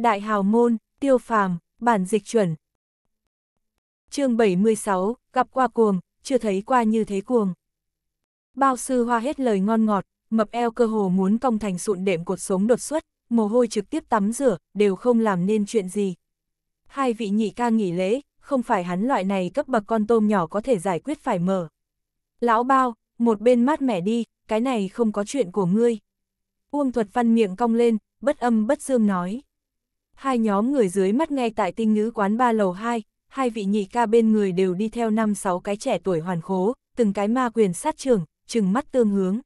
Đại hào môn, tiêu phàm, bản dịch chuẩn. chương 76, gặp qua cuồng, chưa thấy qua như thế cuồng. Bao sư hoa hết lời ngon ngọt, mập eo cơ hồ muốn cong thành sụn đệm cột sống đột xuất, mồ hôi trực tiếp tắm rửa, đều không làm nên chuyện gì. Hai vị nhị ca nghỉ lễ, không phải hắn loại này cấp bậc con tôm nhỏ có thể giải quyết phải mở. Lão bao, một bên mát mẻ đi, cái này không có chuyện của ngươi. Uông thuật văn miệng cong lên, bất âm bất dương nói hai nhóm người dưới mắt ngay tại tinh ngữ quán ba lầu 2, hai vị nhị ca bên người đều đi theo năm sáu cái trẻ tuổi hoàn khố, từng cái ma quyền sát trưởng, trừng mắt tương hướng.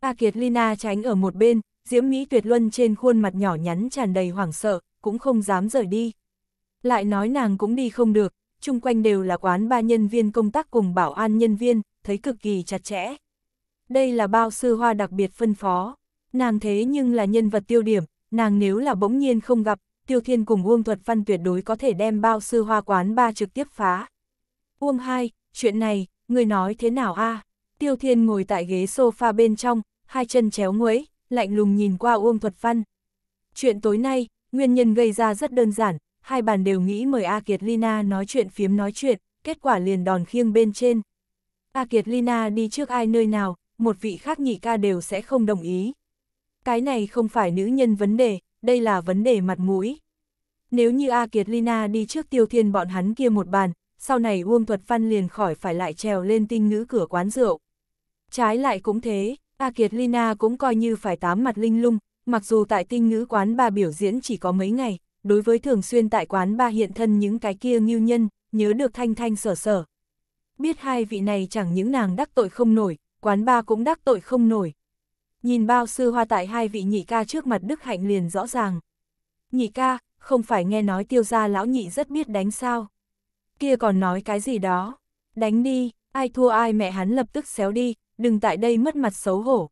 A Kiệt Lina tránh ở một bên, diễm mỹ tuyệt luân trên khuôn mặt nhỏ nhắn tràn đầy hoảng sợ, cũng không dám rời đi. Lại nói nàng cũng đi không được, chung quanh đều là quán ba nhân viên công tác cùng bảo an nhân viên, thấy cực kỳ chặt chẽ. Đây là bao sư hoa đặc biệt phân phó, nàng thế nhưng là nhân vật tiêu điểm, nàng nếu là bỗng nhiên không gặp, Tiêu Thiên cùng Uông Thuật Văn tuyệt đối có thể đem bao sư hoa quán ba trực tiếp phá. Uông hai, chuyện này, người nói thế nào a? Tiêu Thiên ngồi tại ghế sofa bên trong, hai chân chéo nguấy, lạnh lùng nhìn qua Uông Thuật Văn. Chuyện tối nay, nguyên nhân gây ra rất đơn giản, hai bàn đều nghĩ mời A Kiệt Lina nói chuyện phiếm nói chuyện, kết quả liền đòn khiêng bên trên. A Kiệt Lina đi trước ai nơi nào, một vị khác nhị ca đều sẽ không đồng ý. Cái này không phải nữ nhân vấn đề, đây là vấn đề mặt mũi. Nếu như A Kiệt Lina đi trước tiêu thiên bọn hắn kia một bàn, sau này Uông Thuật Văn liền khỏi phải lại trèo lên tinh ngữ cửa quán rượu. Trái lại cũng thế, A Kiệt Lina cũng coi như phải tám mặt linh lung, mặc dù tại tinh ngữ quán ba biểu diễn chỉ có mấy ngày, đối với thường xuyên tại quán ba hiện thân những cái kia ngưu nhân, nhớ được thanh thanh sở sở. Biết hai vị này chẳng những nàng đắc tội không nổi, quán ba cũng đắc tội không nổi, Nhìn bao sư hoa tại hai vị nhị ca trước mặt Đức Hạnh liền rõ ràng. Nhị ca, không phải nghe nói tiêu gia lão nhị rất biết đánh sao. Kia còn nói cái gì đó. Đánh đi, ai thua ai mẹ hắn lập tức xéo đi, đừng tại đây mất mặt xấu hổ.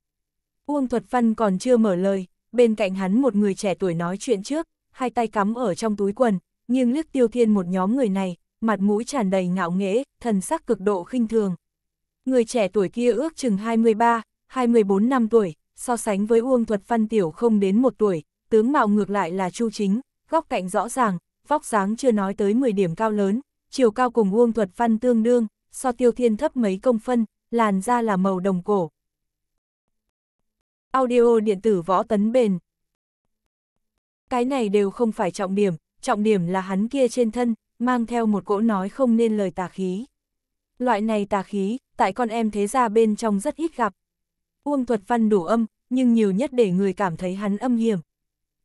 Uông Thuật Văn còn chưa mở lời, bên cạnh hắn một người trẻ tuổi nói chuyện trước, hai tay cắm ở trong túi quần, nghiêng liếc tiêu thiên một nhóm người này, mặt mũi tràn đầy ngạo nghễ, thần sắc cực độ khinh thường. Người trẻ tuổi kia ước chừng 23, 24 năm tuổi, so sánh với Uông Thuật Văn Tiểu không đến một tuổi, tướng mạo ngược lại là Chu Chính, góc cạnh rõ ràng, vóc dáng chưa nói tới 10 điểm cao lớn, chiều cao cùng Uông Thuật Văn tương đương, so Tiêu Thiên thấp mấy công phân, làn da là màu đồng cổ. Audio điện tử võ tấn bền. Cái này đều không phải trọng điểm, trọng điểm là hắn kia trên thân, mang theo một cỗ nói không nên lời tà khí. Loại này tà khí, tại con em thế gia bên trong rất ít gặp, Uông Thuật Văn đủ âm, nhưng nhiều nhất để người cảm thấy hắn âm hiểm.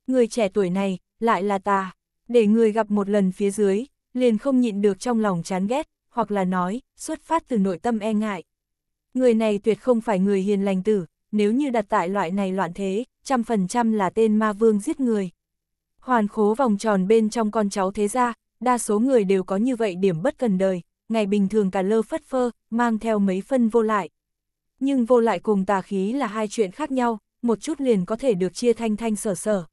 Người trẻ tuổi này, lại là ta, để người gặp một lần phía dưới, liền không nhịn được trong lòng chán ghét, hoặc là nói, xuất phát từ nội tâm e ngại. Người này tuyệt không phải người hiền lành tử, nếu như đặt tại loại này loạn thế, trăm phần trăm là tên ma vương giết người. Hoàn khố vòng tròn bên trong con cháu thế gia, đa số người đều có như vậy điểm bất cần đời, ngày bình thường cả lơ phất phơ, mang theo mấy phân vô lại, nhưng vô lại cùng tà khí là hai chuyện khác nhau, một chút liền có thể được chia thanh thanh sở sở.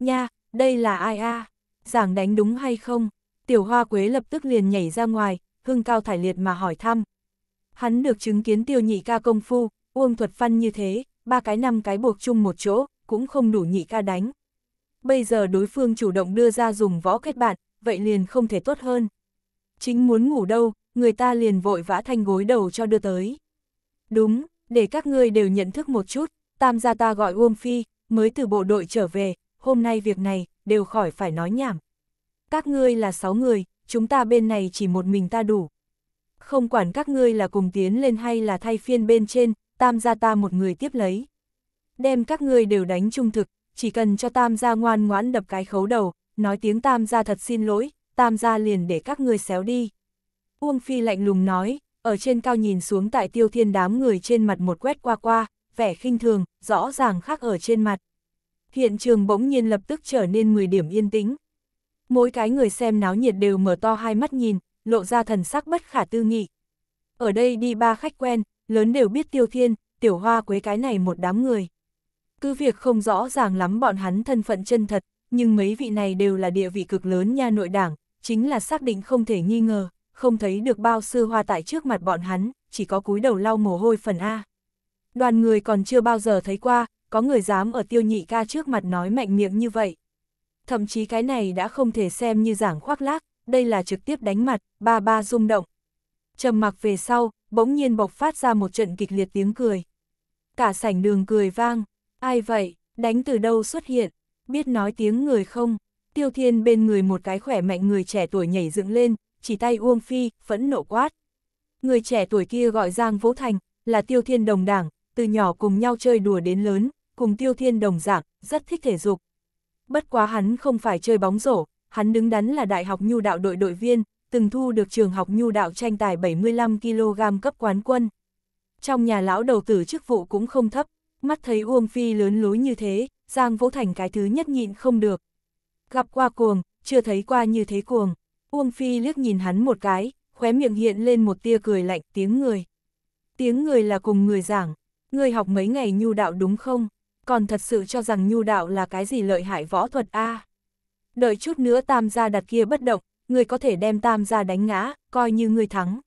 Nha, đây là ai a? À? Giảng đánh đúng hay không? Tiểu hoa quế lập tức liền nhảy ra ngoài, hưng cao thải liệt mà hỏi thăm. Hắn được chứng kiến tiêu nhị ca công phu, uông thuật phân như thế, ba cái năm cái buộc chung một chỗ, cũng không đủ nhị ca đánh. Bây giờ đối phương chủ động đưa ra dùng võ kết bạn, vậy liền không thể tốt hơn. Chính muốn ngủ đâu, người ta liền vội vã thanh gối đầu cho đưa tới. Đúng, để các ngươi đều nhận thức một chút, tam gia ta gọi Uông Phi, mới từ bộ đội trở về, hôm nay việc này, đều khỏi phải nói nhảm. Các ngươi là sáu người, chúng ta bên này chỉ một mình ta đủ. Không quản các ngươi là cùng tiến lên hay là thay phiên bên trên, tam gia ta một người tiếp lấy. Đem các ngươi đều đánh trung thực, chỉ cần cho tam gia ngoan ngoãn đập cái khấu đầu, nói tiếng tam gia thật xin lỗi, tam gia liền để các ngươi xéo đi. Uông Phi lạnh lùng nói, ở trên cao nhìn xuống tại tiêu thiên đám người trên mặt một quét qua qua, vẻ khinh thường, rõ ràng khác ở trên mặt. Hiện trường bỗng nhiên lập tức trở nên 10 điểm yên tĩnh. Mỗi cái người xem náo nhiệt đều mở to hai mắt nhìn, lộ ra thần sắc bất khả tư nghị. Ở đây đi ba khách quen, lớn đều biết tiêu thiên, tiểu hoa quế cái này một đám người. Cứ việc không rõ ràng lắm bọn hắn thân phận chân thật, nhưng mấy vị này đều là địa vị cực lớn nha nội đảng, chính là xác định không thể nghi ngờ không thấy được bao sư hoa tại trước mặt bọn hắn, chỉ có cúi đầu lau mồ hôi phần A. Đoàn người còn chưa bao giờ thấy qua, có người dám ở tiêu nhị ca trước mặt nói mạnh miệng như vậy. Thậm chí cái này đã không thể xem như giảng khoác lác, đây là trực tiếp đánh mặt, ba ba rung động. trầm mặc về sau, bỗng nhiên bộc phát ra một trận kịch liệt tiếng cười. Cả sảnh đường cười vang, ai vậy, đánh từ đâu xuất hiện, biết nói tiếng người không? Tiêu thiên bên người một cái khỏe mạnh người trẻ tuổi nhảy dựng lên, chỉ tay Uông Phi, phẫn nộ quát. Người trẻ tuổi kia gọi Giang Vũ Thành, là Tiêu Thiên Đồng Đảng, từ nhỏ cùng nhau chơi đùa đến lớn, cùng Tiêu Thiên Đồng dạng, rất thích thể dục. Bất quá hắn không phải chơi bóng rổ, hắn đứng đắn là Đại học Nhu đạo đội đội viên, từng thu được trường học Nhu đạo tranh tài 75kg cấp quán quân. Trong nhà lão đầu tử chức vụ cũng không thấp, mắt thấy Uông Phi lớn lối như thế, Giang Vũ Thành cái thứ nhất nhịn không được. Gặp qua cuồng, chưa thấy qua như thế cuồng. Uông Phi liếc nhìn hắn một cái, khóe miệng hiện lên một tia cười lạnh tiếng người. Tiếng người là cùng người giảng, người học mấy ngày nhu đạo đúng không? Còn thật sự cho rằng nhu đạo là cái gì lợi hại võ thuật a à? Đợi chút nữa tam gia đặt kia bất động, người có thể đem tam gia đánh ngã, coi như người thắng.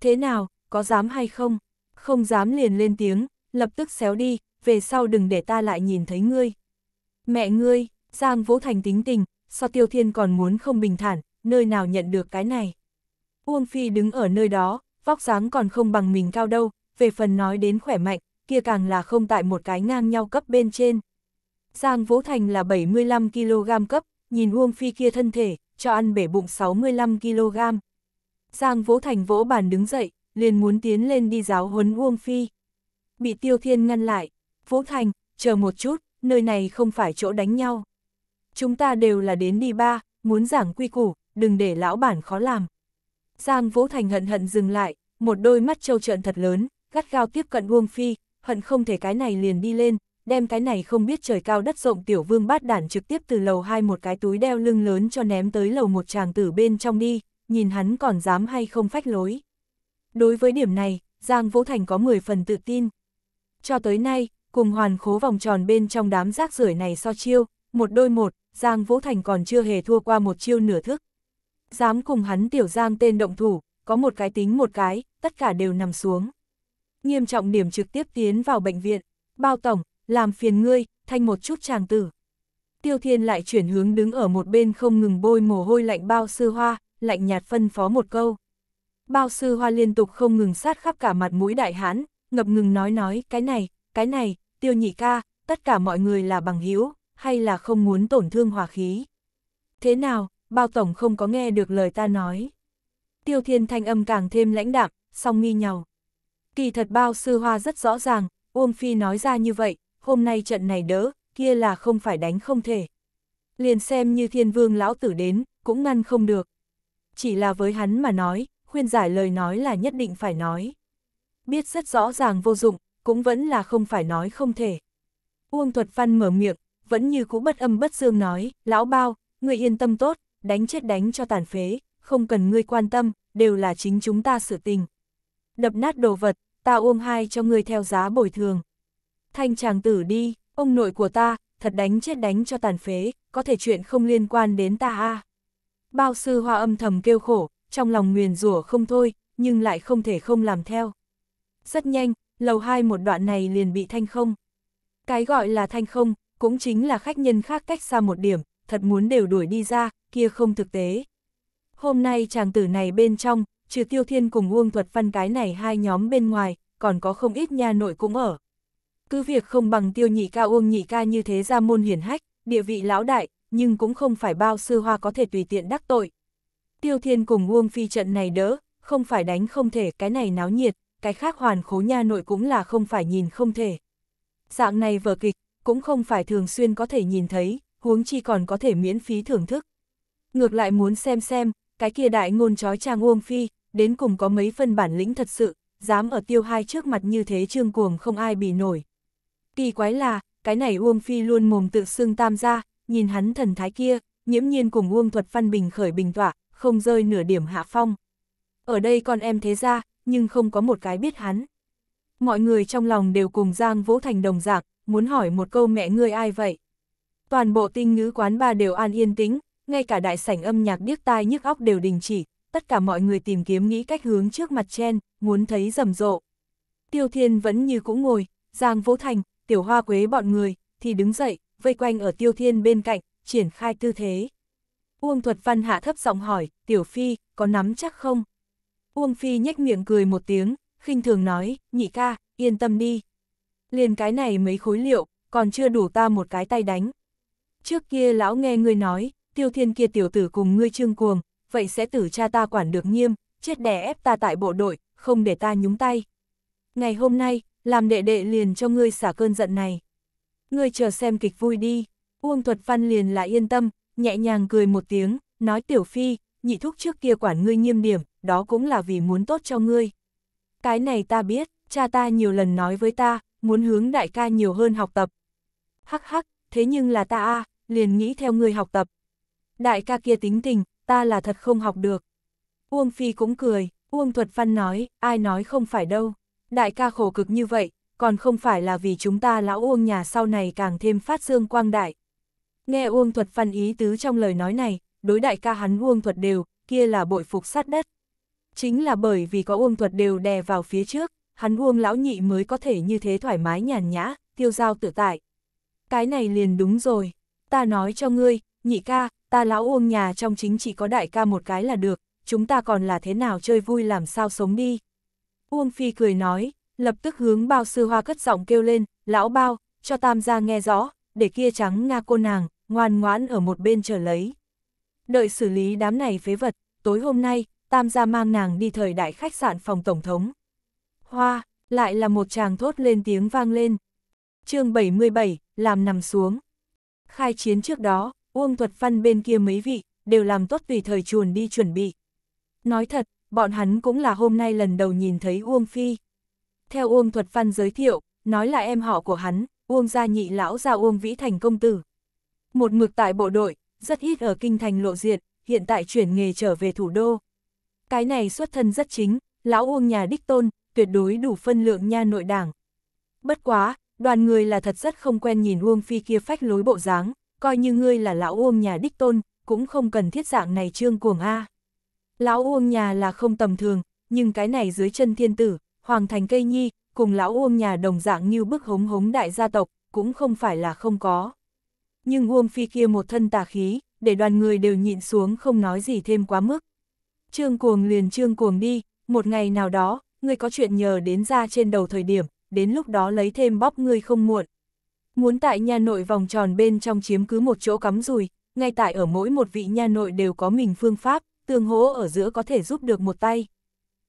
Thế nào, có dám hay không? Không dám liền lên tiếng, lập tức xéo đi, về sau đừng để ta lại nhìn thấy ngươi. Mẹ ngươi, Giang Vũ Thành tính tình, so Tiêu Thiên còn muốn không bình thản, nơi nào nhận được cái này. Uông Phi đứng ở nơi đó, vóc dáng còn không bằng mình cao đâu, về phần nói đến khỏe mạnh, kia càng là không tại một cái ngang nhau cấp bên trên. Giang Vũ Thành là 75kg cấp, nhìn Uông Phi kia thân thể, cho ăn bể bụng 65kg. Giang Vũ Thành vỗ bàn đứng dậy, liền muốn tiến lên đi giáo huấn Uông Phi. Bị Tiêu Thiên ngăn lại, Vũ Thành, chờ một chút, nơi này không phải chỗ đánh nhau. Chúng ta đều là đến đi ba, muốn giảng quy củ, đừng để lão bản khó làm. Giang Vũ Thành hận hận dừng lại, một đôi mắt trâu trợn thật lớn, gắt gao tiếp cận Uông Phi, hận không thể cái này liền đi lên, đem cái này không biết trời cao đất rộng tiểu vương bát đản trực tiếp từ lầu hai một cái túi đeo lưng lớn cho ném tới lầu một chàng tử bên trong đi, nhìn hắn còn dám hay không phách lối. Đối với điểm này, Giang Vũ Thành có 10 phần tự tin. Cho tới nay, cùng hoàn khố vòng tròn bên trong đám rác rưởi này so chiêu, một đôi một, Giang Vũ Thành còn chưa hề thua qua một chiêu nửa thức dám cùng hắn tiểu giang tên động thủ, có một cái tính một cái, tất cả đều nằm xuống. Nghiêm trọng điểm trực tiếp tiến vào bệnh viện, bao tổng, làm phiền ngươi, thanh một chút chàng tử. Tiêu thiên lại chuyển hướng đứng ở một bên không ngừng bôi mồ hôi lạnh bao sư hoa, lạnh nhạt phân phó một câu. Bao sư hoa liên tục không ngừng sát khắp cả mặt mũi đại hán, ngập ngừng nói nói, cái này, cái này, tiêu nhị ca, tất cả mọi người là bằng hữu hay là không muốn tổn thương hòa khí. Thế nào, bao tổng không có nghe được lời ta nói. Tiêu thiên thanh âm càng thêm lãnh đạm, song nghi nhau. Kỳ thật bao sư hoa rất rõ ràng, Uông Phi nói ra như vậy, hôm nay trận này đỡ, kia là không phải đánh không thể. Liền xem như thiên vương lão tử đến, cũng ngăn không được. Chỉ là với hắn mà nói, khuyên giải lời nói là nhất định phải nói. Biết rất rõ ràng vô dụng, cũng vẫn là không phải nói không thể. Uông Thuật Văn mở miệng, vẫn như cũ bất âm bất dương nói, lão bao, người yên tâm tốt, đánh chết đánh cho tàn phế, không cần ngươi quan tâm, đều là chính chúng ta sự tình. Đập nát đồ vật, ta uông hai cho ngươi theo giá bồi thường. Thanh chàng tử đi, ông nội của ta, thật đánh chết đánh cho tàn phế, có thể chuyện không liên quan đến ta a. Bao sư hoa âm thầm kêu khổ, trong lòng nguyền rủa không thôi, nhưng lại không thể không làm theo. Rất nhanh, lầu hai một đoạn này liền bị thanh không. Cái gọi là thanh không, cũng chính là khách nhân khác cách xa một điểm, thật muốn đều đuổi đi ra, kia không thực tế. Hôm nay chàng tử này bên trong, trừ tiêu thiên cùng uông thuật phân cái này hai nhóm bên ngoài, còn có không ít nha nội cũng ở. Cứ việc không bằng tiêu nhị ca uông nhị ca như thế ra môn hiển hách, địa vị lão đại, nhưng cũng không phải bao sư hoa có thể tùy tiện đắc tội. Tiêu thiên cùng uông phi trận này đỡ, không phải đánh không thể cái này náo nhiệt, cái khác hoàn khố nha nội cũng là không phải nhìn không thể. Dạng này vở kịch, cũng không phải thường xuyên có thể nhìn thấy, huống chi còn có thể miễn phí thưởng thức. Ngược lại muốn xem xem, cái kia đại ngôn chói trang Uông Phi, đến cùng có mấy phân bản lĩnh thật sự, dám ở tiêu hai trước mặt như thế trương cuồng không ai bị nổi. Kỳ quái là, cái này Uông Phi luôn mồm tự xưng tam gia, nhìn hắn thần thái kia, nhiễm nhiên cùng Uông Thuật phân Bình khởi bình tỏa không rơi nửa điểm hạ phong. Ở đây con em thế ra, nhưng không có một cái biết hắn. Mọi người trong lòng đều cùng Giang vũ Thành đồng dạng, muốn hỏi một câu mẹ ngươi ai vậy? toàn bộ tinh ngữ quán ba đều an yên tĩnh, ngay cả đại sảnh âm nhạc điếc tai nhức óc đều đình chỉ, tất cả mọi người tìm kiếm nghĩ cách hướng trước mặt chen, muốn thấy rầm rộ. Tiêu Thiên vẫn như cũ ngồi, Giang Vũ Thành, Tiểu Hoa Quế bọn người, thì đứng dậy, vây quanh ở Tiêu Thiên bên cạnh, triển khai tư thế. Uông Thuật Văn hạ thấp giọng hỏi, Tiểu Phi, có nắm chắc không? Uông Phi nhếch miệng cười một tiếng, khinh thường nói, nhị ca, yên tâm đi. Liền cái này mấy khối liệu, còn chưa đủ ta một cái tay đánh. Trước kia lão nghe ngươi nói, tiêu thiên kia tiểu tử cùng ngươi trương cuồng, vậy sẽ tử cha ta quản được nghiêm, chết đẻ ép ta tại bộ đội, không để ta nhúng tay. Ngày hôm nay, làm đệ đệ liền cho ngươi xả cơn giận này. Ngươi chờ xem kịch vui đi, Uông Thuật Văn liền là yên tâm, nhẹ nhàng cười một tiếng, nói tiểu phi, nhị thúc trước kia quản ngươi nghiêm điểm, đó cũng là vì muốn tốt cho ngươi. Cái này ta biết, cha ta nhiều lần nói với ta, muốn hướng đại ca nhiều hơn học tập. Hắc hắc, thế nhưng là ta a liền nghĩ theo người học tập. Đại ca kia tính tình, ta là thật không học được. Uông Phi cũng cười, Uông Thuật Văn nói, ai nói không phải đâu. Đại ca khổ cực như vậy, còn không phải là vì chúng ta lão Uông nhà sau này càng thêm phát dương quang đại. Nghe Uông Thuật Văn ý tứ trong lời nói này, đối đại ca hắn Uông Thuật đều, kia là bội phục sát đất. Chính là bởi vì có Uông Thuật đều đè vào phía trước, hắn Uông lão nhị mới có thể như thế thoải mái nhàn nhã, tiêu giao tự tại cái này liền đúng rồi. Ta nói cho ngươi, nhị ca, ta lão uông nhà trong chính chỉ có đại ca một cái là được, chúng ta còn là thế nào chơi vui làm sao sống đi. Uông Phi cười nói, lập tức hướng bao sư hoa cất giọng kêu lên, lão bao, cho tam gia nghe rõ, để kia trắng nga cô nàng, ngoan ngoãn ở một bên chờ lấy. Đợi xử lý đám này phế vật, tối hôm nay, tam gia mang nàng đi thời đại khách sạn phòng tổng thống. Hoa, lại là một chàng thốt lên tiếng vang lên, chương 77, làm nằm xuống. Khai chiến trước đó, Uông Thuật Văn bên kia mấy vị, đều làm tốt vì thời chuồn đi chuẩn bị. Nói thật, bọn hắn cũng là hôm nay lần đầu nhìn thấy Uông Phi. Theo Uông Thuật Văn giới thiệu, nói là em họ của hắn, Uông gia nhị lão gia Uông Vĩ Thành công tử. Một mực tại bộ đội, rất ít ở kinh thành lộ diện, hiện tại chuyển nghề trở về thủ đô. Cái này xuất thân rất chính, lão Uông nhà đích tôn, tuyệt đối đủ phân lượng nha nội đảng. Bất quá, đoàn người là thật rất không quen nhìn Uông Phi kia phách lối bộ dáng, coi như ngươi là lão Uông nhà đích tôn, cũng không cần thiết dạng này trương cuồng A. Lão Uông nhà là không tầm thường, nhưng cái này dưới chân thiên tử, hoàng thành cây nhi, cùng lão Uông nhà đồng dạng như bức hống hống đại gia tộc, cũng không phải là không có. Nhưng Uông Phi kia một thân tà khí, để đoàn người đều nhịn xuống không nói gì thêm quá mức. Trương cuồng liền trương cuồng đi, một ngày nào đó, ngươi có chuyện nhờ đến ra trên đầu thời điểm, đến lúc đó lấy thêm bóp ngươi không muộn. Muốn tại nha nội vòng tròn bên trong chiếm cứ một chỗ cắm rùi, ngay tại ở mỗi một vị nha nội đều có mình phương pháp, tương hỗ ở giữa có thể giúp được một tay.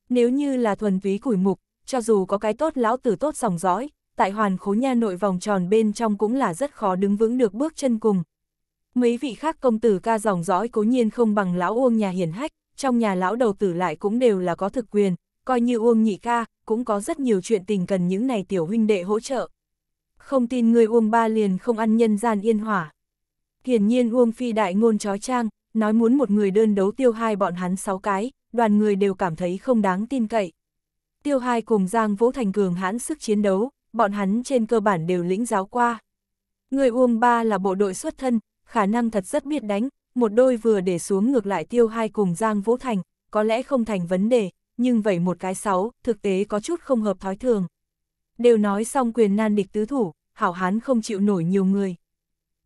Nếu như là thuần túy củi mục, cho dù có cái tốt lão tử tốt sòng dõi, tại hoàn khố nha nội vòng tròn bên trong cũng là rất khó đứng vững được bước chân cùng. Mấy vị khác công tử ca dòng dõi cố nhiên không bằng lão Uông nhà hiển hách, trong nhà lão đầu tử lại cũng đều là có thực quyền, coi như Uông nhị ca, cũng có rất nhiều chuyện tình cần những này tiểu huynh đệ hỗ trợ. Không tin người Uông Ba liền không ăn nhân gian yên hỏa. Hiển nhiên Uông Phi đại ngôn chói trang, nói muốn một người đơn đấu tiêu hai bọn hắn sáu cái, đoàn người đều cảm thấy không đáng tin cậy. Tiêu hai cùng Giang Vũ Thành cường hãn sức chiến đấu, bọn hắn trên cơ bản đều lĩnh giáo qua. Người Uông Ba là bộ đội xuất thân, khả năng thật rất biết đánh, một đôi vừa để xuống ngược lại tiêu hai cùng Giang Vũ Thành, có lẽ không thành vấn đề, nhưng vậy một cái sáu, thực tế có chút không hợp thói thường. Đều nói xong quyền nan địch tứ thủ, hảo hán không chịu nổi nhiều người.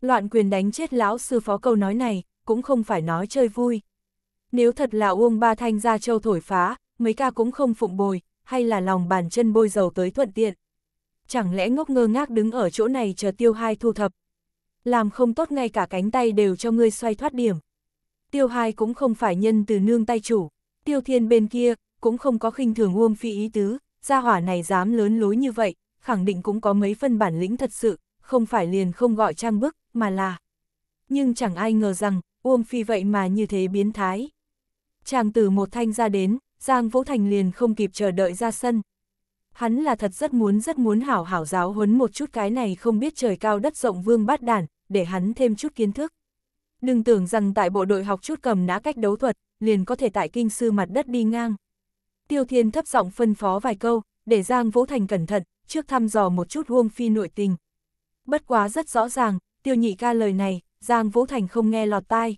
Loạn quyền đánh chết lão sư phó câu nói này, cũng không phải nói chơi vui. Nếu thật là uông ba thanh ra châu thổi phá, mấy ca cũng không phụng bồi, hay là lòng bàn chân bôi dầu tới thuận tiện. Chẳng lẽ ngốc ngơ ngác đứng ở chỗ này chờ tiêu hai thu thập. Làm không tốt ngay cả cánh tay đều cho ngươi xoay thoát điểm. Tiêu hai cũng không phải nhân từ nương tay chủ. Tiêu thiên bên kia, cũng không có khinh thường Uông Phi ý tứ, gia hỏa này dám lớn lối như vậy, khẳng định cũng có mấy phân bản lĩnh thật sự, không phải liền không gọi trang bức, mà là. Nhưng chẳng ai ngờ rằng, Uông Phi vậy mà như thế biến thái. Chàng từ một thanh ra đến, Giang Vũ Thành liền không kịp chờ đợi ra sân. Hắn là thật rất muốn rất muốn hảo hảo giáo huấn một chút cái này không biết trời cao đất rộng vương bát đản, để hắn thêm chút kiến thức. Đừng tưởng rằng tại bộ đội học chút cầm nã cách đấu thuật, liền có thể tại kinh sư mặt đất đi ngang. Tiêu Thiên thấp giọng phân phó vài câu, để Giang Vũ Thành cẩn thận, trước thăm dò một chút Uông Phi nội tình. Bất quá rất rõ ràng, Tiêu Nhị ca lời này, Giang Vũ Thành không nghe lọt tai.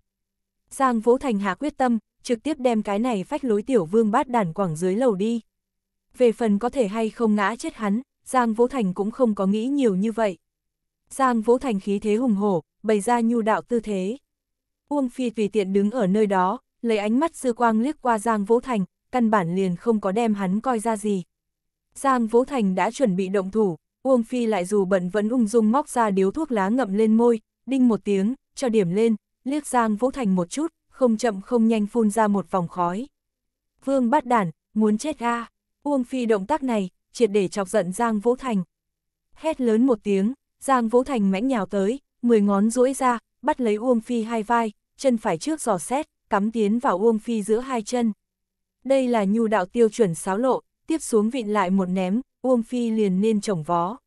Giang Vũ Thành hạ quyết tâm, trực tiếp đem cái này phách lối tiểu vương bát đản quảng dưới lầu đi. Về phần có thể hay không ngã chết hắn, Giang Vũ Thành cũng không có nghĩ nhiều như vậy. Giang Vũ Thành khí thế hùng hổ, bày ra nhu đạo tư thế. Uông Phi tùy tiện đứng ở nơi đó, lấy ánh mắt sư quang liếc qua Giang Vũ Thành, căn bản liền không có đem hắn coi ra gì. Giang Vũ Thành đã chuẩn bị động thủ, Uông Phi lại dù bận vẫn ung dung móc ra điếu thuốc lá ngậm lên môi, đinh một tiếng, cho điểm lên, liếc Giang Vũ Thành một chút, không chậm không nhanh phun ra một vòng khói. Vương bắt đản, muốn chết ga, à? Uông Phi động tác này, triệt để chọc giận Giang Vũ Thành. Hét lớn một tiếng, Giang Vũ Thành mãnh nhào tới, mười ngón duỗi ra, bắt lấy Uông Phi hai vai, chân phải trước giò xét, cắm tiến vào Uông Phi giữa hai chân. Đây là nhu đạo tiêu chuẩn sáo lộ, tiếp xuống vịn lại một ném, Uông Phi liền nên chổng vó.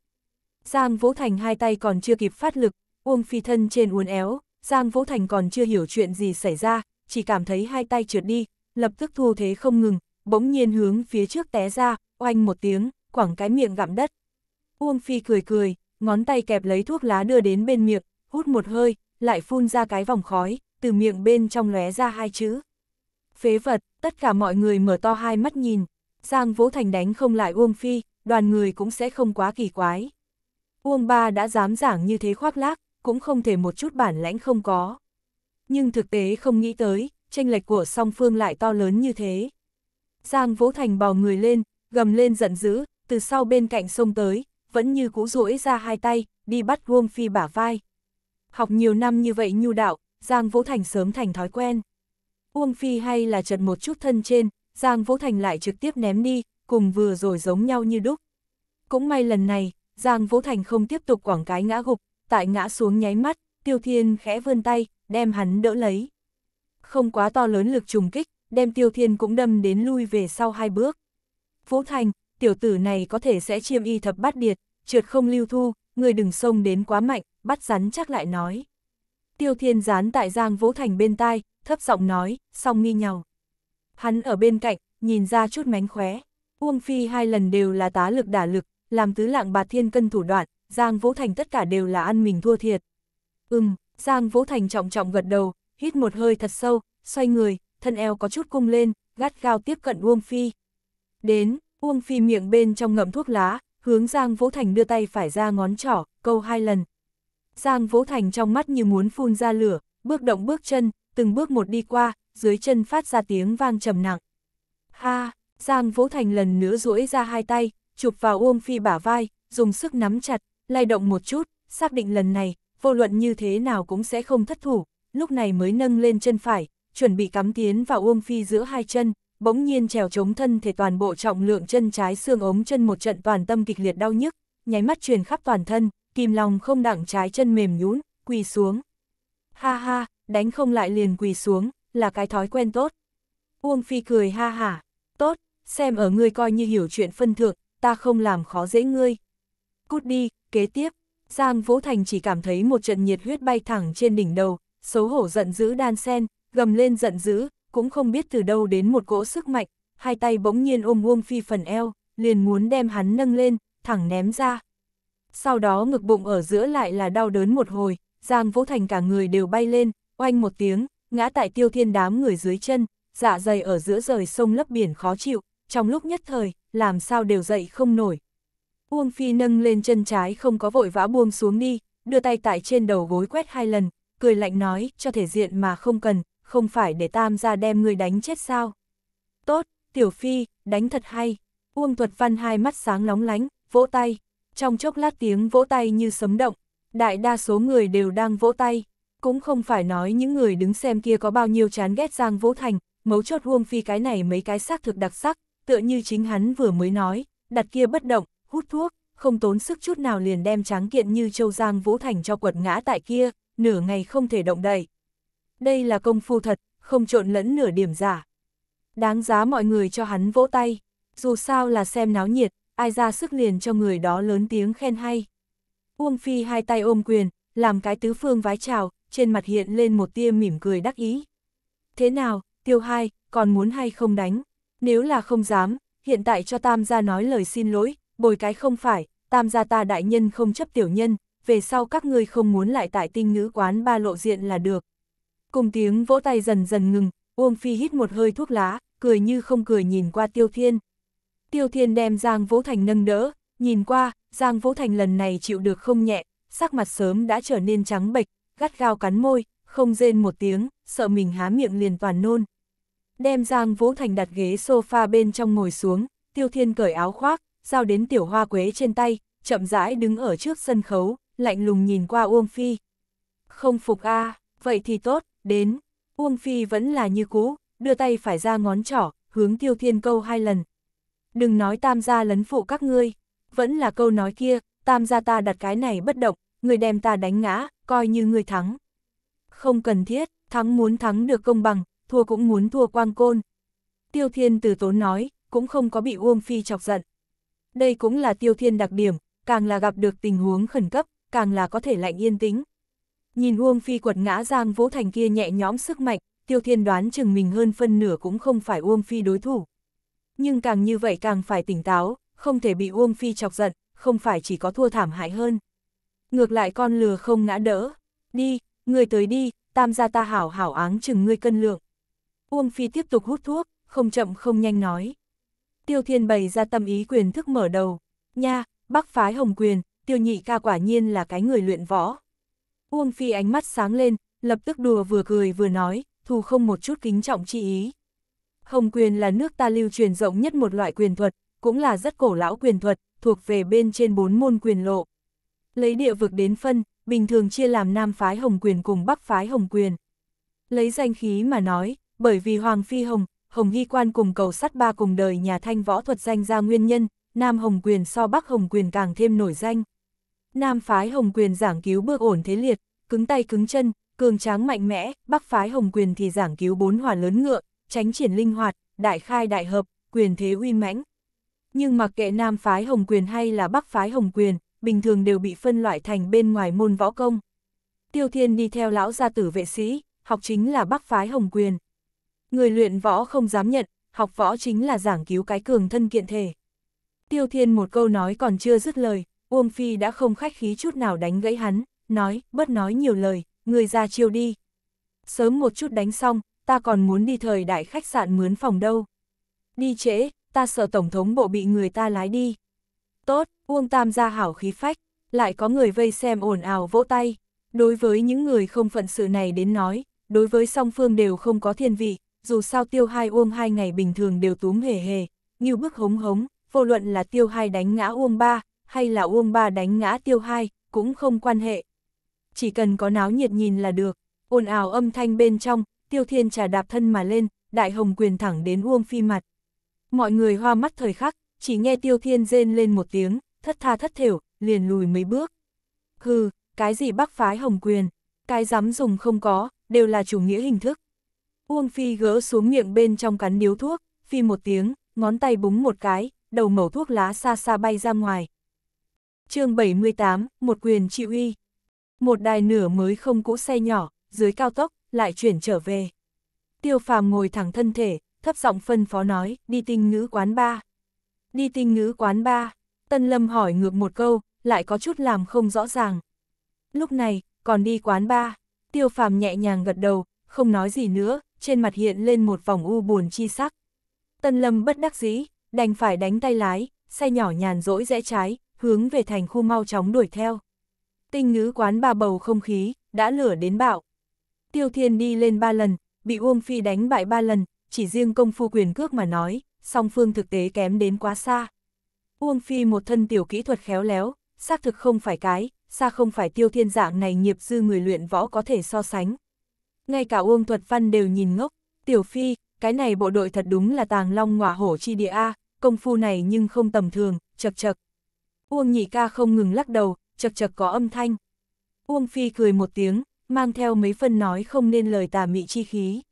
Giang Vũ Thành hai tay còn chưa kịp phát lực, Uông Phi thân trên uốn éo, Giang Vũ Thành còn chưa hiểu chuyện gì xảy ra, chỉ cảm thấy hai tay trượt đi, lập tức thu thế không ngừng, bỗng nhiên hướng phía trước té ra, oanh một tiếng, quẳng cái miệng gặm đất. Uông Phi cười cười, ngón tay kẹp lấy thuốc lá đưa đến bên miệng, hút một hơi, lại phun ra cái vòng khói, từ miệng bên trong lóe ra hai chữ, phế vật, tất cả mọi người mở to hai mắt nhìn. Giang Vũ Thành đánh không lại Uông Phi, đoàn người cũng sẽ không quá kỳ quái. Uông Ba đã dám giảng như thế khoác lác, cũng không thể một chút bản lãnh không có. Nhưng thực tế không nghĩ tới, tranh lệch của song phương lại to lớn như thế. Giang Vũ Thành bò người lên, gầm lên giận dữ, từ sau bên cạnh sông tới, vẫn như cũ duỗi ra hai tay, đi bắt Uông Phi bả vai. Học nhiều năm như vậy nhu đạo, Giang Vũ Thành sớm thành thói quen. Uông Phi hay là chật một chút thân trên, Giang Vũ Thành lại trực tiếp ném đi, cùng vừa rồi giống nhau như đúc. Cũng may lần này, Giang Vũ Thành không tiếp tục quảng cái ngã gục, tại ngã xuống nháy mắt, Tiêu Thiên khẽ vươn tay, đem hắn đỡ lấy. Không quá to lớn lực trùng kích, đem Tiêu Thiên cũng đâm đến lui về sau hai bước. Vũ Thành, tiểu tử này có thể sẽ chiêm y thập bát điệt, trượt không lưu thu, người đừng xông đến quá mạnh, bắt rắn chắc lại nói. Tiêu Thiên dán tại Giang Vũ Thành bên tai, thấp giọng nói, song nghi nhau. Hắn ở bên cạnh, nhìn ra chút mánh khóe. Uông Phi hai lần đều là tá lực đả lực, làm tứ lạng bạt thiên cân thủ đoạn, Giang Vũ Thành tất cả đều là ăn mình thua thiệt. Ừm, Giang Vũ Thành trọng trọng gật đầu, hít một hơi thật sâu, xoay người, thân eo có chút cung lên, gắt gao tiếp cận Uông Phi. Đến, Uông Phi miệng bên trong ngậm thuốc lá, hướng Giang Vũ Thành đưa tay phải ra ngón trỏ, câu hai lần. Giang Vũ Thành trong mắt như muốn phun ra lửa, bước động bước chân, từng bước một đi qua, dưới chân phát ra tiếng vang trầm nặng. ha Giang Vũ Thành lần nữa duỗi ra hai tay, chụp vào Uông Phi bả vai, dùng sức nắm chặt, lay động một chút, xác định lần này, vô luận như thế nào cũng sẽ không thất thủ, lúc này mới nâng lên chân phải, chuẩn bị cắm tiến vào Uông Phi giữa hai chân, bỗng nhiên trèo chống thân thể toàn bộ trọng lượng chân trái xương ống chân một trận toàn tâm kịch liệt đau nhức, nháy mắt truyền khắp toàn thân, kìm lòng không đặng trái chân mềm nhún, quỳ xuống. Ha ha, đánh không lại liền quỳ xuống, là cái thói quen tốt. Uông Phi cười ha hả, tốt, xem ở ngươi coi như hiểu chuyện phân thượng, ta không làm khó dễ ngươi. Cút đi, kế tiếp, Giang Vũ Thành chỉ cảm thấy một trận nhiệt huyết bay thẳng trên đỉnh đầu, xấu hổ giận dữ đan sen, gầm lên giận dữ, cũng không biết từ đâu đến một cỗ sức mạnh, hai tay bỗng nhiên ôm Uông Phi phần eo, liền muốn đem hắn nâng lên, thẳng ném ra. Sau đó ngực bụng ở giữa lại là đau đớn một hồi, Giang Vũ Thành cả người đều bay lên, oanh một tiếng, ngã tại tiêu thiên đám người dưới chân, dạ dày ở giữa rời sông lấp biển khó chịu, trong lúc nhất thời, làm sao đều dậy không nổi. Uông Phi nâng lên chân trái không có vội vã buông xuống đi, đưa tay tại trên đầu gối quét hai lần, cười lạnh nói, cho thể diện mà không cần, không phải để tam ra đem người đánh chết sao. Tốt, Tiểu Phi, đánh thật hay. Uông Thuật Văn hai mắt sáng lóng lánh, vỗ tay. Trong chốc lát tiếng vỗ tay như sấm động, đại đa số người đều đang vỗ tay. Cũng không phải nói những người đứng xem kia có bao nhiêu chán ghét Giang Vũ Thành, mấu chốt uông phi cái này mấy cái xác thực đặc sắc, tựa như chính hắn vừa mới nói, đặt kia bất động, hút thuốc, không tốn sức chút nào liền đem tráng kiện như châu Giang Vũ Thành cho quật ngã tại kia, nửa ngày không thể động đậy. Đây là công phu thật, không trộn lẫn nửa điểm giả. Đáng giá mọi người cho hắn vỗ tay, dù sao là xem náo nhiệt, ai ra sức liền cho người đó lớn tiếng khen hay. Uông Phi hai tay ôm quyền, làm cái tứ phương vái chào, trên mặt hiện lên một tia mỉm cười đắc ý. Thế nào, tiêu hai, còn muốn hay không đánh? Nếu là không dám, hiện tại cho tam gia nói lời xin lỗi, bồi cái không phải, tam gia ta đại nhân không chấp tiểu nhân, về sau các ngươi không muốn lại tại tinh ngữ quán ba lộ diện là được. Cùng tiếng vỗ tay dần dần ngừng, Uông Phi hít một hơi thuốc lá, cười như không cười nhìn qua Tiêu Thiên. Tiêu Thiên đem Giang Vũ Thành nâng đỡ, nhìn qua, Giang Vũ Thành lần này chịu được không nhẹ, sắc mặt sớm đã trở nên trắng bệch, gắt gao cắn môi, không rên một tiếng, sợ mình há miệng liền toàn nôn. Đem Giang Vũ Thành đặt ghế sofa bên trong ngồi xuống, Tiêu Thiên cởi áo khoác, giao đến tiểu hoa quế trên tay, chậm rãi đứng ở trước sân khấu, lạnh lùng nhìn qua Uông Phi. Không phục a vậy thì tốt, đến. Uông Phi vẫn là như cũ, đưa tay phải ra ngón trỏ, hướng Tiêu Thiên câu hai lần. Đừng nói tam gia lấn phụ các ngươi, vẫn là câu nói kia, tam gia ta đặt cái này bất động, người đem ta đánh ngã, coi như người thắng. Không cần thiết, thắng muốn thắng được công bằng, thua cũng muốn thua quang côn. Tiêu Thiên từ tốn nói, cũng không có bị Uông Phi chọc giận. Đây cũng là Tiêu Thiên đặc điểm, càng là gặp được tình huống khẩn cấp, càng là có thể lạnh yên tĩnh. Nhìn Uông Phi quật ngã Giang Vũ Thành kia nhẹ nhõm sức mạnh, Tiêu Thiên đoán chừng mình hơn phân nửa cũng không phải Uông Phi đối thủ. Nhưng càng như vậy càng phải tỉnh táo, không thể bị Uông Phi chọc giận, không phải chỉ có thua thảm hại hơn ngược lại con lừa không ngã đỡ. Đi, người tới đi, tam gia ta hảo hảo áng chừng ngươi cân lượng. Uông Phi tiếp tục hút thuốc, không chậm không nhanh nói. Tiêu Thiên bày ra tâm ý quyền thức mở đầu. Nha, bắc phái hồng quyền, tiêu nhị ca quả nhiên là cái người luyện võ. Uông Phi ánh mắt sáng lên, lập tức đùa vừa cười vừa nói, thù không một chút kính trọng chi ý. Hồng quyền là nước ta lưu truyền rộng nhất một loại quyền thuật, cũng là rất cổ lão quyền thuật, thuộc về bên trên bốn môn quyền lộ. Lấy địa vực đến phân, bình thường chia làm Nam phái Hồng Quyền cùng Bắc phái Hồng Quyền. Lấy danh khí mà nói, bởi vì Hoàng Phi Hồng, Hồng Hy Quan cùng cầu sắt ba cùng đời nhà thanh võ thuật danh ra nguyên nhân, Nam Hồng Quyền so Bắc Hồng Quyền càng thêm nổi danh. Nam phái Hồng Quyền giảng cứu bước ổn thế liệt, cứng tay cứng chân, cường tráng mạnh mẽ, Bắc phái Hồng Quyền thì giảng cứu bốn hòa lớn ngựa, tránh triển linh hoạt, đại khai đại hợp, quyền thế uy mãnh. Nhưng mặc kệ Nam phái Hồng Quyền hay là Bắc phái Hồng Quyền, bình thường đều bị phân loại thành bên ngoài môn võ công. Tiêu Thiên đi theo lão gia tử vệ sĩ, học chính là bắc phái hồng quyền. Người luyện võ không dám nhận, học võ chính là giảng cứu cái cường thân kiện thể. Tiêu Thiên một câu nói còn chưa dứt lời, Uông Phi đã không khách khí chút nào đánh gãy hắn, nói, bất nói nhiều lời, người ra chiêu đi. Sớm một chút đánh xong, ta còn muốn đi thời đại khách sạn mướn phòng đâu. Đi trễ, ta sợ Tổng thống bộ bị người ta lái đi. Tốt, Uông Tam gia hảo khí phách, lại có người vây xem ồn ào vỗ tay. Đối với những người không phận sự này đến nói, đối với song phương đều không có thiên vị, dù sao tiêu hai Uông hai ngày bình thường đều túm hề hề, như bức hống hống, vô luận là tiêu hai đánh ngã Uông ba, hay là Uông ba đánh ngã tiêu hai, cũng không quan hệ. Chỉ cần có náo nhiệt nhìn là được, ồn ào âm thanh bên trong, tiêu thiên trà đạp thân mà lên, đại hồng quyền thẳng đến Uông phi mặt. Mọi người hoa mắt thời khắc, chỉ nghe Tiêu Thiên rên lên một tiếng, thất tha thất thểu, liền lùi mấy bước. Hừ, cái gì bác phái hồng quyền, cái dám dùng không có, đều là chủ nghĩa hình thức. Uông Phi gỡ xuống miệng bên trong cắn điếu thuốc, phi một tiếng, ngón tay búng một cái, đầu mẩu thuốc lá xa xa bay ra ngoài. chương 78, một quyền chịu uy. Một đài nửa mới không cũ xe nhỏ, dưới cao tốc, lại chuyển trở về. Tiêu phàm ngồi thẳng thân thể, thấp giọng phân phó nói, đi tinh ngữ quán ba. Đi tinh ngữ quán ba, Tân Lâm hỏi ngược một câu, lại có chút làm không rõ ràng. Lúc này, còn đi quán ba, tiêu phàm nhẹ nhàng gật đầu, không nói gì nữa, trên mặt hiện lên một vòng u buồn chi sắc. Tân Lâm bất đắc dĩ, đành phải đánh tay lái, xe nhỏ nhàn rỗi rẽ trái, hướng về thành khu mau chóng đuổi theo. Tinh ngữ quán ba bầu không khí, đã lửa đến bạo. Tiêu Thiên đi lên ba lần, bị Uông Phi đánh bại ba lần, chỉ riêng công phu quyền cước mà nói, song phương thực tế kém đến quá xa. Uông Phi một thân tiểu kỹ thuật khéo léo, xác thực không phải cái, xa không phải tiêu thiên dạng này nghiệp dư người luyện võ có thể so sánh. Ngay cả Uông Thuật Văn đều nhìn ngốc, tiểu Phi, cái này bộ đội thật đúng là tàng long ngỏa hổ chi địa A, công phu này nhưng không tầm thường, chật chật. Uông nhị ca không ngừng lắc đầu, chật chật có âm thanh. Uông Phi cười một tiếng, mang theo mấy phân nói không nên lời tà mị chi khí.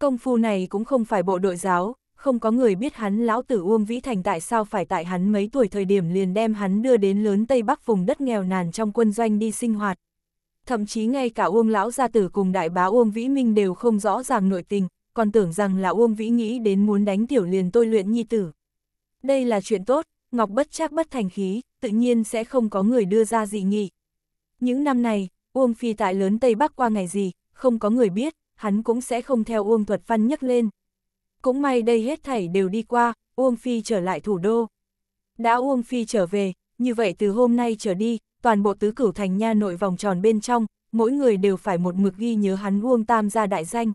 Công phu này cũng không phải bộ đội giáo, không có người biết hắn lão tử Uông Vĩ Thành tại sao phải tại hắn mấy tuổi thời điểm liền đem hắn đưa đến lớn Tây Bắc vùng đất nghèo nàn trong quân doanh đi sinh hoạt. Thậm chí ngay cả Uông lão gia tử cùng đại bá Uông Vĩ Minh đều không rõ ràng nội tình, còn tưởng rằng là Uông Vĩ nghĩ đến muốn đánh tiểu liền tôi luyện nhi tử. Đây là chuyện tốt, Ngọc bất chắc bất thành khí, tự nhiên sẽ không có người đưa ra dị nghị. Những năm này, Uông Phi tại lớn Tây Bắc qua ngày gì, không có người biết, hắn cũng sẽ không theo Uông Thuật Văn nhắc lên, cũng may đây hết thảy đều đi qua, Uông Phi trở lại thủ đô. Đã Uông Phi trở về, như vậy từ hôm nay trở đi, toàn bộ tứ cửu thành nha nội vòng tròn bên trong, mỗi người đều phải một mực ghi nhớ hắn Uông Tam gia đại danh.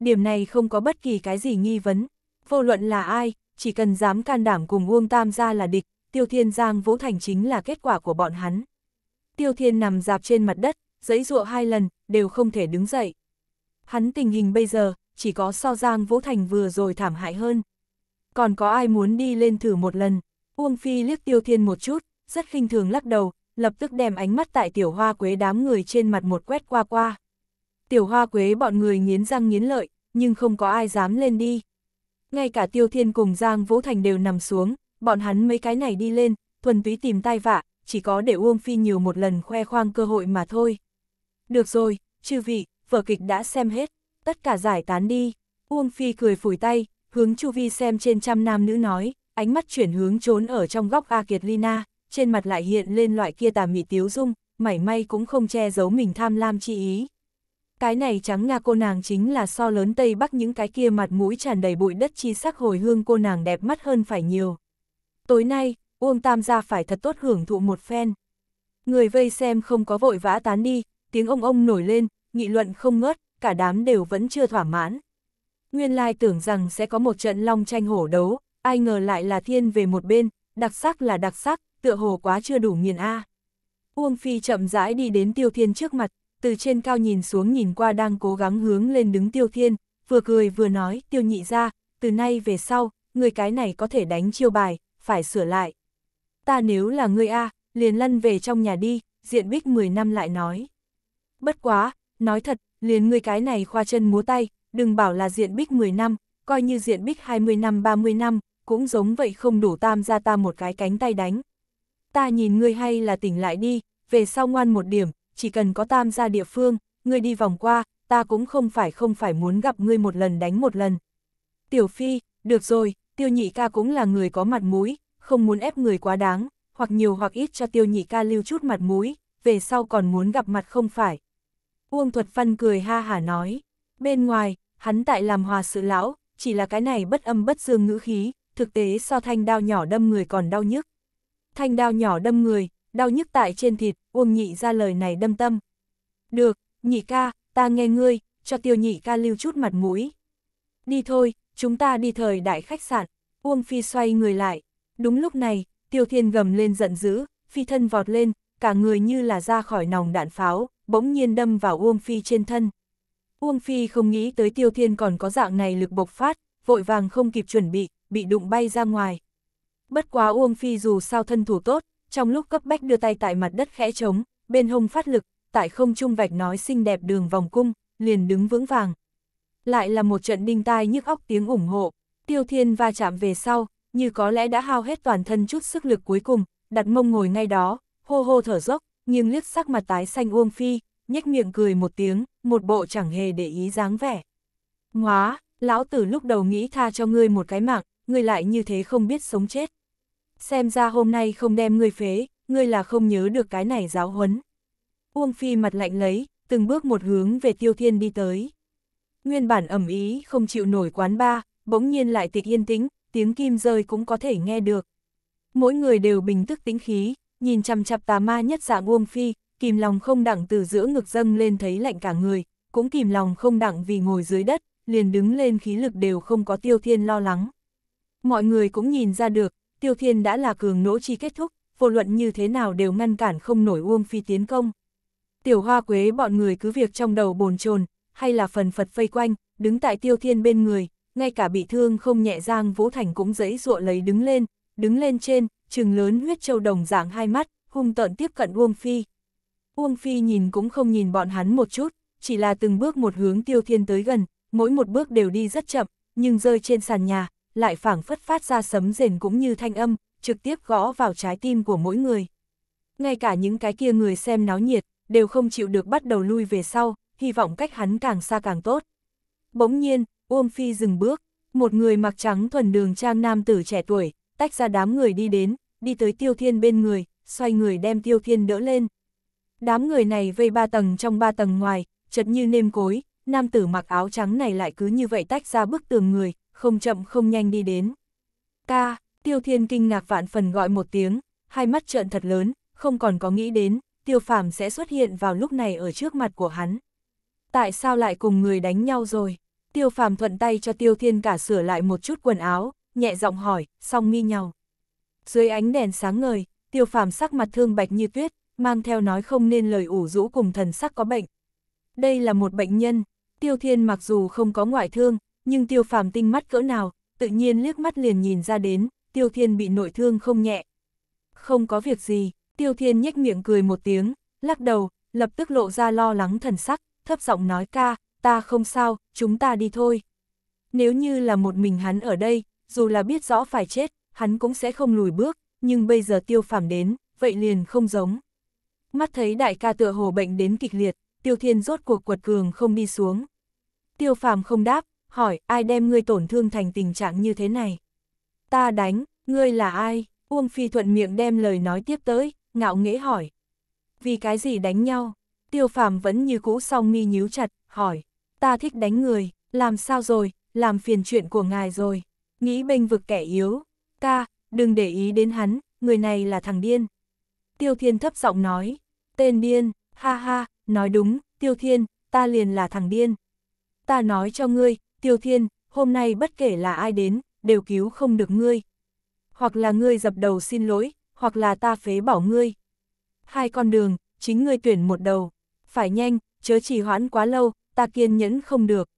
Điểm này không có bất kỳ cái gì nghi vấn, vô luận là ai, chỉ cần dám can đảm cùng Uông Tam gia là địch, Tiêu Thiên Giang Vũ Thành chính là kết quả của bọn hắn. Tiêu Thiên nằm dạp trên mặt đất, giấy ruộng hai lần, đều không thể đứng dậy. Hắn tình hình bây giờ, chỉ có so Giang Vũ Thành vừa rồi thảm hại hơn. Còn có ai muốn đi lên thử một lần? Uông Phi liếc Tiêu Thiên một chút, rất khinh thường lắc đầu, lập tức đem ánh mắt tại tiểu hoa quế đám người trên mặt một quét qua qua. Tiểu hoa quế bọn người nghiến răng nghiến lợi, nhưng không có ai dám lên đi. Ngay cả Tiêu Thiên cùng Giang Vũ Thành đều nằm xuống, bọn hắn mấy cái này đi lên, thuần túy tìm tai vạ, chỉ có để Uông Phi nhiều một lần khoe khoang cơ hội mà thôi. Được rồi, chư vị, vở kịch đã xem hết tất cả giải tán đi. Uông Phi cười phủi tay, hướng chu vi xem trên trăm nam nữ nói, ánh mắt chuyển hướng trốn ở trong góc A Kiệt Lina, trên mặt lại hiện lên loại kia tà mị tiếu dung, mảy may cũng không che giấu mình tham lam chi ý. Cái này trắng nga cô nàng chính là so lớn Tây Bắc những cái kia mặt mũi tràn đầy bụi đất chi sắc hồi hương cô nàng đẹp mắt hơn phải nhiều. Tối nay, Uông Tam gia phải thật tốt hưởng thụ một phen. Người vây xem không có vội vã tán đi, tiếng ông ông nổi lên, nghị luận không ngớt, cả đám đều vẫn chưa thỏa mãn. Nguyên lai tưởng rằng sẽ có một trận long tranh hổ đấu, ai ngờ lại là thiên về một bên, đặc sắc là đặc sắc, tựa hồ quá chưa đủ nghiền A. Uông Phi chậm rãi đi đến Tiêu Thiên trước mặt, từ trên cao nhìn xuống nhìn qua đang cố gắng hướng lên đứng Tiêu Thiên, vừa cười vừa nói Tiêu nhị ra, từ nay về sau, người cái này có thể đánh chiêu bài, phải sửa lại. Ta nếu là người A, liền lăn về trong nhà đi, diện bích 10 năm lại nói. Bất quá, Nói thật, liền ngươi cái này khoa chân múa tay, đừng bảo là diện bích 10 năm, coi như diện bích 20 năm 30 năm, cũng giống vậy không đủ tam ra ta một cái cánh tay đánh. Ta nhìn ngươi hay là tỉnh lại đi, về sau ngoan một điểm, chỉ cần có tam ra địa phương, ngươi đi vòng qua, ta cũng không phải không phải muốn gặp ngươi một lần đánh một lần. Tiểu Phi, được rồi, tiêu nhị ca cũng là người có mặt mũi, không muốn ép người quá đáng, hoặc nhiều hoặc ít cho tiêu nhị ca lưu chút mặt mũi, về sau còn muốn gặp mặt không phải. Uông Thuật Văn cười ha hả nói. Bên ngoài, hắn tại làm hòa sự lão, chỉ là cái này bất âm bất dương ngữ khí, thực tế so thanh đao nhỏ đâm người còn đau nhức. Thanh đao nhỏ đâm người, đau nhức tại trên thịt, Uông Nhị ra lời này đâm tâm. Được, Nhị ca, ta nghe ngươi, cho tiêu Nhị ca lưu chút mặt mũi. Đi thôi, chúng ta đi thời đại khách sạn. Uông Phi xoay người lại. Đúng lúc này, Tiêu Thiên gầm lên giận dữ, phi thân vọt lên, cả người như là ra khỏi nòng đạn pháo, bỗng nhiên đâm vào Uông Phi trên thân. Uông Phi không nghĩ tới Tiêu Thiên còn có dạng này lực bộc phát, vội vàng không kịp chuẩn bị, bị đụng bay ra ngoài. Bất quá Uông Phi dù sao thân thủ tốt, trong lúc cấp bách đưa tay tại mặt đất khẽ trống, bên hông phát lực, tại không trung vạch nói xinh đẹp đường vòng cung, liền đứng vững vàng. Lại là một trận đinh tai nhức óc tiếng ủng hộ, Tiêu Thiên va chạm về sau, như có lẽ đã hao hết toàn thân chút sức lực cuối cùng, đặt mông ngồi ngay đó, hô hô thở dốc, nghiêng liếc sắc mặt tái xanh Uông Phi, nhếch miệng cười một tiếng, một bộ chẳng hề để ý dáng vẻ. Ngóa, lão tử lúc đầu nghĩ tha cho ngươi một cái mạng, ngươi lại như thế không biết sống chết. Xem ra hôm nay không đem ngươi phế, ngươi là không nhớ được cái này giáo huấn. Uông Phi mặt lạnh lấy, từng bước một hướng về Tiêu Thiên đi tới. Nguyên bản ẩm ý không chịu nổi quán ba, bỗng nhiên lại tịch yên tĩnh, tiếng kim rơi cũng có thể nghe được. Mỗi người đều bình tức tĩnh khí, nhìn chằm chặp tà ma nhất dạng Uông Phi, kìm lòng không đặng từ giữa ngực dâng lên thấy lạnh cả người, cũng kìm lòng không đặng vì ngồi dưới đất, liền đứng lên khí lực đều không có Tiêu Thiên lo lắng. Mọi người cũng nhìn ra được, Tiêu Thiên đã là cường nỗ chi kết thúc, vô luận như thế nào đều ngăn cản không nổi Uông Phi tiến công. Tiểu hoa quế bọn người cứ việc trong đầu bồn chồn hay là phần phật phây quanh, đứng tại Tiêu Thiên bên người, ngay cả bị thương không nhẹ Giang Vũ Thành cũng dẫy dụa lấy đứng lên, đứng lên trên, trừng lớn huyết châu đồng dạng hai mắt, hung tợn tiếp cận Uông Phi. Uông Phi nhìn cũng không nhìn bọn hắn một chút, chỉ là từng bước một hướng tiêu thiên tới gần, mỗi một bước đều đi rất chậm, nhưng rơi trên sàn nhà, lại phảng phất phát ra sấm rền cũng như thanh âm, trực tiếp gõ vào trái tim của mỗi người. Ngay cả những cái kia người xem náo nhiệt, đều không chịu được bắt đầu lui về sau, hy vọng cách hắn càng xa càng tốt. Bỗng nhiên, Uông Phi dừng bước, một người mặc trắng thuần đường trang nam tử trẻ tuổi, tách ra đám người đi đến, đi tới Tiêu Thiên bên người, xoay người đem Tiêu Thiên đỡ lên. Đám người này vây ba tầng trong ba tầng ngoài, chật như nêm cối, nam tử mặc áo trắng này lại cứ như vậy tách ra bức tường người, không chậm không nhanh đi đến. Ca, Tiêu Thiên kinh ngạc vạn phần gọi một tiếng, hai mắt trợn thật lớn, không còn có nghĩ đến, Tiêu Phàm sẽ xuất hiện vào lúc này ở trước mặt của hắn. Tại sao lại cùng người đánh nhau rồi? Tiêu Phàm thuận tay cho Tiêu Thiên cả sửa lại một chút quần áo, nhẹ giọng hỏi, song mi nhau. Dưới ánh đèn sáng ngời, tiêu phàm sắc mặt thương bạch như tuyết, mang theo nói không nên lời ủ rũ cùng thần sắc có bệnh. Đây là một bệnh nhân, tiêu thiên mặc dù không có ngoại thương, nhưng tiêu phàm tinh mắt cỡ nào, tự nhiên liếc mắt liền nhìn ra đến, tiêu thiên bị nội thương không nhẹ. Không có việc gì, tiêu thiên nhếch miệng cười một tiếng, lắc đầu, lập tức lộ ra lo lắng thần sắc, thấp giọng nói ca, ta không sao, chúng ta đi thôi. Nếu như là một mình hắn ở đây, dù là biết rõ phải chết, hắn cũng sẽ không lùi bước, nhưng bây giờ tiêu phàm đến, vậy liền không giống. Mắt thấy đại ca tựa hồ bệnh đến kịch liệt, tiêu thiên rốt cuộc quật cường không đi xuống. Tiêu phàm không đáp, hỏi ai đem ngươi tổn thương thành tình trạng như thế này. Ta đánh, ngươi là ai? Uông Phi thuận miệng đem lời nói tiếp tới, ngạo nghễ hỏi. Vì cái gì đánh nhau? Tiêu phàm vẫn như cũ song mi nhíu chặt, hỏi. Ta thích đánh người, làm sao rồi, làm phiền chuyện của ngài rồi nghĩ bênh vực kẻ yếu, ca, đừng để ý đến hắn, người này là thằng điên. Tiêu Thiên thấp giọng nói, tên điên, ha ha, nói đúng, Tiêu Thiên, ta liền là thằng điên. Ta nói cho ngươi, Tiêu Thiên, hôm nay bất kể là ai đến, đều cứu không được ngươi. Hoặc là ngươi dập đầu xin lỗi, hoặc là ta phế bỏ ngươi. Hai con đường, chính ngươi tuyển một đầu. Phải nhanh, chớ trì hoãn quá lâu, ta kiên nhẫn không được.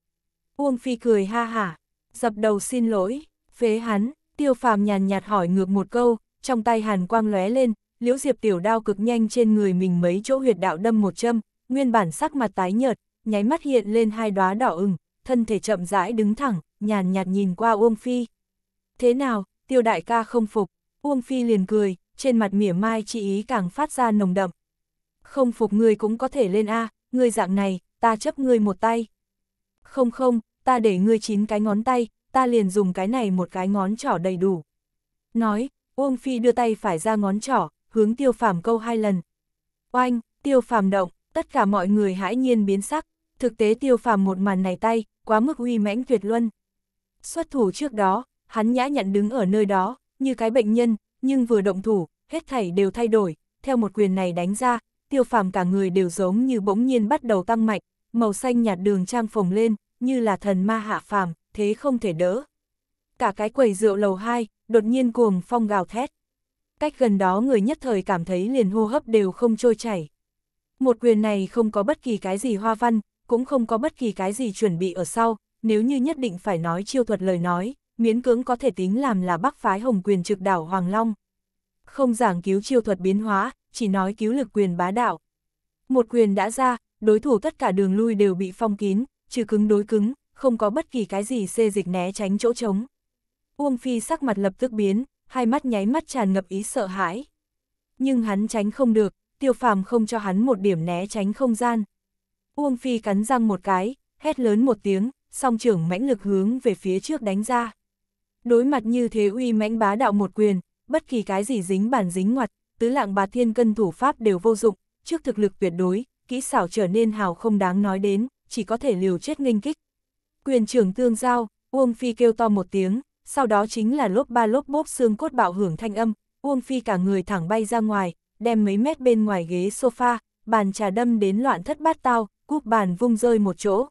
Uông Phi cười ha hả, dập đầu xin lỗi phế hắn, tiêu phàm nhàn nhạt hỏi ngược một câu, trong tay hàn quang lóe lên, liễu diệp tiểu đao cực nhanh trên người mình mấy chỗ huyệt đạo đâm một châm, nguyên bản sắc mặt tái nhợt, nháy mắt hiện lên hai đóa đỏ ửng, thân thể chậm rãi đứng thẳng, nhàn nhạt nhìn qua Uông Phi. Thế nào, tiêu đại ca không phục, Uông Phi liền cười, trên mặt mỉa mai chỉ ý càng phát ra nồng đậm. Không phục người cũng có thể lên A, người dạng này, ta chấp người một tay. Không không, ta để ngươi chín cái ngón tay, ta liền dùng cái này một cái ngón trỏ đầy đủ. Nói, Uông Phi đưa tay phải ra ngón trỏ, hướng tiêu phàm câu hai lần. Oanh, tiêu phàm động, tất cả mọi người hãi nhiên biến sắc, thực tế tiêu phàm một màn này tay, quá mức uy mãnh tuyệt luân. Xuất thủ trước đó, hắn nhã nhận đứng ở nơi đó, như cái bệnh nhân, nhưng vừa động thủ, hết thảy đều thay đổi, theo một quyền này đánh ra, tiêu phàm cả người đều giống như bỗng nhiên bắt đầu tăng mạnh, màu xanh nhạt đường trang phồng lên, như là thần ma hạ phàm, thế không thể đỡ. Cả cái quầy rượu lầu 2, đột nhiên cuồng phong gào thét. Cách gần đó người nhất thời cảm thấy liền hô hấp đều không trôi chảy. Một quyền này không có bất kỳ cái gì hoa văn, cũng không có bất kỳ cái gì chuẩn bị ở sau, nếu như nhất định phải nói chiêu thuật lời nói, miễn cưỡng có thể tính làm là bắc phái hồng quyền trực đảo Hoàng Long. Không giảng cứu chiêu thuật biến hóa, chỉ nói cứu lực quyền bá đạo. Một quyền đã ra, đối thủ tất cả đường lui đều bị phong kín, trừ cứng đối cứng, không có bất kỳ cái gì xê dịch né tránh chỗ trống. Uông Phi sắc mặt lập tức biến, hai mắt nháy mắt tràn ngập ý sợ hãi. Nhưng hắn tránh không được, tiêu phàm không cho hắn một điểm né tránh không gian. Uông Phi cắn răng một cái, hét lớn một tiếng, song trưởng mãnh lực hướng về phía trước đánh ra. Đối mặt như thế uy mãnh bá đạo một quyền, bất kỳ cái gì dính bản dính ngoặt, tứ lạng bạt thiên cân thủ pháp đều vô dụng, trước thực lực tuyệt đối, kỹ xảo trở nên hào không đáng nói đến chỉ có thể liều chết nghênh kích. Quyền trưởng tương giao, Uông Phi kêu to một tiếng, sau đó chính là lốp ba lốp bốp xương cốt bạo hưởng thanh âm, Uông Phi cả người thẳng bay ra ngoài, đem mấy mét bên ngoài ghế sofa, bàn trà đâm đến loạn thất bát tao, cúp bàn vung rơi một chỗ.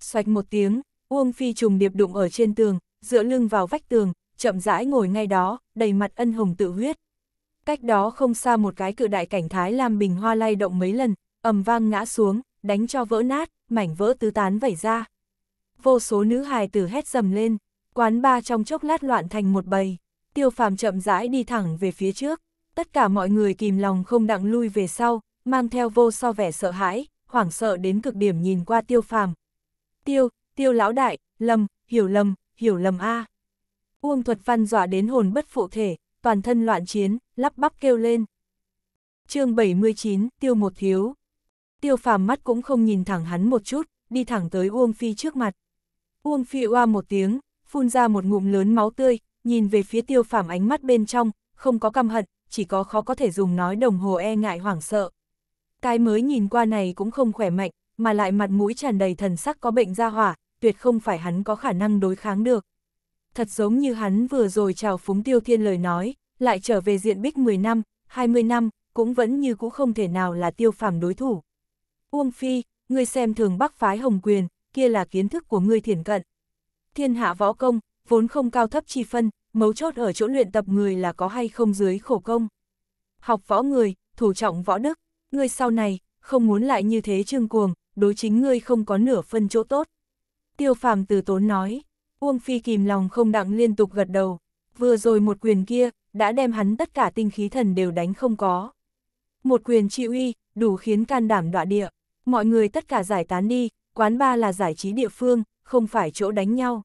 Xoạch một tiếng, Uông Phi trùng điệp đụng ở trên tường, dựa lưng vào vách tường, chậm rãi ngồi ngay đó, đầy mặt ân hùng tự huyết. Cách đó không xa một cái cự đại cảnh thái làm bình hoa lay động mấy lần, ầm vang ngã xuống, đánh cho vỡ nát, mảnh vỡ tứ tán vẩy ra. Vô số nữ hài tử hét dầm lên, quán ba trong chốc lát loạn thành một bầy, tiêu phàm chậm rãi đi thẳng về phía trước, tất cả mọi người kìm lòng không đặng lui về sau, mang theo vô so vẻ sợ hãi, hoảng sợ đến cực điểm nhìn qua tiêu phàm. Tiêu, tiêu lão đại, lầm, hiểu lầm, hiểu lầm a. Uông thuật văn dọa đến hồn bất phụ thể, toàn thân loạn chiến, lắp bắp kêu lên. chương 79, tiêu một thiếu tiêu phàm mắt cũng không nhìn thẳng hắn một chút, đi thẳng tới Uông Phi trước mặt. Uông Phi oa một tiếng, phun ra một ngụm lớn máu tươi, nhìn về phía tiêu phàm ánh mắt bên trong, không có căm hận, chỉ có khó có thể dùng nói đồng hồ e ngại hoảng sợ. Cái mới nhìn qua này cũng không khỏe mạnh, mà lại mặt mũi tràn đầy thần sắc có bệnh ra hỏa, tuyệt không phải hắn có khả năng đối kháng được. Thật giống như hắn vừa rồi chào phúng tiêu thiên lời nói, lại trở về diện bích 10 năm, 20 năm, cũng vẫn như cũ không thể nào là tiêu phàm đối thủ. Uông Phi, ngươi xem thường bắc phái hồng quyền, kia là kiến thức của ngươi thiển cận. Thiên hạ võ công, vốn không cao thấp chi phân, mấu chốt ở chỗ luyện tập người là có hay không dưới khổ công. Học võ người, thủ trọng võ đức, ngươi sau này, không muốn lại như thế trương cuồng, đối chính ngươi không có nửa phân chỗ tốt. Tiêu phàm từ tốn nói, Uông Phi kìm lòng không đặng liên tục gật đầu, vừa rồi một quyền kia, đã đem hắn tất cả tinh khí thần đều đánh không có. Một quyền chi uy, đủ khiến can đảm đọa địa. Mọi người tất cả giải tán đi, quán ba là giải trí địa phương, không phải chỗ đánh nhau.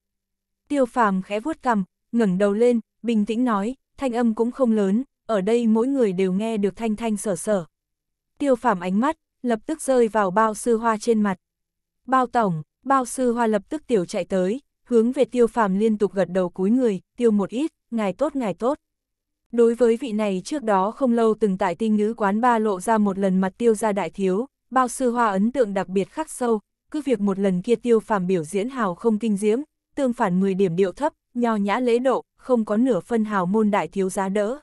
Tiêu phàm khẽ vuốt cằm, ngẩng đầu lên, bình tĩnh nói, thanh âm cũng không lớn, ở đây mỗi người đều nghe được thanh thanh sở sở. Tiêu phàm ánh mắt, lập tức rơi vào bao sư hoa trên mặt. Bao tổng, bao sư hoa lập tức tiểu chạy tới, hướng về tiêu phàm liên tục gật đầu cúi người, tiêu một ít, ngài tốt ngài tốt. Đối với vị này trước đó không lâu từng tại tinh ngữ quán ba lộ ra một lần mặt tiêu ra đại thiếu, bao sư hoa ấn tượng đặc biệt khắc sâu, cứ việc một lần kia tiêu phàm biểu diễn hào không kinh diễm, tương phản 10 điểm điệu thấp, nho nhã lễ độ, không có nửa phân hào môn đại thiếu giá đỡ.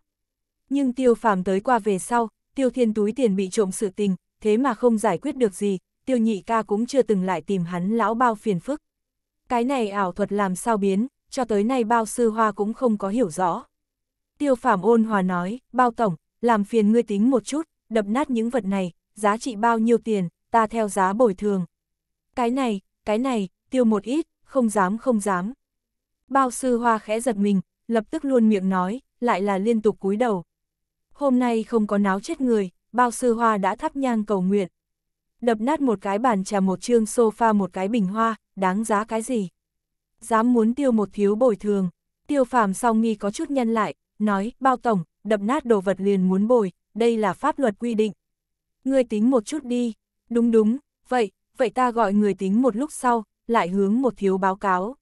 Nhưng tiêu phàm tới qua về sau, tiêu thiên túi tiền bị trộm sự tình, thế mà không giải quyết được gì, tiêu nhị ca cũng chưa từng lại tìm hắn lão bao phiền phức. Cái này ảo thuật làm sao biến, cho tới nay bao sư hoa cũng không có hiểu rõ. Tiêu phàm ôn hòa nói, bao tổng, làm phiền ngươi tính một chút, đập nát những vật này, giá trị bao nhiêu tiền, ta theo giá bồi thường. Cái này, cái này, tiêu một ít, không dám không dám. Bao sư hoa khẽ giật mình, lập tức luôn miệng nói, lại là liên tục cúi đầu. Hôm nay không có náo chết người, bao sư hoa đã thắp nhang cầu nguyện. Đập nát một cái bàn trà một chương sofa một cái bình hoa, đáng giá cái gì? Dám muốn tiêu một thiếu bồi thường. Tiêu phàm song nghi có chút nhân lại, nói, bao tổng, đập nát đồ vật liền muốn bồi, đây là pháp luật quy định ngươi tính một chút đi, đúng đúng, vậy, vậy ta gọi người tính một lúc sau, lại hướng một thiếu báo cáo.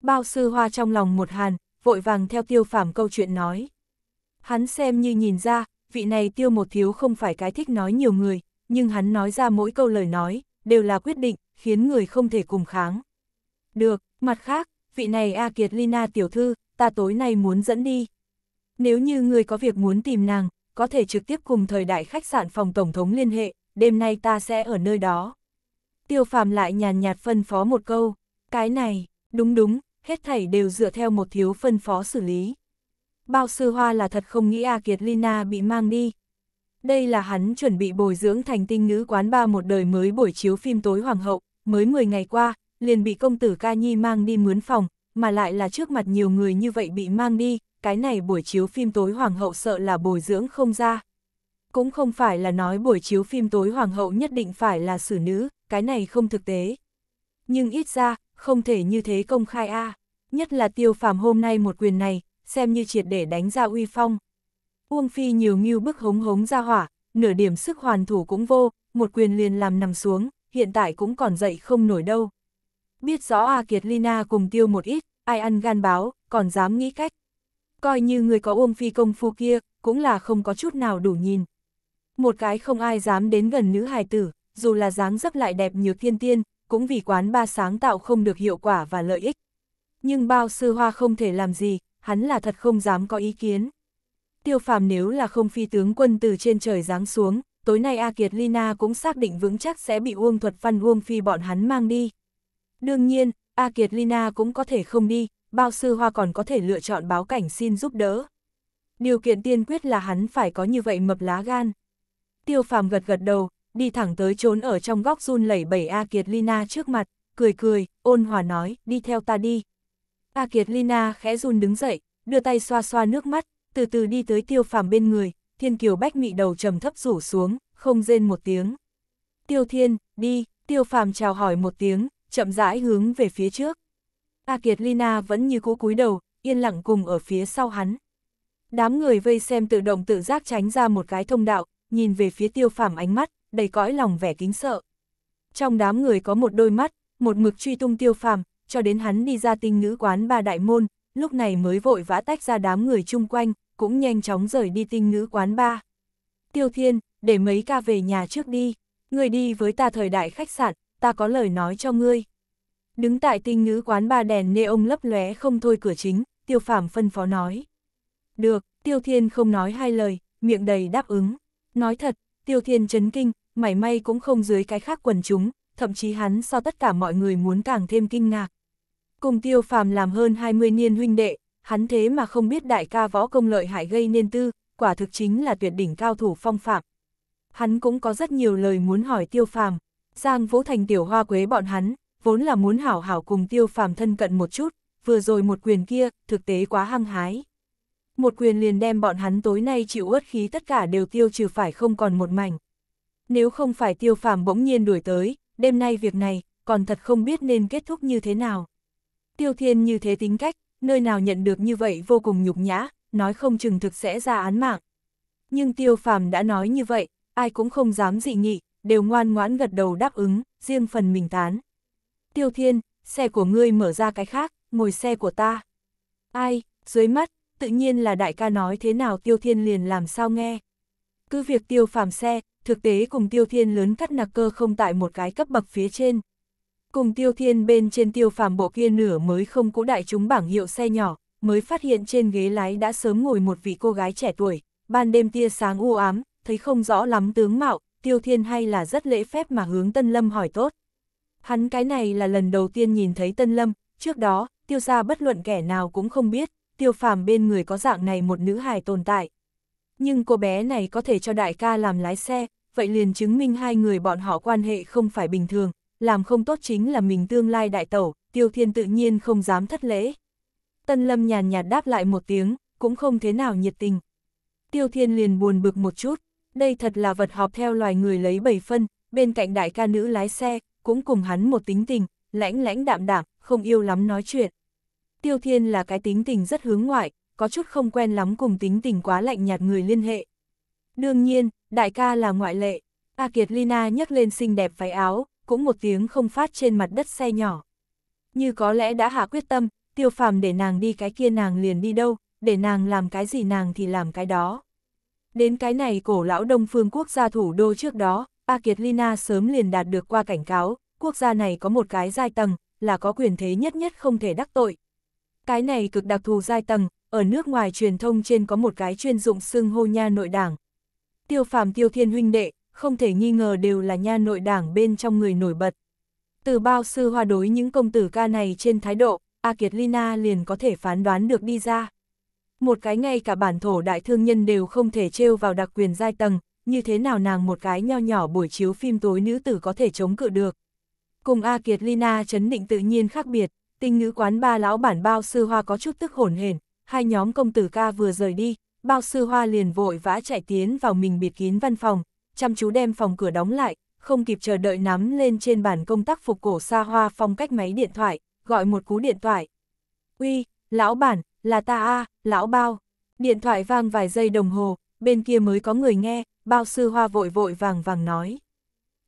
Bao sư hoa trong lòng một hàn, vội vàng theo tiêu phảm câu chuyện nói. Hắn xem như nhìn ra, vị này tiêu một thiếu không phải cái thích nói nhiều người, nhưng hắn nói ra mỗi câu lời nói, đều là quyết định, khiến người không thể cùng kháng. Được, mặt khác, vị này A Kiệt Lina tiểu thư, ta tối nay muốn dẫn đi. Nếu như người có việc muốn tìm nàng, có thể trực tiếp cùng thời đại khách sạn phòng Tổng thống liên hệ, đêm nay ta sẽ ở nơi đó. Tiêu phàm lại nhàn nhạt phân phó một câu, cái này, đúng đúng, hết thảy đều dựa theo một thiếu phân phó xử lý. Bao sư hoa là thật không nghĩ A Kiệt Lina bị mang đi. Đây là hắn chuẩn bị bồi dưỡng thành tinh nữ quán ba một đời mới buổi chiếu phim tối hoàng hậu, mới 10 ngày qua, liền bị công tử ca nhi mang đi mướn phòng, mà lại là trước mặt nhiều người như vậy bị mang đi, cái này buổi chiếu phim tối hoàng hậu sợ là bồi dưỡng không ra. Cũng không phải là nói buổi chiếu phim tối hoàng hậu nhất định phải là xử nữ, cái này không thực tế. Nhưng ít ra, không thể như thế công khai a Nhất là tiêu phàm hôm nay một quyền này, xem như triệt để đánh ra uy phong. Uông Phi nhiều nghiêu bức hống hống ra hỏa, nửa điểm sức hoàn thủ cũng vô, một quyền liền làm nằm xuống, hiện tại cũng còn dậy không nổi đâu. Biết rõ A Kiệt Lina cùng tiêu một ít, ai ăn gan báo, còn dám nghĩ cách coi như người có uông phi công phu kia, cũng là không có chút nào đủ nhìn. Một cái không ai dám đến gần nữ hài tử, dù là dáng dấp lại đẹp như thiên tiên, cũng vì quán ba sáng tạo không được hiệu quả và lợi ích. Nhưng bao sư hoa không thể làm gì, hắn là thật không dám có ý kiến. Tiêu phàm nếu là không phi tướng quân từ trên trời giáng xuống, tối nay A Kiệt Lina cũng xác định vững chắc sẽ bị Uông Thuật Văn Uông Phi bọn hắn mang đi. Đương nhiên, A Kiệt Lina cũng có thể không đi, bao sư hoa còn có thể lựa chọn báo cảnh xin giúp đỡ. Điều kiện tiên quyết là hắn phải có như vậy mập lá gan. Tiêu phàm gật gật đầu, đi thẳng tới trốn ở trong góc run lẩy bẩy A Kiệt Lina trước mặt, cười cười, ôn hòa nói, đi theo ta đi. A Kiệt Lina khẽ run đứng dậy, đưa tay xoa xoa nước mắt, từ từ đi tới tiêu phàm bên người, thiên kiều bách mị đầu trầm thấp rủ xuống, không rên một tiếng. Tiêu thiên, đi, tiêu phàm chào hỏi một tiếng, chậm rãi hướng về phía trước. A Kiệt Lina vẫn như cũ cúi đầu, yên lặng cùng ở phía sau hắn. Đám người vây xem tự động tự giác tránh ra một cái thông đạo, nhìn về phía tiêu phàm ánh mắt, đầy cõi lòng vẻ kính sợ. Trong đám người có một đôi mắt, một mực truy tung tiêu phàm, cho đến hắn đi ra tinh nữ quán ba đại môn, lúc này mới vội vã tách ra đám người chung quanh, cũng nhanh chóng rời đi tinh nữ quán ba. Tiêu Thiên, để mấy ca về nhà trước đi, người đi với ta thời đại khách sạn, ta có lời nói cho ngươi. Đứng tại tinh ngữ quán ba đèn nê ông lấp lóe không thôi cửa chính, tiêu phạm phân phó nói. Được, tiêu thiên không nói hai lời, miệng đầy đáp ứng. Nói thật, tiêu thiên chấn kinh, mảy may cũng không dưới cái khác quần chúng, thậm chí hắn so tất cả mọi người muốn càng thêm kinh ngạc. Cùng tiêu phạm làm hơn 20 niên huynh đệ, hắn thế mà không biết đại ca võ công lợi hại gây nên tư, quả thực chính là tuyệt đỉnh cao thủ phong phạm. Hắn cũng có rất nhiều lời muốn hỏi tiêu phạm Giang Vũ Thành tiểu hoa quế bọn hắn, vốn là muốn hảo hảo cùng tiêu phàm thân cận một chút, vừa rồi một quyền kia, thực tế quá hăng hái. Một quyền liền đem bọn hắn tối nay chịu uất khí tất cả đều tiêu trừ phải không còn một mảnh. Nếu không phải tiêu phàm bỗng nhiên đuổi tới, đêm nay việc này, còn thật không biết nên kết thúc như thế nào. Tiêu thiên như thế tính cách, nơi nào nhận được như vậy vô cùng nhục nhã, nói không chừng thực sẽ ra án mạng. Nhưng tiêu phàm đã nói như vậy, ai cũng không dám dị nghị, đều ngoan ngoãn gật đầu đáp ứng, riêng phần mình tán. Tiêu Thiên, xe của ngươi mở ra cái khác, ngồi xe của ta. Ai, dưới mắt, tự nhiên là đại ca nói thế nào Tiêu Thiên liền làm sao nghe. Cứ việc tiêu phàm xe, thực tế cùng Tiêu Thiên lớn cắt nạc cơ không tại một cái cấp bậc phía trên. Cùng Tiêu Thiên bên trên tiêu phàm bộ kia nửa mới không cũ đại chúng bảng hiệu xe nhỏ, mới phát hiện trên ghế lái đã sớm ngồi một vị cô gái trẻ tuổi, ban đêm tia sáng u ám, thấy không rõ lắm tướng mạo, Tiêu Thiên hay là rất lễ phép mà hướng Tân Lâm hỏi tốt. Hắn cái này là lần đầu tiên nhìn thấy Tân Lâm, trước đó, tiêu gia bất luận kẻ nào cũng không biết, tiêu phàm bên người có dạng này một nữ hài tồn tại. Nhưng cô bé này có thể cho đại ca làm lái xe, vậy liền chứng minh hai người bọn họ quan hệ không phải bình thường, làm không tốt chính là mình tương lai đại tẩu, tiêu thiên tự nhiên không dám thất lễ. Tân Lâm nhàn nhạt đáp lại một tiếng, cũng không thế nào nhiệt tình. Tiêu thiên liền buồn bực một chút, đây thật là vật họp theo loài người lấy bảy phân, bên cạnh đại ca nữ lái xe, cũng cùng hắn một tính tình, lãnh lãnh đạm đạm, không yêu lắm nói chuyện. Tiêu Thiên là cái tính tình rất hướng ngoại, có chút không quen lắm cùng tính tình quá lạnh nhạt người liên hệ. Đương nhiên, đại ca là ngoại lệ, A Kiệt Lina nhấc lên xinh đẹp váy áo, cũng một tiếng không phát trên mặt đất xe nhỏ. Như có lẽ đã hạ quyết tâm, tiêu phàm để nàng đi cái kia nàng liền đi đâu, để nàng làm cái gì nàng thì làm cái đó. Đến cái này cổ lão Đông Phương quốc gia thủ đô trước đó, Kiệt Lina sớm liền đạt được qua cảnh cáo, quốc gia này có một cái giai tầng, là có quyền thế nhất nhất không thể đắc tội. Cái này cực đặc thù giai tầng, ở nước ngoài truyền thông trên có một cái chuyên dụng xưng hô nha nội đảng. Tiêu phàm tiêu thiên huynh đệ, không thể nghi ngờ đều là nha nội đảng bên trong người nổi bật. Từ bao sư hòa đối những công tử ca này trên thái độ, A Kiệt Lina liền có thể phán đoán được đi ra. Một cái ngay cả bản thổ đại thương nhân đều không thể trêu vào đặc quyền giai tầng, như thế nào nàng một cái nho nhỏ buổi chiếu phim tối nữ tử có thể chống cự được. Cùng A Kiệt Lina chấn định tự nhiên khác biệt, tinh nữ quán ba lão bản bao sư hoa có chút tức hổn hển, hai nhóm công tử ca vừa rời đi, bao sư hoa liền vội vã chạy tiến vào mình biệt kín văn phòng, chăm chú đem phòng cửa đóng lại, không kịp chờ đợi nắm lên trên bàn công tác phục cổ xa hoa phong cách máy điện thoại, gọi một cú điện thoại. Uy, lão bản, là ta a, lão bao. Điện thoại vang vài giây đồng hồ, bên kia mới có người nghe, bao sư hoa vội vội vàng vàng nói.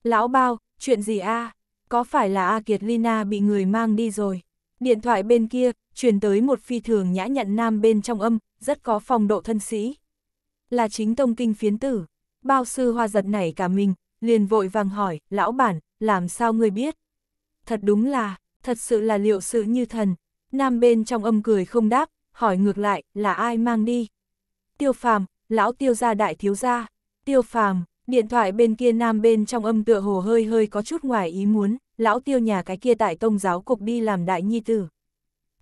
Lão bao, chuyện gì a Có phải là A Kiệt Lina bị người mang đi rồi? Điện thoại bên kia, truyền tới một phi thường nhã nhặn nam bên trong âm, rất có phong độ thân sĩ. Là chính tông kinh phiến tử. Bao sư hoa giật nảy cả mình, liền vội vàng hỏi, lão bản, làm sao người biết? Thật đúng là, thật sự là liệu sự như thần. Nam bên trong âm cười không đáp, hỏi ngược lại, là ai mang đi? Tiêu phàm, lão tiêu gia đại thiếu gia, tiêu phàm, điện thoại bên kia nam bên trong âm tựa hồ hơi hơi có chút ngoài ý muốn, lão tiêu nhà cái kia tại tông giáo cục đi làm đại nhi tử.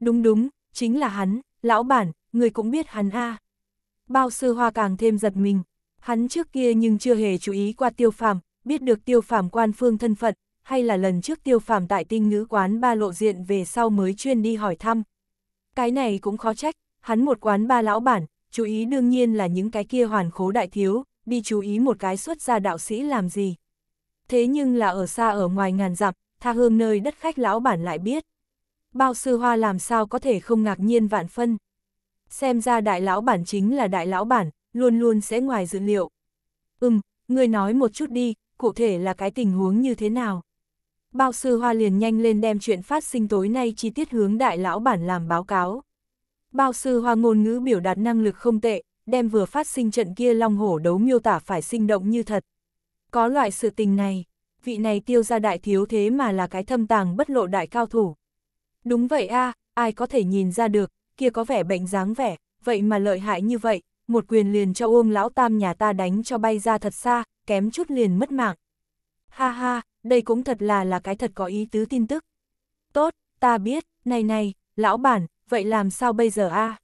Đúng đúng, chính là hắn, lão bản, người cũng biết hắn a Bao sư hoa càng thêm giật mình, hắn trước kia nhưng chưa hề chú ý qua tiêu phàm, biết được tiêu phàm quan phương thân phận, hay là lần trước tiêu phàm tại tinh ngữ quán ba lộ diện về sau mới chuyên đi hỏi thăm. Cái này cũng khó trách, hắn một quán ba lão bản, chú ý đương nhiên là những cái kia hoàn khố đại thiếu, đi chú ý một cái xuất gia đạo sĩ làm gì. Thế nhưng là ở xa ở ngoài ngàn dặm, tha hương nơi đất khách lão bản lại biết. Bao sư hoa làm sao có thể không ngạc nhiên vạn phân. Xem ra đại lão bản chính là đại lão bản, luôn luôn sẽ ngoài dự liệu. Ừm, người nói một chút đi, cụ thể là cái tình huống như thế nào. Bao sư hoa liền nhanh lên đem chuyện phát sinh tối nay chi tiết hướng đại lão bản làm báo cáo. Bao sư hoa ngôn ngữ biểu đạt năng lực không tệ, đem vừa phát sinh trận kia long hổ đấu miêu tả phải sinh động như thật. Có loại sự tình này, vị này tiêu ra đại thiếu thế mà là cái thâm tàng bất lộ đại cao thủ. Đúng vậy a ai có thể nhìn ra được, kia có vẻ bệnh dáng vẻ, vậy mà lợi hại như vậy, một quyền liền cho ôm lão tam nhà ta đánh cho bay ra thật xa, kém chút liền mất mạng. Ha ha, đây cũng thật là là cái thật có ý tứ tin tức. Tốt, ta biết, này này, lão bản, vậy làm sao bây giờ a?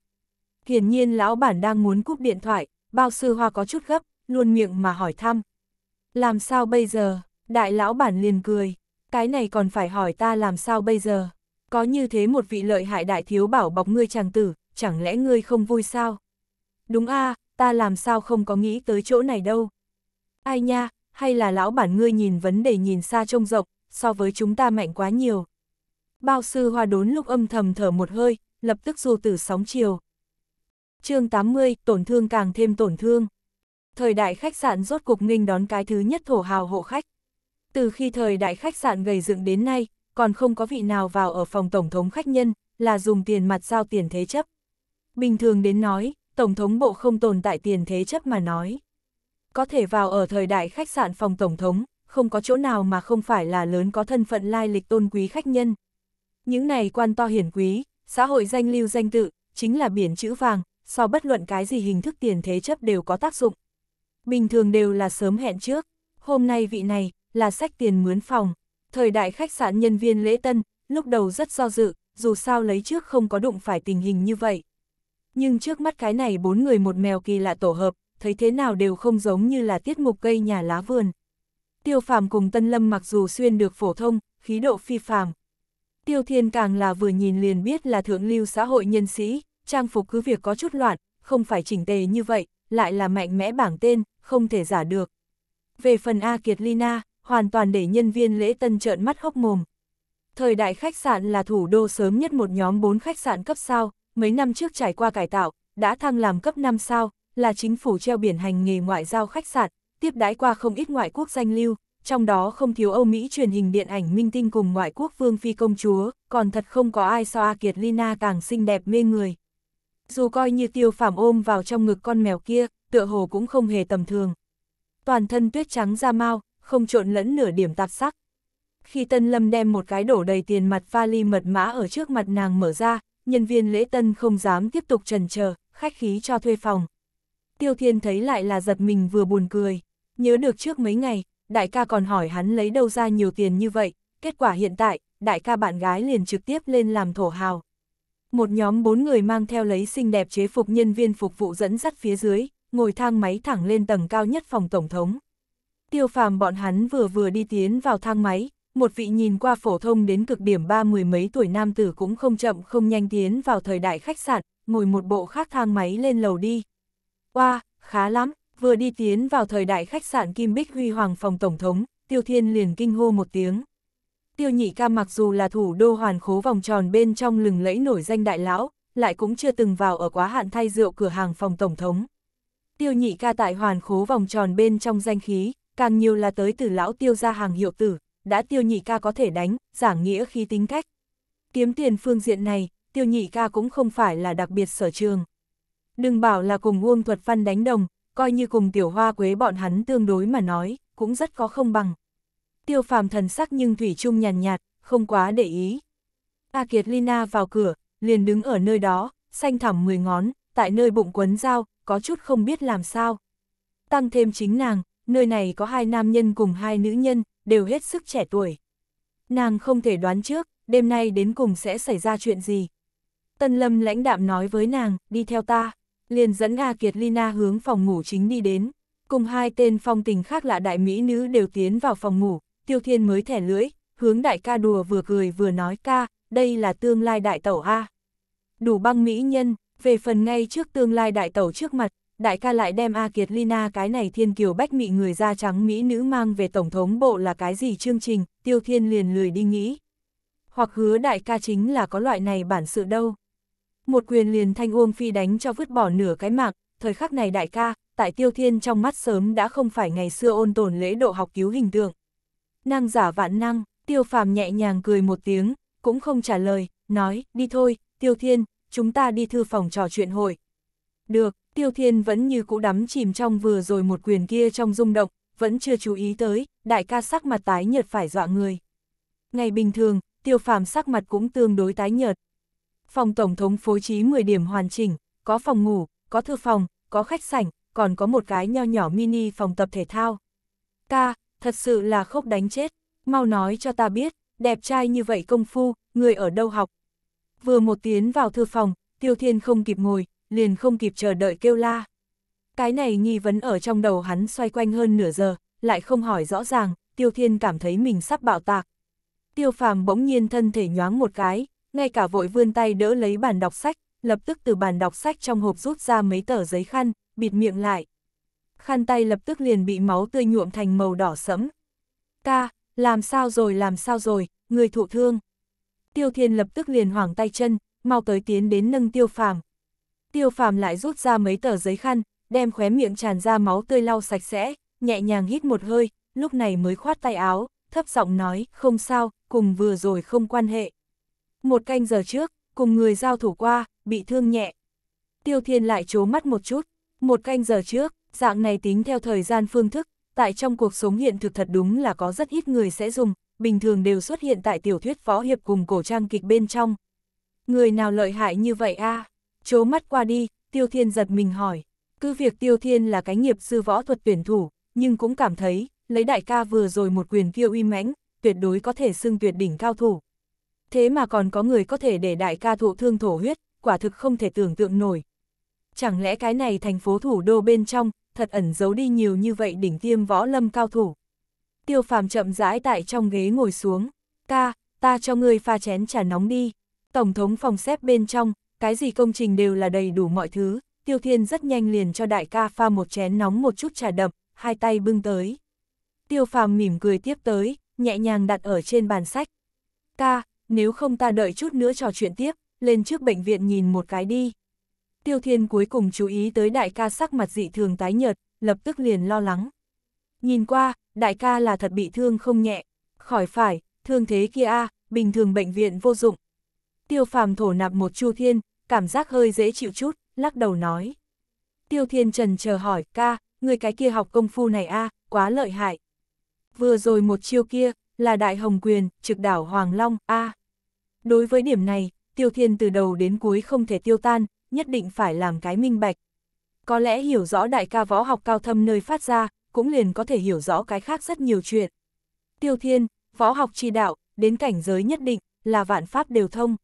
Hiển nhiên lão bản đang muốn cúp điện thoại, bao sư hoa có chút gấp, luôn miệng mà hỏi thăm. Làm sao bây giờ? Đại lão bản liền cười, cái này còn phải hỏi ta làm sao bây giờ? Có như thế một vị lợi hại đại thiếu bảo bọc ngươi chàng tử, chẳng lẽ ngươi không vui sao? Đúng a, ta làm sao không có nghĩ tới chỗ này đâu. Ai nha, hay là lão bản ngươi nhìn vấn đề nhìn xa trông rộng, so với chúng ta mạnh quá nhiều. Bao sư hoa đốn lúc âm thầm thở một hơi, lập tức dù tử sóng chiều. chương 80, tổn thương càng thêm tổn thương. Thời đại khách sạn rốt cục nghênh đón cái thứ nhất thổ hào hộ khách. Từ khi thời đại khách sạn gầy dựng đến nay, còn không có vị nào vào ở phòng tổng thống khách nhân, là dùng tiền mặt giao tiền thế chấp. Bình thường đến nói, tổng thống bộ không tồn tại tiền thế chấp mà nói. Có thể vào ở thời đại khách sạn phòng tổng thống, không có chỗ nào mà không phải là lớn có thân phận lai lịch tôn quý khách nhân. Những này quan to hiển quý, Xã hội danh lưu danh tự, chính là biển chữ vàng, so bất luận cái gì hình thức tiền thế chấp đều có tác dụng. Bình thường đều là sớm hẹn trước, hôm nay vị này, là sách tiền mướn phòng. Thời đại khách sạn nhân viên lễ tân, lúc đầu rất do dự, dù sao lấy trước không có đụng phải tình hình như vậy. Nhưng trước mắt cái này bốn người một mèo kỳ lạ tổ hợp, thấy thế nào đều không giống như là tiết mục cây nhà lá vườn. Tiêu phàm cùng Tân Lâm mặc dù xuyên được phổ thông, khí độ phi phàm, Tiêu Thiên càng là vừa nhìn liền biết là thượng lưu xã hội nhân sĩ, trang phục cứ việc có chút loạn, không phải chỉnh tề như vậy, lại là mạnh mẽ bảng tên, không thể giả được. Về phần A Kiệt Lina, hoàn toàn để nhân viên lễ tân trợn mắt hốc mồm. Thời đại khách sạn là thủ đô sớm nhất một nhóm 4 khách sạn cấp sao, mấy năm trước trải qua cải tạo, đã thăng làm cấp 5 sao, là chính phủ treo biển hành nghề ngoại giao khách sạn, tiếp đãi qua không ít ngoại quốc danh lưu, trong đó không thiếu Âu Mỹ truyền hình điện ảnh minh tinh cùng ngoại quốc vương phi công chúa, còn thật không có ai so A Kiệt Lina càng xinh đẹp mê người. Dù coi như tiêu Phạm ôm vào trong ngực con mèo kia, tựa hồ cũng không hề tầm thường. Toàn thân tuyết trắng da mau, không trộn lẫn nửa điểm tạp sắc. Khi Tân Lâm đem một cái đổ đầy tiền mặt vali mật mã ở trước mặt nàng mở ra, nhân viên lễ tân không dám tiếp tục trần chờ khách khí cho thuê phòng. Tiêu Thiên thấy lại là giật mình vừa buồn cười. Nhớ được trước mấy ngày, đại ca còn hỏi hắn lấy đâu ra nhiều tiền như vậy, kết quả hiện tại, đại ca bạn gái liền trực tiếp lên làm thổ hào. Một nhóm bốn người mang theo lấy xinh đẹp chế phục nhân viên phục vụ dẫn dắt phía dưới, ngồi thang máy thẳng lên tầng cao nhất phòng tổng thống. Tiêu phàm bọn hắn vừa vừa đi tiến vào thang máy, một vị nhìn qua phổ thông đến cực điểm ba mười mấy tuổi nam tử cũng không chậm không nhanh tiến vào thời đại khách sạn, ngồi một bộ khác thang máy lên lầu đi. qua wow, khá lắm, Vừa đi tiến vào thời đại khách sạn Kim Bích Huy Hoàng phòng Tổng thống, Tiêu Thiên liền kinh hô một tiếng. Tiêu nhị ca mặc dù là thủ đô hoàn khố vòng tròn bên trong lừng lẫy nổi danh đại lão, lại cũng chưa từng vào ở quá hạn thay rượu cửa hàng phòng Tổng thống. Tiêu nhị ca tại hoàn khố vòng tròn bên trong danh khí, càng nhiều là tới từ lão tiêu ra hàng hiệu tử, đã tiêu nhị ca có thể đánh, giảng nghĩa khi tính cách. Kiếm tiền phương diện này, tiêu nhị ca cũng không phải là đặc biệt sở trường. Đừng bảo là cùng Uông Thuật Văn đánh đồng, coi như cùng tiểu hoa quế bọn hắn tương đối mà nói, cũng rất có không bằng. Tiêu phàm thần sắc nhưng Thủy chung nhàn nhạt, nhạt, không quá để ý. A Kiệt Lina vào cửa, liền đứng ở nơi đó, xanh thẳm mười ngón, tại nơi bụng quấn dao, có chút không biết làm sao. Tăng thêm chính nàng, nơi này có hai nam nhân cùng hai nữ nhân, đều hết sức trẻ tuổi. Nàng không thể đoán trước, đêm nay đến cùng sẽ xảy ra chuyện gì. Tân Lâm lãnh đạm nói với nàng, đi theo ta liền dẫn A Kiệt Lina hướng phòng ngủ chính đi đến, cùng hai tên phong tình khác lạ đại mỹ nữ đều tiến vào phòng ngủ, Tiêu Thiên mới thẻ lưỡi, hướng đại ca đùa vừa cười vừa nói ca, đây là tương lai đại tẩu A. Đủ băng mỹ nhân, về phần ngay trước tương lai đại tẩu trước mặt, đại ca lại đem A Kiệt Lina cái này thiên kiều bách mị người da trắng mỹ nữ mang về tổng thống bộ là cái gì chương trình, Tiêu Thiên liền lười đi nghĩ. Hoặc hứa đại ca chính là có loại này bản sự đâu một quyền liền Thanh Uông Phi đánh cho vứt bỏ nửa cái mạc, thời khắc này đại ca, tại Tiêu Thiên trong mắt sớm đã không phải ngày xưa ôn tồn lễ độ học cứu hình tượng. Năng giả vạn năng, Tiêu Phàm nhẹ nhàng cười một tiếng, cũng không trả lời, nói, đi thôi, Tiêu Thiên, chúng ta đi thư phòng trò chuyện hội. Được, Tiêu Thiên vẫn như cũ đắm chìm trong vừa rồi một quyền kia trong rung động, vẫn chưa chú ý tới, đại ca sắc mặt tái nhợt phải dọa người. Ngày bình thường, Tiêu Phàm sắc mặt cũng tương đối tái nhợt, phòng Tổng thống phối trí 10 điểm hoàn chỉnh, có phòng ngủ, có thư phòng, có khách sảnh, còn có một cái nho nhỏ mini phòng tập thể thao. Ca, thật sự là khốc đánh chết, mau nói cho ta biết, đẹp trai như vậy công phu, người ở đâu học. Vừa một tiếng vào thư phòng, Tiêu Thiên không kịp ngồi, liền không kịp chờ đợi kêu la. Cái này nghi vấn ở trong đầu hắn xoay quanh hơn nửa giờ, lại không hỏi rõ ràng, Tiêu Thiên cảm thấy mình sắp bạo tạc. Tiêu Phàm bỗng nhiên thân thể nhoáng một cái, ngay cả vội vươn tay đỡ lấy bàn đọc sách, lập tức từ bàn đọc sách trong hộp rút ra mấy tờ giấy khăn, bịt miệng lại. Khăn tay lập tức liền bị máu tươi nhuộm thành màu đỏ sẫm. Ca, làm sao rồi làm sao rồi, người thụ thương. Tiêu Thiên lập tức liền hoảng tay chân, mau tới tiến đến nâng Tiêu Phàm. Tiêu Phàm lại rút ra mấy tờ giấy khăn, đem khóe miệng tràn ra máu tươi lau sạch sẽ, nhẹ nhàng hít một hơi, lúc này mới khoát tay áo, thấp giọng nói, không sao, cùng vừa rồi không quan hệ. Một canh giờ trước, cùng người giao thủ qua, bị thương nhẹ. Tiêu Thiên lại chố mắt một chút, một canh giờ trước, dạng này tính theo thời gian phương thức, tại trong cuộc sống hiện thực thật đúng là có rất ít người sẽ dùng, bình thường đều xuất hiện tại tiểu thuyết võ hiệp cùng cổ trang kịch bên trong. Người nào lợi hại như vậy a? À? Chố mắt qua đi, Tiêu Thiên giật mình hỏi. Cứ việc Tiêu Thiên là cái nghiệp sư võ thuật tuyển thủ, nhưng cũng cảm thấy, lấy đại ca vừa rồi một quyền kia uy mãnh, tuyệt đối có thể xưng tuyệt đỉnh cao thủ thế mà còn có người có thể để đại ca thụ thương thổ huyết, quả thực không thể tưởng tượng nổi. Chẳng lẽ cái này thành phố thủ đô bên trong, thật ẩn giấu đi nhiều như vậy đỉnh tiêm võ lâm cao thủ. Tiêu phàm chậm rãi tại trong ghế ngồi xuống, ca, ta cho ngươi pha chén trà nóng đi. Tổng thống phòng xếp bên trong, cái gì công trình đều là đầy đủ mọi thứ, tiêu thiên rất nhanh liền cho đại ca pha một chén nóng một chút trà đậm, hai tay bưng tới. Tiêu phàm mỉm cười tiếp tới, nhẹ nhàng đặt ở trên bàn sách. Ca, nếu không ta đợi chút nữa trò chuyện tiếp, lên trước bệnh viện nhìn một cái đi. Tiêu Thiên cuối cùng chú ý tới đại ca sắc mặt dị thường tái nhợt, lập tức liền lo lắng. Nhìn qua, đại ca là thật bị thương không nhẹ, khỏi phải, thương thế kia a, bình thường bệnh viện vô dụng. Tiêu Phàm thổ nạp một Chu Thiên, cảm giác hơi dễ chịu chút, lắc đầu nói. Tiêu Thiên Trần chờ hỏi, ca, người cái kia học công phu này a, quá lợi hại. Vừa rồi một chiêu kia, là đại hồng quyền, trực đảo Hoàng Long, a. Đối với điểm này, Tiêu Thiên từ đầu đến cuối không thể tiêu tan, nhất định phải làm cái minh bạch. Có lẽ hiểu rõ đại ca võ học cao thâm nơi phát ra, cũng liền có thể hiểu rõ cái khác rất nhiều chuyện. Tiêu Thiên, võ học chi đạo, đến cảnh giới nhất định, là vạn pháp đều thông.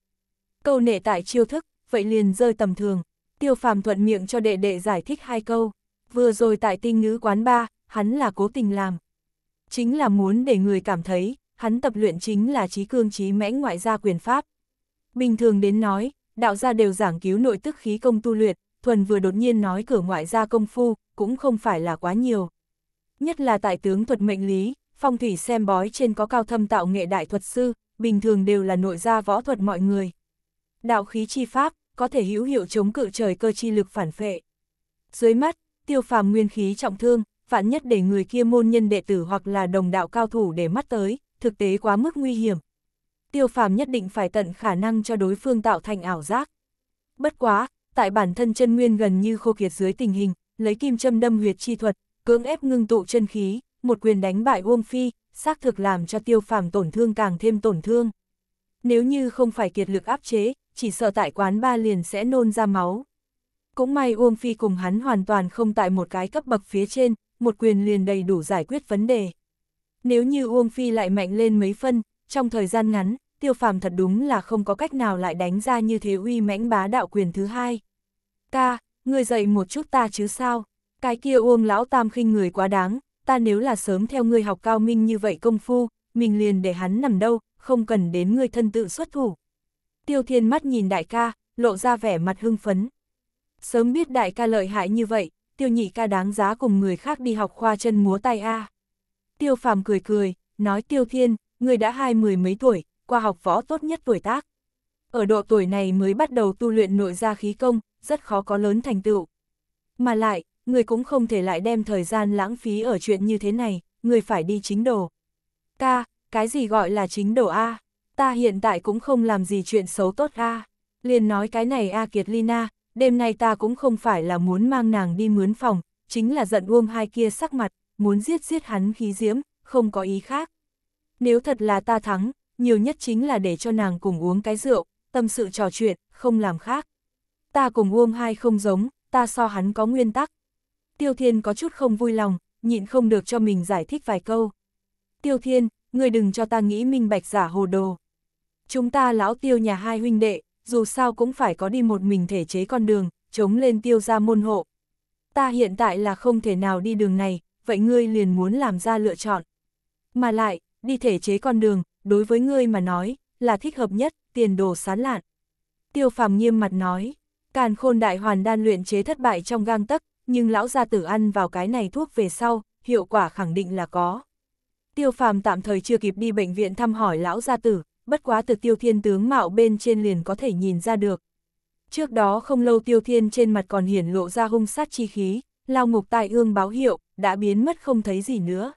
Câu nệ tại chiêu thức, vậy liền rơi tầm thường. Tiêu phàm thuận miệng cho đệ đệ giải thích hai câu. Vừa rồi tại tinh ngữ quán ba, hắn là cố tình làm. Chính là muốn để người cảm thấy, hắn tập luyện chính là trí cương trí mãnh ngoại gia quyền pháp. Bình thường đến nói, đạo gia đều giảng cứu nội tức khí công tu luyện, thuần vừa đột nhiên nói cửa ngoại gia công phu, cũng không phải là quá nhiều. Nhất là tại tướng thuật mệnh lý, phong thủy xem bói trên có cao thâm tạo nghệ đại thuật sư, bình thường đều là nội gia võ thuật mọi người. Đạo khí chi pháp, có thể hữu hiệu chống cự trời cơ chi lực phản phệ. Dưới mắt, tiêu phàm nguyên khí trọng thương, vạn nhất để người kia môn nhân đệ tử hoặc là đồng đạo cao thủ để mắt tới, thực tế quá mức nguy hiểm. Tiêu phàm nhất định phải tận khả năng cho đối phương tạo thành ảo giác. Bất quá, tại bản thân chân nguyên gần như khô kiệt dưới tình hình, lấy kim châm đâm huyệt chi thuật, cưỡng ép ngưng tụ chân khí, một quyền đánh bại Uông Phi, xác thực làm cho tiêu phàm tổn thương càng thêm tổn thương. Nếu như không phải kiệt lực áp chế, chỉ sợ tại quán ba liền sẽ nôn ra máu. Cũng may Uông Phi cùng hắn hoàn toàn không tại một cái cấp bậc phía trên, một quyền liền đầy đủ giải quyết vấn đề. Nếu như Uông Phi lại mạnh lên mấy phân, trong thời gian ngắn, tiêu phàm thật đúng là không có cách nào lại đánh ra như thế uy mãnh bá đạo quyền thứ hai. Ca, ngươi dậy một chút ta chứ sao, cái kia Uông lão tam khinh người quá đáng, ta nếu là sớm theo ngươi học cao minh như vậy công phu, mình liền để hắn nằm đâu, không cần đến ngươi thân tự xuất thủ. Tiêu thiên mắt nhìn đại ca, lộ ra vẻ mặt hưng phấn. Sớm biết đại ca lợi hại như vậy, tiêu nhị ca đáng giá cùng người khác đi học khoa chân múa tay A. À. Tiêu phàm cười cười, nói Tiêu Thiên, người đã hai mười mấy tuổi, qua học võ tốt nhất tuổi tác. Ở độ tuổi này mới bắt đầu tu luyện nội gia khí công, rất khó có lớn thành tựu. Mà lại, người cũng không thể lại đem thời gian lãng phí ở chuyện như thế này, người phải đi chính đồ. Ta, cái gì gọi là chính đồ A? Ta hiện tại cũng không làm gì chuyện xấu tốt A. Liền nói cái này A Kiệt Lina, đêm nay ta cũng không phải là muốn mang nàng đi mướn phòng, chính là giận uông hai kia sắc mặt, muốn giết giết hắn khí diễm, không có ý khác. Nếu thật là ta thắng, nhiều nhất chính là để cho nàng cùng uống cái rượu, tâm sự trò chuyện, không làm khác. Ta cùng Uông Hai không giống, ta so hắn có nguyên tắc. Tiêu Thiên có chút không vui lòng, nhịn không được cho mình giải thích vài câu. Tiêu Thiên, ngươi đừng cho ta nghĩ minh bạch giả hồ đồ. Chúng ta lão tiêu nhà hai huynh đệ, dù sao cũng phải có đi một mình thể chế con đường, chống lên tiêu ra môn hộ. Ta hiện tại là không thể nào đi đường này, vậy ngươi liền muốn làm ra lựa chọn. Mà lại, đi thể chế con đường, đối với ngươi mà nói, là thích hợp nhất, tiền đồ sán lạn. Tiêu phàm nghiêm mặt nói, càn khôn đại hoàn đan luyện chế thất bại trong gang tấc, nhưng lão gia tử ăn vào cái này thuốc về sau, hiệu quả khẳng định là có. Tiêu phàm tạm thời chưa kịp đi bệnh viện thăm hỏi lão gia tử, bất quá từ tiêu thiên tướng mạo bên trên liền có thể nhìn ra được. Trước đó không lâu tiêu thiên trên mặt còn hiển lộ ra hung sát chi khí, lao ngục tai ương báo hiệu, đã biến mất không thấy gì nữa.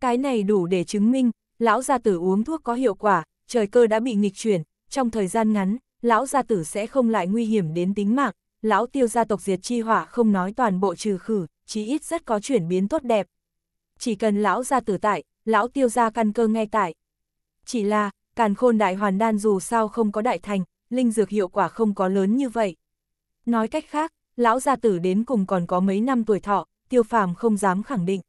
Cái này đủ để chứng minh, lão gia tử uống thuốc có hiệu quả, trời cơ đã bị nghịch chuyển, trong thời gian ngắn, lão gia tử sẽ không lại nguy hiểm đến tính mạng, lão tiêu gia tộc diệt chi hỏa không nói toàn bộ trừ khử, chí ít rất có chuyển biến tốt đẹp. Chỉ cần lão gia tử tại, lão tiêu gia căn cơ ngay tại. Chỉ là, càn khôn đại hoàn đan dù sao không có đại thành, linh dược hiệu quả không có lớn như vậy. Nói cách khác, lão gia tử đến cùng còn có mấy năm tuổi thọ, tiêu phàm không dám khẳng định.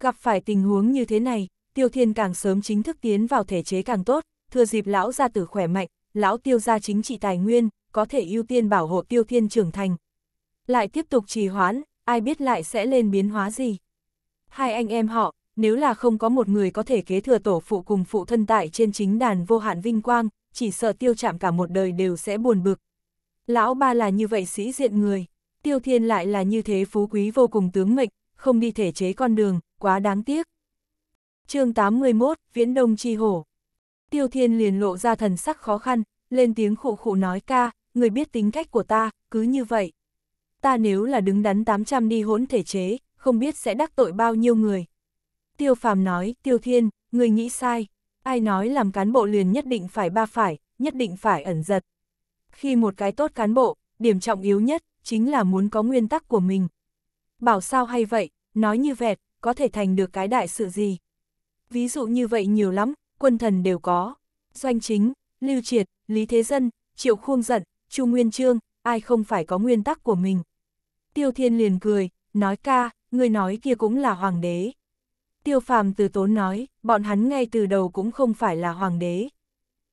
Gặp phải tình huống như thế này, tiêu thiên càng sớm chính thức tiến vào thể chế càng tốt, thừa dịp lão gia tử khỏe mạnh, lão tiêu gia chính trị tài nguyên, có thể ưu tiên bảo hộ tiêu thiên trưởng thành. Lại tiếp tục trì hoãn, ai biết lại sẽ lên biến hóa gì. Hai anh em họ, nếu là không có một người có thể kế thừa tổ phụ cùng phụ thân tại trên chính đàn vô hạn vinh quang, chỉ sợ tiêu chạm cả một đời đều sẽ buồn bực. Lão ba là như vậy sĩ diện người. Tiêu Thiên lại là như thế phú quý vô cùng tướng mệnh, không đi thể chế con đường, quá đáng tiếc. chương 81, Viễn Đông Chi Hổ Tiêu Thiên liền lộ ra thần sắc khó khăn, lên tiếng khụ khụ nói ca, người biết tính cách của ta, cứ như vậy. Ta nếu là đứng đắn 800 đi hỗn thể chế, không biết sẽ đắc tội bao nhiêu người. Tiêu Phàm nói, Tiêu Thiên, người nghĩ sai, ai nói làm cán bộ liền nhất định phải ba phải, nhất định phải ẩn giật. Khi một cái tốt cán bộ, điểm trọng yếu nhất chính là muốn có nguyên tắc của mình. Bảo sao hay vậy, nói như vẹt, có thể thành được cái đại sự gì. Ví dụ như vậy nhiều lắm, quân thần đều có. Doanh chính, Lưu Triệt, Lý Thế Dân, Triệu Khuông Giận, Chu Nguyên Trương, ai không phải có nguyên tắc của mình. Tiêu Thiên liền cười, nói ca, người nói kia cũng là hoàng đế. Tiêu Phàm từ tốn nói, bọn hắn ngay từ đầu cũng không phải là hoàng đế.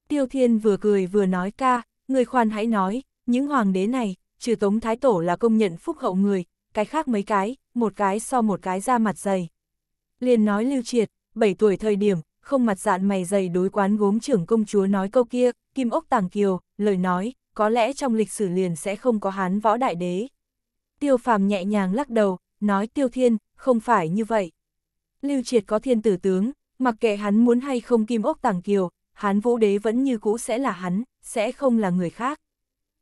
Tiêu Thiên vừa cười vừa nói ca, người khoan hãy nói, những hoàng đế này, trừ Tống Thái Tổ là công nhận phúc hậu người, cái khác mấy cái, một cái so một cái ra mặt dày. Liền nói lưu triệt, 7 tuổi thời điểm, không mặt dạn mày dày đối quán gốm trưởng công chúa nói câu kia, kim ốc tàng kiều, lời nói, có lẽ trong lịch sử liền sẽ không có hán võ đại đế. Tiêu phàm nhẹ nhàng lắc đầu, nói tiêu thiên, không phải như vậy. Lưu triệt có thiên tử tướng, mặc kệ hắn muốn hay không kim ốc tàng kiều, hán vũ đế vẫn như cũ sẽ là hắn, sẽ không là người khác.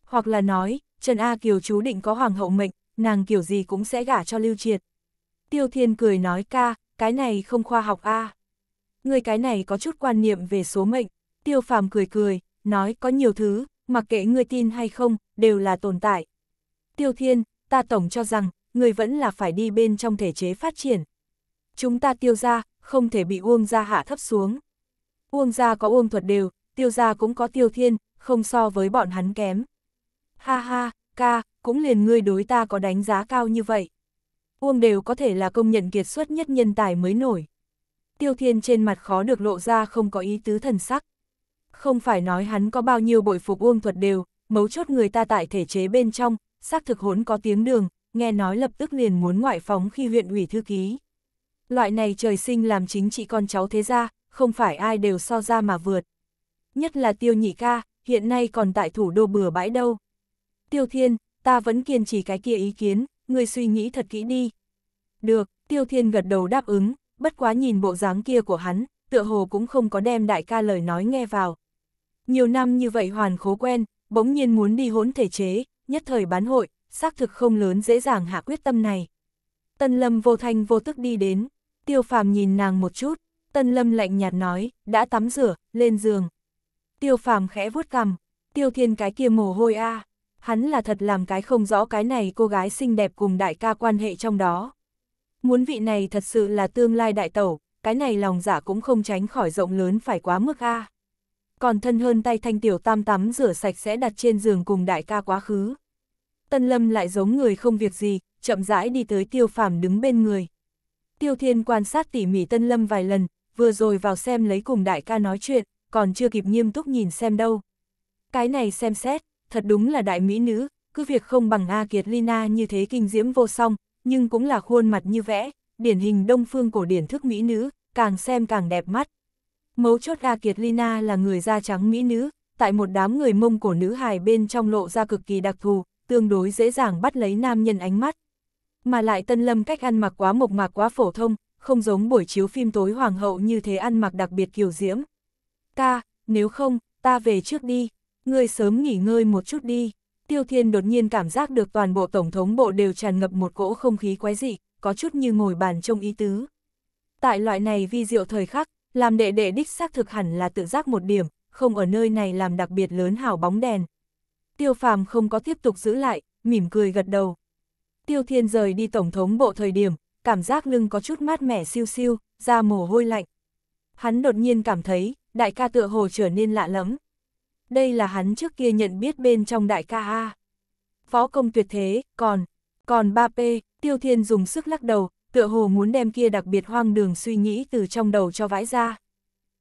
Hoặc là nói, Trần A Kiều chú định có hoàng hậu mệnh, nàng kiểu gì cũng sẽ gả cho Lưu Triệt. Tiêu Thiên cười nói ca, cái này không khoa học a. Người cái này có chút quan niệm về số mệnh, Tiêu Phàm cười cười, nói có nhiều thứ, mặc kệ người tin hay không, đều là tồn tại. Tiêu Thiên, ta tổng cho rằng, người vẫn là phải đi bên trong thể chế phát triển. Chúng ta tiêu ra, không thể bị uông ra hạ thấp xuống. Uông ra có uông thuật đều, tiêu ra cũng có tiêu thiên, không so với bọn hắn kém. Ha ha, ca, cũng liền ngươi đối ta có đánh giá cao như vậy. Uông đều có thể là công nhận kiệt xuất nhất nhân tài mới nổi. Tiêu Thiên trên mặt khó được lộ ra không có ý tứ thần sắc. Không phải nói hắn có bao nhiêu bội phục Uông thuật đều, mấu chốt người ta tại thể chế bên trong, xác thực hốn có tiếng đường, nghe nói lập tức liền muốn ngoại phóng khi huyện ủy thư ký. Loại này trời sinh làm chính trị con cháu thế ra, không phải ai đều so ra mà vượt. Nhất là tiêu nhị ca, hiện nay còn tại thủ đô bừa bãi đâu. Tiêu Thiên, ta vẫn kiên trì cái kia ý kiến, ngươi suy nghĩ thật kỹ đi. Được, Tiêu Thiên gật đầu đáp ứng, bất quá nhìn bộ dáng kia của hắn, tựa hồ cũng không có đem đại ca lời nói nghe vào. Nhiều năm như vậy hoàn khố quen, bỗng nhiên muốn đi hỗn thể chế, nhất thời bán hội, xác thực không lớn dễ dàng hạ quyết tâm này. Tân Lâm vô thanh vô tức đi đến, Tiêu Phàm nhìn nàng một chút, Tân Lâm lạnh nhạt nói, đã tắm rửa, lên giường. Tiêu Phàm khẽ vuốt cằm, Tiêu Thiên cái kia mồ hôi a, hắn là thật làm cái không rõ cái này cô gái xinh đẹp cùng đại ca quan hệ trong đó. Muốn vị này thật sự là tương lai đại tẩu, cái này lòng giả dạ cũng không tránh khỏi rộng lớn phải quá mức a. Còn thân hơn tay thanh tiểu tam tắm rửa sạch sẽ đặt trên giường cùng đại ca quá khứ. Tân lâm lại giống người không việc gì, chậm rãi đi tới tiêu phàm đứng bên người. Tiêu thiên quan sát tỉ mỉ tân lâm vài lần, vừa rồi vào xem lấy cùng đại ca nói chuyện, còn chưa kịp nghiêm túc nhìn xem đâu. Cái này xem xét, thật đúng là đại mỹ nữ, cứ việc không bằng A Kiệt Lina như thế kinh diễm vô song, nhưng cũng là khuôn mặt như vẽ, điển hình đông phương cổ điển thức mỹ nữ, càng xem càng đẹp mắt. Mấu chốt A Kiệt Lina là người da trắng mỹ nữ, tại một đám người mông cổ nữ hài bên trong lộ ra cực kỳ đặc thù, tương đối dễ dàng bắt lấy nam nhân ánh mắt. Mà lại tân lâm cách ăn mặc quá mộc mạc quá phổ thông, không giống buổi chiếu phim tối hoàng hậu như thế ăn mặc đặc biệt kiều diễm. Ca, nếu không, ta về trước đi ngươi sớm nghỉ ngơi một chút đi. Tiêu Thiên đột nhiên cảm giác được toàn bộ Tổng thống bộ đều tràn ngập một cỗ không khí quái dị, có chút như ngồi bàn trông ý tứ. Tại loại này vi diệu thời khắc, làm đệ đệ đích xác thực hẳn là tự giác một điểm, không ở nơi này làm đặc biệt lớn hào bóng đèn. Tiêu phàm không có tiếp tục giữ lại, mỉm cười gật đầu. Tiêu Thiên rời đi Tổng thống bộ thời điểm, cảm giác lưng có chút mát mẻ siêu siêu, da mồ hôi lạnh. Hắn đột nhiên cảm thấy, đại ca tựa hồ trở nên lạ lẫm, đây là hắn trước kia nhận biết bên trong đại ca A. Phó công tuyệt thế, còn, còn 3P, tiêu thiên dùng sức lắc đầu, tựa hồ muốn đem kia đặc biệt hoang đường suy nghĩ từ trong đầu cho vãi ra.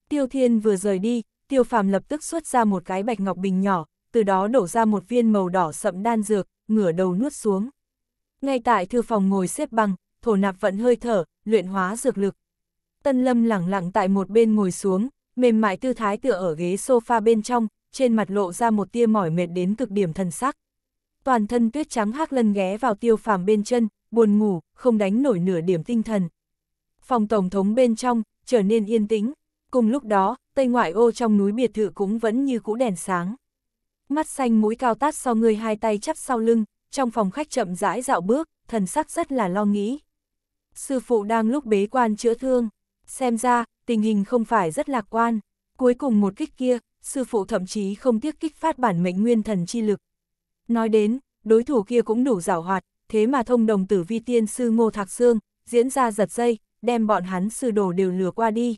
Tiêu thiên vừa rời đi, tiêu phàm lập tức xuất ra một cái bạch ngọc bình nhỏ, từ đó đổ ra một viên màu đỏ sậm đan dược, ngửa đầu nuốt xuống. Ngay tại thư phòng ngồi xếp bằng, thổ nạp vẫn hơi thở, luyện hóa dược lực. Tân lâm lặng lặng tại một bên ngồi xuống, mềm mại tư thái tựa ở ghế sofa bên trong, trên mặt lộ ra một tia mỏi mệt đến cực điểm thần sắc. Toàn thân tuyết trắng hắc lân ghé vào tiêu phàm bên chân, buồn ngủ, không đánh nổi nửa điểm tinh thần. Phòng tổng thống bên trong, trở nên yên tĩnh. Cùng lúc đó, tây ngoại ô trong núi biệt thự cũng vẫn như cũ đèn sáng. Mắt xanh mũi cao tát so người hai tay chắp sau lưng, trong phòng khách chậm rãi dạo bước, thần sắc rất là lo nghĩ. Sư phụ đang lúc bế quan chữa thương, xem ra, tình hình không phải rất lạc quan. Cuối cùng một kích kia, sư phụ thậm chí không tiếc kích phát bản mệnh nguyên thần chi lực. Nói đến, đối thủ kia cũng đủ giảo hoạt, thế mà thông đồng tử vi tiên sư Ngô Thạc Sương, diễn ra giật dây, đem bọn hắn sư đồ đều lừa qua đi.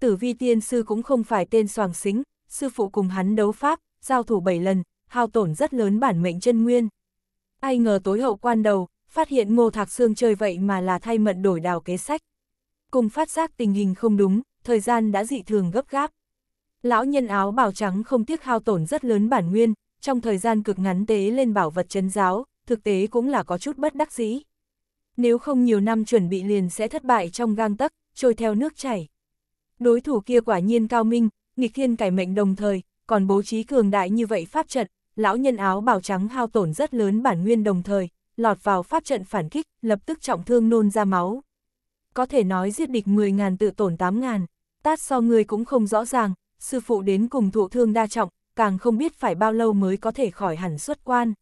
Tử vi tiên sư cũng không phải tên soàng xính, sư phụ cùng hắn đấu pháp, giao thủ 7 lần, hao tổn rất lớn bản mệnh chân nguyên. Ai ngờ tối hậu quan đầu, phát hiện Ngô Thạc Sương chơi vậy mà là thay mận đổi đào kế sách. Cùng phát giác tình hình không đúng, thời gian đã dị thường gấp gáp. Lão nhân áo bào trắng không tiếc hao tổn rất lớn bản nguyên, trong thời gian cực ngắn tế lên bảo vật chấn giáo, thực tế cũng là có chút bất đắc dĩ. Nếu không nhiều năm chuẩn bị liền sẽ thất bại trong gang tắc, trôi theo nước chảy. Đối thủ kia quả nhiên cao minh, nghịch thiên cải mệnh đồng thời, còn bố trí cường đại như vậy pháp trận, lão nhân áo bào trắng hao tổn rất lớn bản nguyên đồng thời, lọt vào pháp trận phản kích, lập tức trọng thương nôn ra máu. Có thể nói giết địch 10.000 tự tổn 8.000, tát so người cũng không rõ ràng, sư phụ đến cùng thụ thương đa trọng, càng không biết phải bao lâu mới có thể khỏi hẳn xuất quan.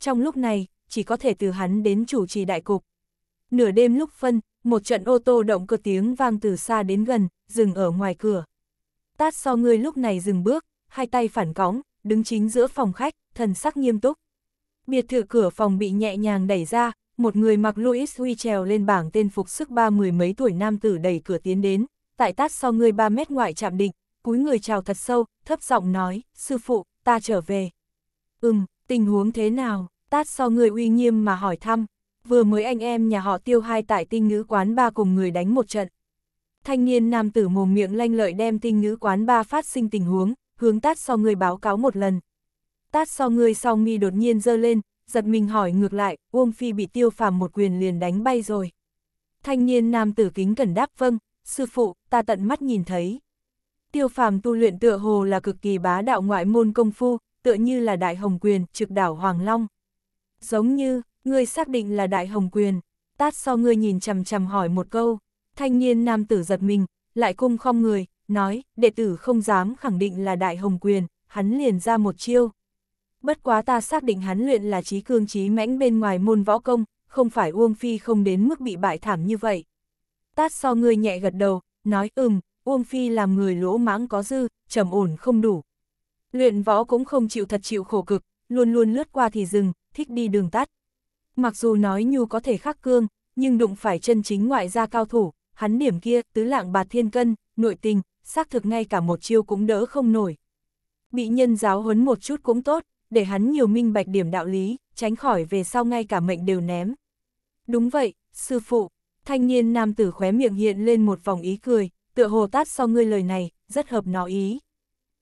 Trong lúc này, chỉ có thể từ hắn đến chủ trì đại cục. Nửa đêm lúc phân, một trận ô tô động cơ tiếng vang từ xa đến gần, dừng ở ngoài cửa. Tát so ngươi lúc này dừng bước, hai tay phản cóng, đứng chính giữa phòng khách, thần sắc nghiêm túc. Biệt thự cửa phòng bị nhẹ nhàng đẩy ra, một người mặc Louis Huy trèo lên bảng tên phục sức ba mười mấy tuổi nam tử đẩy cửa tiến đến, tại tát so ngươi ba mét ngoại chạm định, cúi người chào thật sâu, thấp giọng nói, sư phụ, ta trở về. Ừm, tình huống thế nào, tát so người uy nghiêm mà hỏi thăm, vừa mới anh em nhà họ tiêu hai tại tinh ngữ quán ba cùng người đánh một trận. Thanh niên nam tử mồm miệng lanh lợi đem tinh ngữ quán ba phát sinh tình huống, hướng tát so người báo cáo một lần. Tát so người sau mi đột nhiên dơ lên, giật mình hỏi ngược lại, Uông Phi bị tiêu phàm một quyền liền đánh bay rồi. Thanh niên nam tử kính cẩn đáp vâng, sư phụ, ta tận mắt nhìn thấy tiêu phàm tu luyện tựa hồ là cực kỳ bá đạo ngoại môn công phu, tựa như là đại hồng quyền, trực đảo Hoàng Long. Giống như, ngươi xác định là đại hồng quyền, tát sau ngươi nhìn chầm chầm hỏi một câu, thanh niên nam tử giật mình, lại cung không người, nói, đệ tử không dám khẳng định là đại hồng quyền, hắn liền ra một chiêu. Bất quá ta xác định hắn luyện là trí cương trí mãnh bên ngoài môn võ công, không phải Uông Phi không đến mức bị bại thảm như vậy. Tát so ngươi nhẹ gật đầu, nói ừm, Uông Phi làm người lỗ mãng có dư, trầm ổn không đủ. Luyện võ cũng không chịu thật chịu khổ cực, luôn luôn lướt qua thì dừng, thích đi đường tắt. Mặc dù nói nhu có thể khắc cương, nhưng đụng phải chân chính ngoại gia cao thủ, hắn điểm kia, tứ lạng bạt thiên cân, nội tình, xác thực ngay cả một chiêu cũng đỡ không nổi. Bị nhân giáo huấn một chút cũng tốt, để hắn nhiều minh bạch điểm đạo lý, tránh khỏi về sau ngay cả mệnh đều ném. Đúng vậy, sư phụ, thanh niên nam tử khóe miệng hiện lên một vòng ý cười, tựa hồ tát sau ngươi lời này, rất hợp nó ý.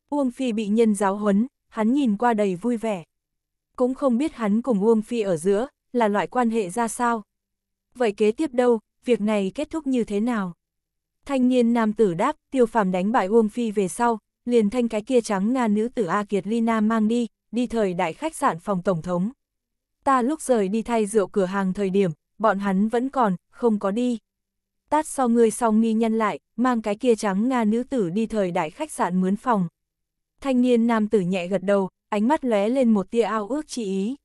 Uông Phi bị nhân giáo huấn, hắn nhìn qua đầy vui vẻ. Cũng không biết hắn cùng Uông Phi ở giữa, là loại quan hệ ra sao. Vậy kế tiếp đâu, việc này kết thúc như thế nào? Thanh niên nam tử đáp, tiêu phàm đánh bại Uông Phi về sau, liền thanh cái kia trắng nga nữ tử A Kiệt Ly Lina mang đi, đi thời đại khách sạn phòng tổng thống. Ta lúc rời đi thay rượu cửa hàng thời điểm, bọn hắn vẫn còn, không có đi tát sau ngươi xong nghi nhân lại, mang cái kia trắng Nga nữ tử đi thời đại khách sạn mướn phòng. Thanh niên nam tử nhẹ gật đầu, ánh mắt lóe lên một tia ao ước chỉ ý.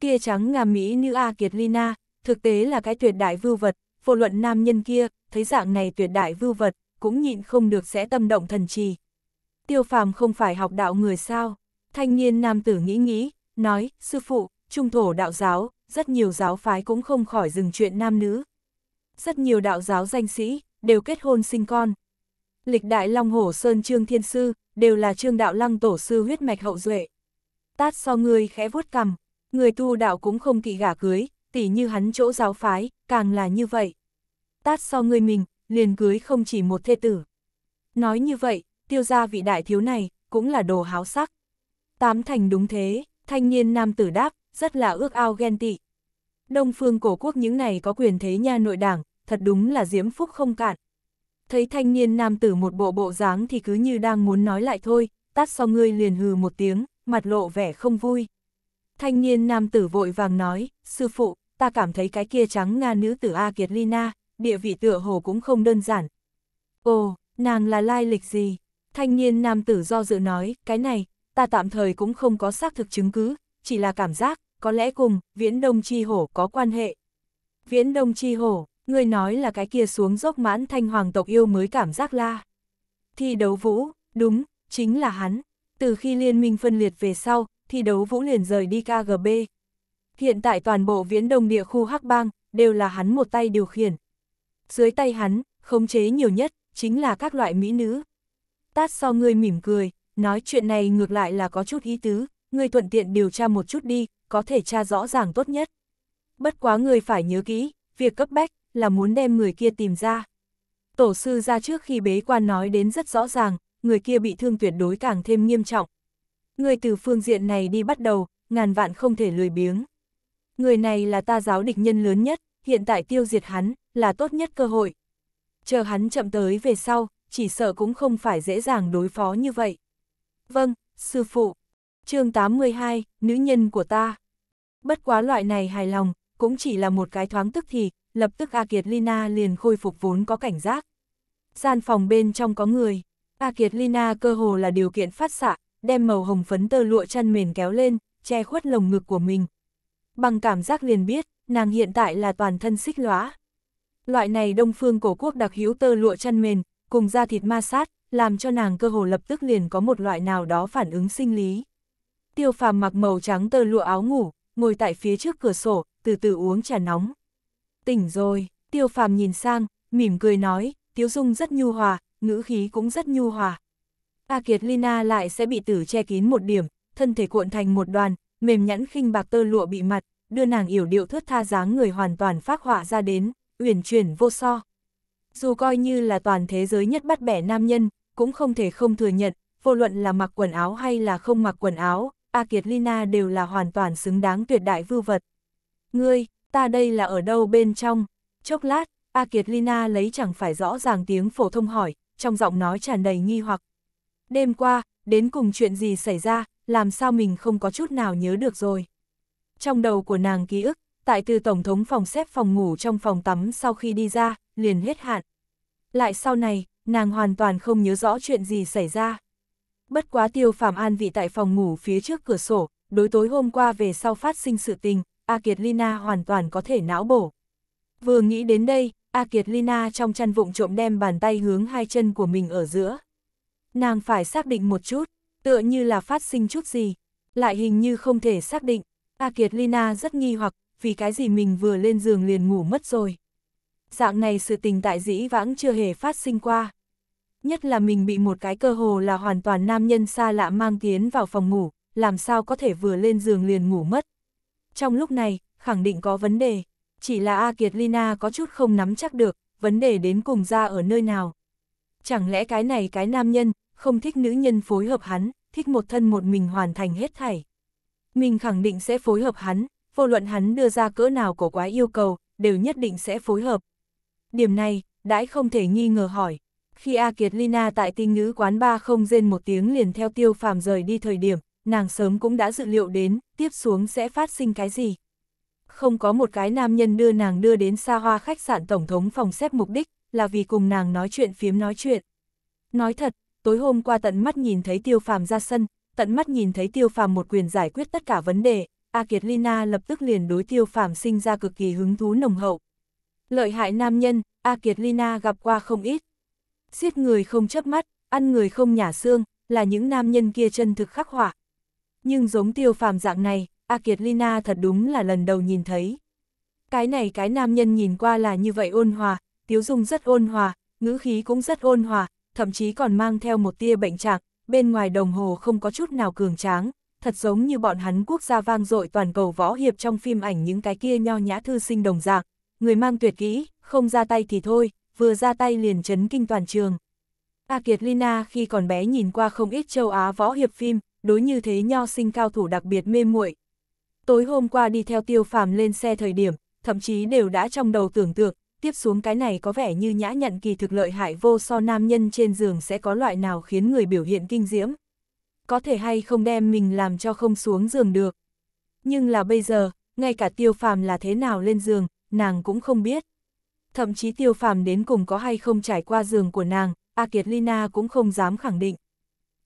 Kia trắng Nga Mỹ như A Kiệt Lina, thực tế là cái tuyệt đại vưu vật, vô luận nam nhân kia, thấy dạng này tuyệt đại vưu vật, cũng nhịn không được sẽ tâm động thần trì. Tiêu phàm không phải học đạo người sao? Thanh niên nam tử nghĩ nghĩ, nói, sư phụ, trung thổ đạo giáo, rất nhiều giáo phái cũng không khỏi dừng chuyện nam nữ, rất nhiều đạo giáo danh sĩ đều kết hôn sinh con. Lịch đại Long Hổ Sơn Trương Thiên Sư đều là Trương Đạo Lăng Tổ Sư huyết mạch hậu duệ. Tát so người khẽ vuốt cằm, người tu đạo cũng không kỵ gả cưới, tỉ như hắn chỗ giáo phái, càng là như vậy. Tát so người mình, liền cưới không chỉ một thê tử. Nói như vậy, tiêu gia vị đại thiếu này, cũng là đồ háo sắc. Tám thành đúng thế, thanh niên nam tử đáp, rất là ước ao ghen tị. Đông phương cổ quốc những này có quyền thế nha nội đảng, thật đúng là diễm phúc không cạn. Thấy thanh niên nam tử một bộ bộ dáng thì cứ như đang muốn nói lại thôi, tát sau ngươi liền hừ một tiếng, mặt lộ vẻ không vui. Thanh niên nam tử vội vàng nói, sư phụ, ta cảm thấy cái kia trắng nga nữ tử A Kiệt Lina, địa vị tựa hồ cũng không đơn giản. Ồ, nàng là lai lịch gì? Thanh niên nam tử do dự nói, cái này, ta tạm thời cũng không có xác thực chứng cứ, chỉ là cảm giác, có lẽ cùng, viễn đông chi hổ có quan hệ. Viễn đông chi hổ, Người nói là cái kia xuống dốc mãn thanh hoàng tộc yêu mới cảm giác la. Thi đấu vũ, đúng, chính là hắn. Từ khi liên minh phân liệt về sau, thi đấu vũ liền rời đi KGB. Hiện tại toàn bộ viễn đông địa khu Hắc Bang, đều là hắn một tay điều khiển. Dưới tay hắn, khống chế nhiều nhất, chính là các loại mỹ nữ. Tát so ngươi mỉm cười, nói chuyện này ngược lại là có chút ý tứ, ngươi thuận tiện điều tra một chút đi, có thể tra rõ ràng tốt nhất. Bất quá ngươi phải nhớ kỹ, việc cấp bách, là muốn đem người kia tìm ra. Tổ sư ra trước khi bế quan nói đến rất rõ ràng, người kia bị thương tuyệt đối càng thêm nghiêm trọng. Người từ phương diện này đi bắt đầu, ngàn vạn không thể lười biếng. Người này là ta giáo địch nhân lớn nhất, hiện tại tiêu diệt hắn, là tốt nhất cơ hội. Chờ hắn chậm tới về sau, chỉ sợ cũng không phải dễ dàng đối phó như vậy. Vâng, sư phụ. chương 82, nữ nhân của ta. Bất quá loại này hài lòng, cũng chỉ là một cái thoáng tức thì, lập tức A Kiệt Lina liền khôi phục vốn có cảnh giác. Gian phòng bên trong có người, A Kiệt Lina cơ hồ là điều kiện phát xạ, đem màu hồng phấn tơ lụa chăn mền kéo lên, che khuất lồng ngực của mình. Bằng cảm giác liền biết, nàng hiện tại là toàn thân xích lóa. Loại này đông phương cổ quốc đặc hữu tơ lụa chăn mền, cùng da thịt ma sát, làm cho nàng cơ hồ lập tức liền có một loại nào đó phản ứng sinh lý. Tiêu phàm mặc màu trắng tơ lụa áo ngủ, ngồi tại phía trước cửa sổ, từ từ uống trà nóng tỉnh rồi, tiêu phàm nhìn sang, mỉm cười nói, tiếu dung rất nhu hòa, ngữ khí cũng rất nhu hòa. A Kiệt Lina lại sẽ bị tử che kín một điểm, thân thể cuộn thành một đoàn, mềm nhẵn khinh bạc tơ lụa bị mặt, đưa nàng yểu điệu thướt tha dáng người hoàn toàn phát họa ra đến, uyển chuyển vô so. Dù coi như là toàn thế giới nhất bắt bẻ nam nhân, cũng không thể không thừa nhận, vô luận là mặc quần áo hay là không mặc quần áo, A Kiệt Lina đều là hoàn toàn xứng đáng tuyệt đại vưu vật. Ngươi, ta đây là ở đâu bên trong? Chốc lát, A Kiệt Lina lấy chẳng phải rõ ràng tiếng phổ thông hỏi, trong giọng nói tràn đầy nghi hoặc. Đêm qua, đến cùng chuyện gì xảy ra, làm sao mình không có chút nào nhớ được rồi. Trong đầu của nàng ký ức, tại từ Tổng thống phòng xếp phòng ngủ trong phòng tắm sau khi đi ra, liền hết hạn. Lại sau này, nàng hoàn toàn không nhớ rõ chuyện gì xảy ra. Bất quá tiêu phàm an vị tại phòng ngủ phía trước cửa sổ, đối tối hôm qua về sau phát sinh sự tình, A Kiệt Lina hoàn toàn có thể não bổ. Vừa nghĩ đến đây, A Kiệt Lina trong chăn vụng trộm đem bàn tay hướng hai chân của mình ở giữa. Nàng phải xác định một chút, tựa như là phát sinh chút gì, lại hình như không thể xác định. A Kiệt Lina rất nghi hoặc, vì cái gì mình vừa lên giường liền ngủ mất rồi. Dạng này sự tình tại dĩ vãng chưa hề phát sinh qua. Nhất là mình bị một cái cơ hồ là hoàn toàn nam nhân xa lạ mang tiến vào phòng ngủ, làm sao có thể vừa lên giường liền ngủ mất trong lúc này, khẳng định có vấn đề. Chỉ là A Kiệt Lina có chút không nắm chắc được, vấn đề đến cùng ra ở nơi nào. Chẳng lẽ cái này cái nam nhân, không thích nữ nhân phối hợp hắn, thích một thân một mình hoàn thành hết thảy. Mình khẳng định sẽ phối hợp hắn, vô luận hắn đưa ra cỡ nào của quái yêu cầu, đều nhất định sẽ phối hợp. Điểm này, đãi không thể nghi ngờ hỏi. Khi A Kiệt Lina tại tinh ngữ quán ba không rên một tiếng liền theo tiêu phàm rời đi thời điểm, nàng sớm cũng đã dự liệu đến, tiếp xuống sẽ phát sinh cái gì. Không có một cái nam nhân đưa nàng đưa đến xa hoa khách sạn tổng thống phòng xếp mục đích, là vì cùng nàng nói chuyện phiếm nói chuyện. Nói thật, tối hôm qua tận mắt nhìn thấy tiêu phàm ra sân, tận mắt nhìn thấy tiêu phàm một quyền giải quyết tất cả vấn đề, A Kiệt Lina lập tức liền đối tiêu phàm sinh ra cực kỳ hứng thú nồng hậu. Lợi hại nam nhân, A Kiệt Lina gặp qua không ít. Giết người không chớp mắt, ăn người không nhả xương, là những nam nhân kia chân thực khắc họa, nhưng giống tiêu phàm dạng này, A Kiệt Lina thật đúng là lần đầu nhìn thấy. Cái này cái nam nhân nhìn qua là như vậy ôn hòa, tiếu dung rất ôn hòa, ngữ khí cũng rất ôn hòa, thậm chí còn mang theo một tia bệnh trạng, bên ngoài đồng hồ không có chút nào cường tráng, thật giống như bọn hắn quốc gia vang dội toàn cầu võ hiệp trong phim ảnh những cái kia nho nhã thư sinh đồng dạng, người mang tuyệt kỹ, không ra tay thì thôi, vừa ra tay liền chấn kinh toàn trường. A Kiệt Lina khi còn bé nhìn qua không ít châu Á võ hiệp phim, đối như thế nho sinh cao thủ đặc biệt mê muội. Tối hôm qua đi theo tiêu phàm lên xe thời điểm, thậm chí đều đã trong đầu tưởng tượng, tiếp xuống cái này có vẻ như nhã nhận kỳ thực lợi hại vô so nam nhân trên giường sẽ có loại nào khiến người biểu hiện kinh diễm. Có thể hay không đem mình làm cho không xuống giường được. Nhưng là bây giờ, ngay cả tiêu phàm là thế nào lên giường, nàng cũng không biết. Thậm chí tiêu phàm đến cùng có hay không trải qua giường của nàng, A Kiệt Lina cũng không dám khẳng định.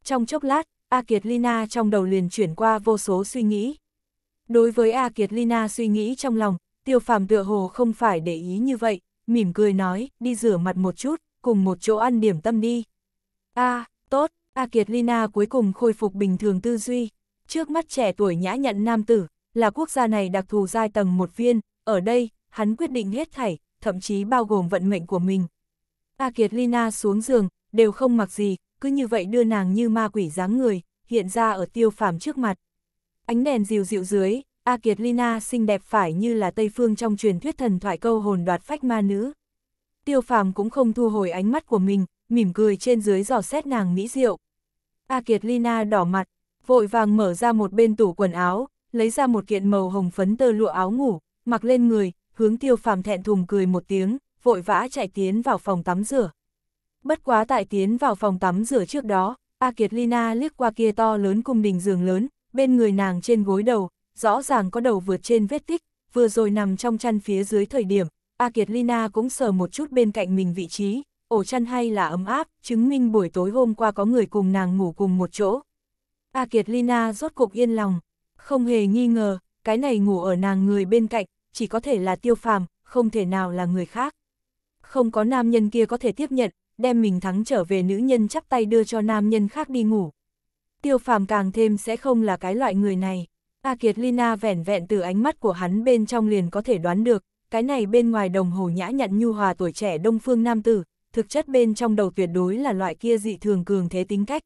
Trong chốc lát, A Kiệt Lina trong đầu liền chuyển qua vô số suy nghĩ. Đối với A Kiệt Lina suy nghĩ trong lòng, tiêu phàm tựa hồ không phải để ý như vậy, mỉm cười nói, đi rửa mặt một chút, cùng một chỗ ăn điểm tâm đi. A, tốt, A Kiệt Lina cuối cùng khôi phục bình thường tư duy. Trước mắt trẻ tuổi nhã nhận nam tử, là quốc gia này đặc thù giai tầng một viên, ở đây, hắn quyết định hết thảy, thậm chí bao gồm vận mệnh của mình. A Kiệt Lina xuống giường, đều không mặc gì, cứ như vậy đưa nàng như ma quỷ dáng người, hiện ra ở tiêu phàm trước mặt. Ánh đèn dịu dịu dưới, A Kiệt Lina xinh đẹp phải như là Tây Phương trong truyền thuyết thần thoại câu hồn đoạt phách ma nữ. Tiêu phàm cũng không thu hồi ánh mắt của mình, mỉm cười trên dưới dò xét nàng mỹ diệu. A Kiệt Lina đỏ mặt, vội vàng mở ra một bên tủ quần áo, lấy ra một kiện màu hồng phấn tơ lụa áo ngủ, mặc lên người, hướng tiêu phàm thẹn thùng cười một tiếng, vội vã chạy tiến vào phòng tắm rửa. Bất quá tại tiến vào phòng tắm rửa trước đó, A Kiệt Lina liếc qua kia to lớn cung đình giường lớn, bên người nàng trên gối đầu, rõ ràng có đầu vượt trên vết tích, vừa rồi nằm trong chăn phía dưới thời điểm, A Kiệt Lina cũng sờ một chút bên cạnh mình vị trí, ổ chăn hay là ấm áp, chứng minh buổi tối hôm qua có người cùng nàng ngủ cùng một chỗ. A Kiệt Lina rốt cục yên lòng, không hề nghi ngờ, cái này ngủ ở nàng người bên cạnh, chỉ có thể là tiêu phàm, không thể nào là người khác. Không có nam nhân kia có thể tiếp nhận, đem mình thắng trở về nữ nhân chắp tay đưa cho nam nhân khác đi ngủ. Tiêu phàm càng thêm sẽ không là cái loại người này. A Kiệt Lina vẻn vẹn từ ánh mắt của hắn bên trong liền có thể đoán được, cái này bên ngoài đồng hồ nhã nhặn nhu hòa tuổi trẻ đông phương nam tử, thực chất bên trong đầu tuyệt đối là loại kia dị thường cường thế tính cách.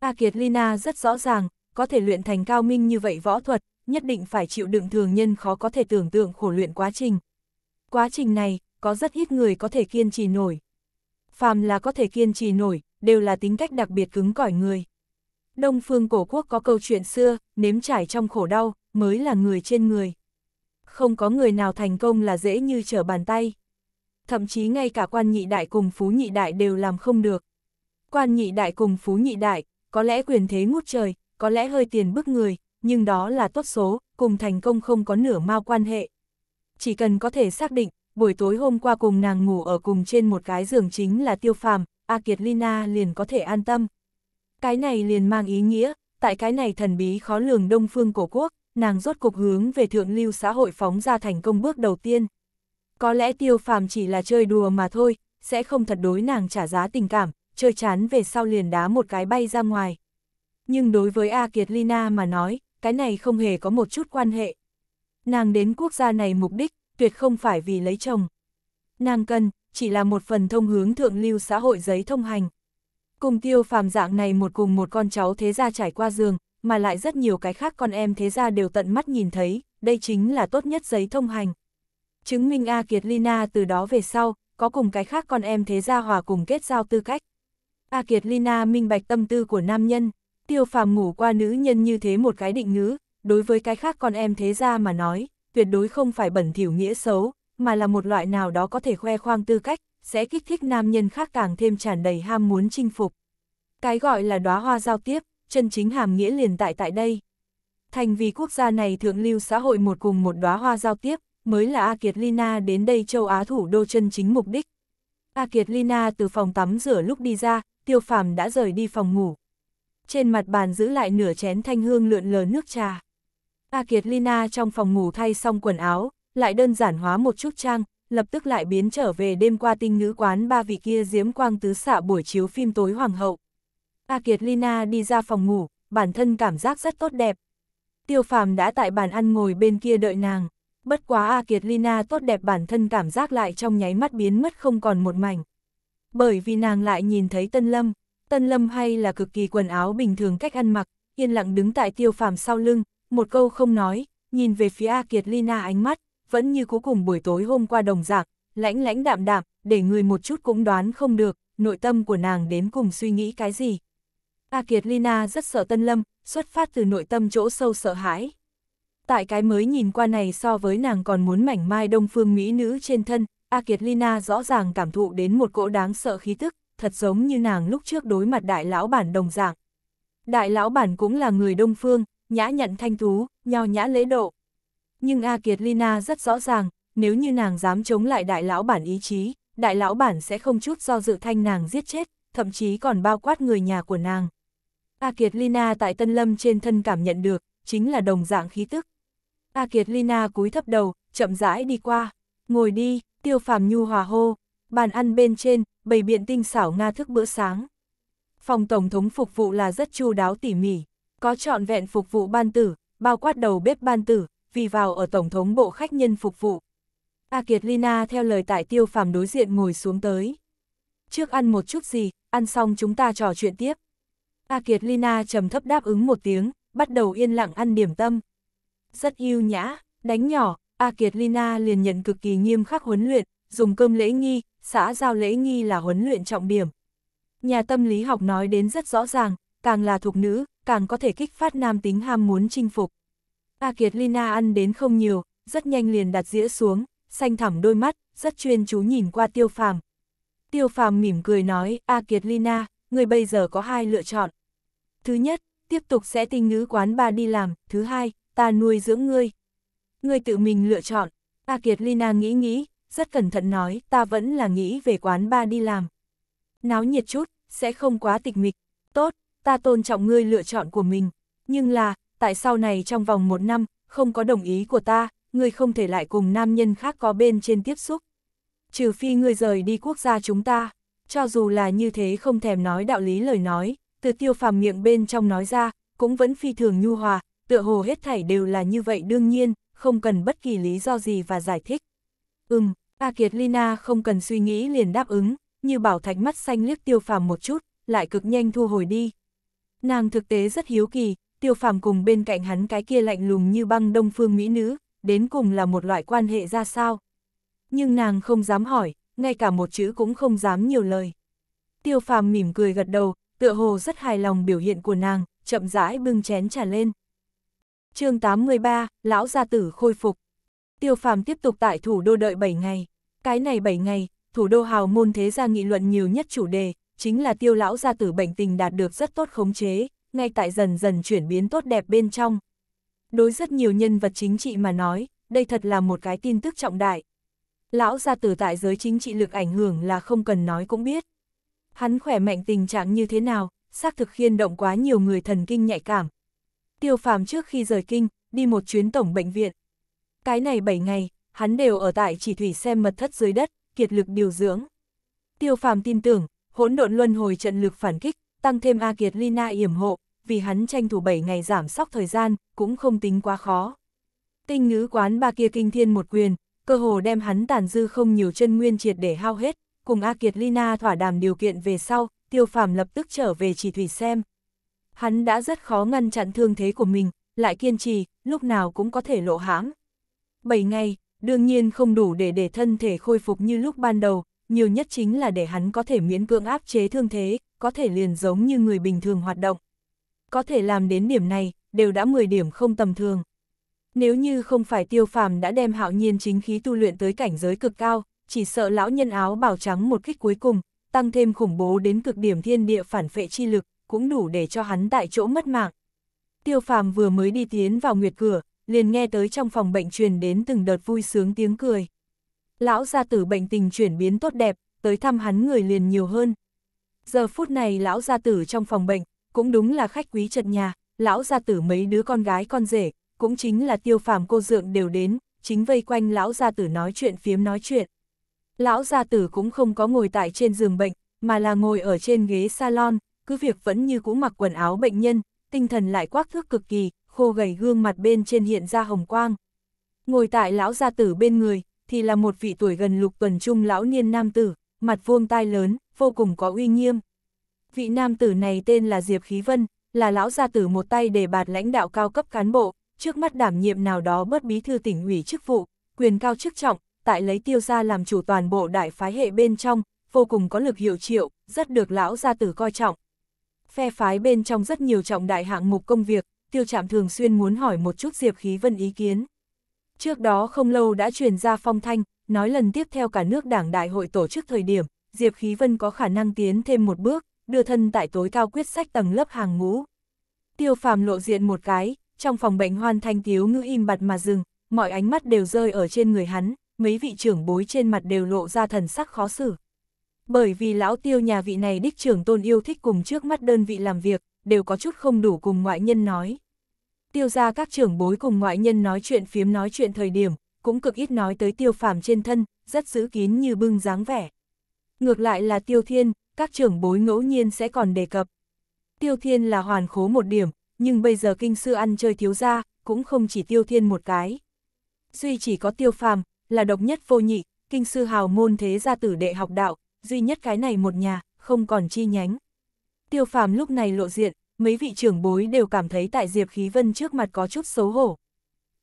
A Kiệt Lina rất rõ ràng, có thể luyện thành cao minh như vậy võ thuật, nhất định phải chịu đựng thường nhân khó có thể tưởng tượng khổ luyện quá trình. Quá trình này, có rất ít người có thể kiên trì nổi phàm là có thể kiên trì nổi, đều là tính cách đặc biệt cứng cỏi người. Đông phương cổ quốc có câu chuyện xưa, nếm trải trong khổ đau, mới là người trên người. Không có người nào thành công là dễ như trở bàn tay. Thậm chí ngay cả quan nhị đại cùng phú nhị đại đều làm không được. Quan nhị đại cùng phú nhị đại, có lẽ quyền thế ngút trời, có lẽ hơi tiền bức người, nhưng đó là tốt số, cùng thành công không có nửa mao quan hệ. Chỉ cần có thể xác định, buổi tối hôm qua cùng nàng ngủ ở cùng trên một cái giường chính là tiêu phàm, A Kiệt Lina liền có thể an tâm. Cái này liền mang ý nghĩa, tại cái này thần bí khó lường đông phương cổ quốc, nàng rốt cục hướng về thượng lưu xã hội phóng ra thành công bước đầu tiên. Có lẽ tiêu phàm chỉ là chơi đùa mà thôi, sẽ không thật đối nàng trả giá tình cảm, chơi chán về sau liền đá một cái bay ra ngoài. Nhưng đối với A Kiệt Lina mà nói, cái này không hề có một chút quan hệ. Nàng đến quốc gia này mục đích tuyệt không phải vì lấy chồng. Nàng cần, chỉ là một phần thông hướng thượng lưu xã hội giấy thông hành. Cùng tiêu phàm dạng này một cùng một con cháu thế gia trải qua giường, mà lại rất nhiều cái khác con em thế gia đều tận mắt nhìn thấy, đây chính là tốt nhất giấy thông hành. Chứng minh A Kiệt Lina từ đó về sau, có cùng cái khác con em thế gia hòa cùng kết giao tư cách. A Kiệt Lina minh bạch tâm tư của nam nhân, tiêu phàm ngủ qua nữ nhân như thế một cái định ngữ, đối với cái khác con em thế gia mà nói, tuyệt đối không phải bẩn thỉu nghĩa xấu, mà là một loại nào đó có thể khoe khoang tư cách, sẽ kích thích nam nhân khác càng thêm tràn đầy ham muốn chinh phục. Cái gọi là đóa hoa giao tiếp, chân chính hàm nghĩa liền tại tại đây. Thành vì quốc gia này thượng lưu xã hội một cùng một đóa hoa giao tiếp, mới là A Kiệt Lina đến đây châu Á thủ đô chân chính mục đích. A Kiệt Lina từ phòng tắm rửa lúc đi ra, tiêu phàm đã rời đi phòng ngủ. Trên mặt bàn giữ lại nửa chén thanh hương lượn lờ nước trà. A Kiệt Lina trong phòng ngủ thay xong quần áo, lại đơn giản hóa một chút trang, lập tức lại biến trở về đêm qua tinh ngữ quán ba vị kia diếm quang tứ xạ buổi chiếu phim tối hoàng hậu. A Kiệt Lina đi ra phòng ngủ, bản thân cảm giác rất tốt đẹp. Tiêu phàm đã tại bàn ăn ngồi bên kia đợi nàng, bất quá A Kiệt Lina tốt đẹp bản thân cảm giác lại trong nháy mắt biến mất không còn một mảnh. Bởi vì nàng lại nhìn thấy Tân Lâm, Tân Lâm hay là cực kỳ quần áo bình thường cách ăn mặc, yên lặng đứng tại tiêu phàm sau lưng, một câu không nói, nhìn về phía A Kiệt Lina ánh mắt, vẫn như cuối cùng buổi tối hôm qua đồng dạng, lãnh lãnh đạm đạm, để người một chút cũng đoán không được, nội tâm của nàng đến cùng suy nghĩ cái gì. A Kiệt Lina rất sợ Tân Lâm, xuất phát từ nội tâm chỗ sâu sợ hãi. Tại cái mới nhìn qua này so với nàng còn muốn mảnh mai đông phương mỹ nữ trên thân, A Kiệt Lina rõ ràng cảm thụ đến một cỗ đáng sợ khí tức, thật giống như nàng lúc trước đối mặt đại lão bản đồng dạng. Đại lão bản cũng là người đông phương, nhã nhận thanh tú, nho nhã lễ độ. Nhưng A Kiệt Lina rất rõ ràng, nếu như nàng dám chống lại đại lão bản ý chí, đại lão bản sẽ không chút do dự thanh nàng giết chết, thậm chí còn bao quát người nhà của nàng. A Kiệt Lina tại Tân Lâm trên thân cảm nhận được, chính là đồng dạng khí tức. A Kiệt Lina cúi thấp đầu, chậm rãi đi qua, ngồi đi, tiêu phàm nhu hòa hô, bàn ăn bên trên, bầy biện tinh xảo Nga thức bữa sáng. Phòng Tổng thống phục vụ là rất chu đáo tỉ mỉ, có trọn vẹn phục vụ ban tử, bao quát đầu bếp ban tử, vì vào ở Tổng thống bộ khách nhân phục vụ. A Kiệt Lina theo lời tại tiêu phàm đối diện ngồi xuống tới. Trước ăn một chút gì, ăn xong chúng ta trò chuyện tiếp. A Kiệt Lina trầm thấp đáp ứng một tiếng, bắt đầu yên lặng ăn điểm tâm. Rất yêu nhã, đánh nhỏ, A Kiệt Lina liền nhận cực kỳ nghiêm khắc huấn luyện, dùng cơm lễ nghi, xã giao lễ nghi là huấn luyện trọng điểm. Nhà tâm lý học nói đến rất rõ ràng, càng là thuộc nữ, càng có thể kích phát nam tính ham muốn chinh phục. A Kiệt Lina ăn đến không nhiều, rất nhanh liền đặt dĩa xuống, xanh thẳm đôi mắt, rất chuyên chú nhìn qua tiêu phàm. Tiêu phàm mỉm cười nói, A Kiệt Lina, người bây giờ có hai lựa chọn. Thứ nhất, tiếp tục sẽ tinh ngữ quán ba đi làm, thứ hai, ta nuôi dưỡng ngươi. Ngươi tự mình lựa chọn, A Kiệt Lina nghĩ nghĩ, rất cẩn thận nói, ta vẫn là nghĩ về quán ba đi làm. Náo nhiệt chút, sẽ không quá tịch mịch. Tốt, ta tôn trọng ngươi lựa chọn của mình, nhưng là, tại sau này trong vòng một năm, không có đồng ý của ta, ngươi không thể lại cùng nam nhân khác có bên trên tiếp xúc. Trừ phi ngươi rời đi quốc gia chúng ta, cho dù là như thế không thèm nói đạo lý lời nói, từ tiêu phàm miệng bên trong nói ra, cũng vẫn phi thường nhu hòa, tựa hồ hết thảy đều là như vậy đương nhiên, không cần bất kỳ lý do gì và giải thích. Ừm, A Kiệt Lina không cần suy nghĩ liền đáp ứng, như bảo thạch mắt xanh liếc tiêu phàm một chút, lại cực nhanh thu hồi đi. Nàng thực tế rất hiếu kỳ, tiêu phàm cùng bên cạnh hắn cái kia lạnh lùng như băng đông phương mỹ nữ, đến cùng là một loại quan hệ ra sao. Nhưng nàng không dám hỏi, ngay cả một chữ cũng không dám nhiều lời. Tiêu phàm mỉm cười gật đầu, tựa hồ rất hài lòng biểu hiện của nàng, chậm rãi bưng chén trà lên. chương 83, Lão Gia Tử khôi phục. Tiêu phàm tiếp tục tại thủ đô đợi 7 ngày. Cái này 7 ngày, thủ đô hào môn thế gia nghị luận nhiều nhất chủ đề, chính là tiêu lão gia tử bệnh tình đạt được rất tốt khống chế, ngay tại dần dần chuyển biến tốt đẹp bên trong. Đối rất nhiều nhân vật chính trị mà nói, đây thật là một cái tin tức trọng đại. Lão gia tử tại giới chính trị lực ảnh hưởng là không cần nói cũng biết. Hắn khỏe mạnh tình trạng như thế nào, xác thực khiên động quá nhiều người thần kinh nhạy cảm. Tiêu phàm trước khi rời kinh, đi một chuyến tổng bệnh viện. Cái này 7 ngày, hắn đều ở tại chỉ thủy xem mật thất dưới đất, kiệt lực điều dưỡng. Tiêu phàm tin tưởng, hỗn độn luân hồi trận lực phản kích, tăng thêm A Kiệt Lina yểm hộ, vì hắn tranh thủ 7 ngày giảm sóc thời gian, cũng không tính quá khó. Tinh ngữ quán ba kia kinh thiên một quyền, cơ hồ đem hắn tàn dư không nhiều chân nguyên triệt để hao hết, cùng A Kiệt Lina thỏa đàm điều kiện về sau, tiêu phàm lập tức trở về chỉ thủy xem. Hắn đã rất khó ngăn chặn thương thế của mình, lại kiên trì, lúc nào cũng có thể lộ hãm 7 ngày, đương nhiên không đủ để để thân thể khôi phục như lúc ban đầu, nhiều nhất chính là để hắn có thể miễn cưỡng áp chế thương thế, có thể liền giống như người bình thường hoạt động. Có thể làm đến điểm này, đều đã 10 điểm không tầm thường. Nếu như không phải tiêu phàm đã đem hạo nhiên chính khí tu luyện tới cảnh giới cực cao, chỉ sợ lão nhân áo bảo trắng một kích cuối cùng, tăng thêm khủng bố đến cực điểm thiên địa phản phệ chi lực, cũng đủ để cho hắn tại chỗ mất mạng. Tiêu phàm vừa mới đi tiến vào nguyệt cửa, liền nghe tới trong phòng bệnh truyền đến từng đợt vui sướng tiếng cười lão gia tử bệnh tình chuyển biến tốt đẹp, tới thăm hắn người liền nhiều hơn. Giờ phút này lão gia tử trong phòng bệnh, cũng đúng là khách quý trật nhà, lão gia tử mấy đứa con gái con rể, cũng chính là tiêu phàm cô dượng đều đến, chính vây quanh lão gia tử nói chuyện phiếm nói chuyện. Lão gia tử cũng không có ngồi tại trên giường bệnh, mà là ngồi ở trên ghế salon, cứ việc vẫn như cũ mặc quần áo bệnh nhân, tinh thần lại quắc thước cực kỳ, khô gầy gương mặt bên trên hiện ra hồng quang. Ngồi tại lão gia tử bên người, thì là một vị tuổi gần lục tuần trung lão niên nam tử, mặt vuông tai lớn, vô cùng có uy nghiêm. Vị nam tử này tên là Diệp Khí Vân, là lão gia tử một tay để bạt lãnh đạo cao cấp cán bộ, trước mắt đảm nhiệm nào đó bớt bí thư tỉnh ủy chức vụ, quyền cao chức trọng, tại lấy tiêu gia làm chủ toàn bộ đại phái hệ bên trong, vô cùng có lực hiệu triệu, rất được lão gia tử coi trọng. Phe phái bên trong rất nhiều trọng đại hạng mục công việc, tiêu chạm thường xuyên muốn hỏi một chút Diệp Khí Vân ý kiến. Trước đó không lâu đã truyền ra phong thanh, nói lần tiếp theo cả nước đảng đại hội tổ chức thời điểm, Diệp Khí Vân có khả năng tiến thêm một bước, đưa thân tại tối cao quyết sách tầng lớp hàng ngũ. Tiêu phàm lộ diện một cái, trong phòng bệnh hoan thanh tiếu ngữ im bặt mà dừng, mọi ánh mắt đều rơi ở trên người hắn, mấy vị trưởng bối trên mặt đều lộ ra thần sắc khó xử. Bởi vì lão tiêu nhà vị này đích trưởng tôn yêu thích cùng trước mắt đơn vị làm việc, đều có chút không đủ cùng ngoại nhân nói tiêu ra các trưởng bối cùng ngoại nhân nói chuyện phiếm nói chuyện thời điểm, cũng cực ít nói tới tiêu phàm trên thân, rất giữ kín như bưng dáng vẻ. Ngược lại là tiêu thiên, các trưởng bối ngẫu nhiên sẽ còn đề cập. Tiêu thiên là hoàn khố một điểm, nhưng bây giờ kinh sư ăn chơi thiếu ra, cũng không chỉ tiêu thiên một cái. Duy chỉ có tiêu phàm, là độc nhất vô nhị, kinh sư hào môn thế gia tử đệ học đạo, duy nhất cái này một nhà, không còn chi nhánh. Tiêu phàm lúc này lộ diện, mấy vị trưởng bối đều cảm thấy tại Diệp Khí Vân trước mặt có chút xấu hổ.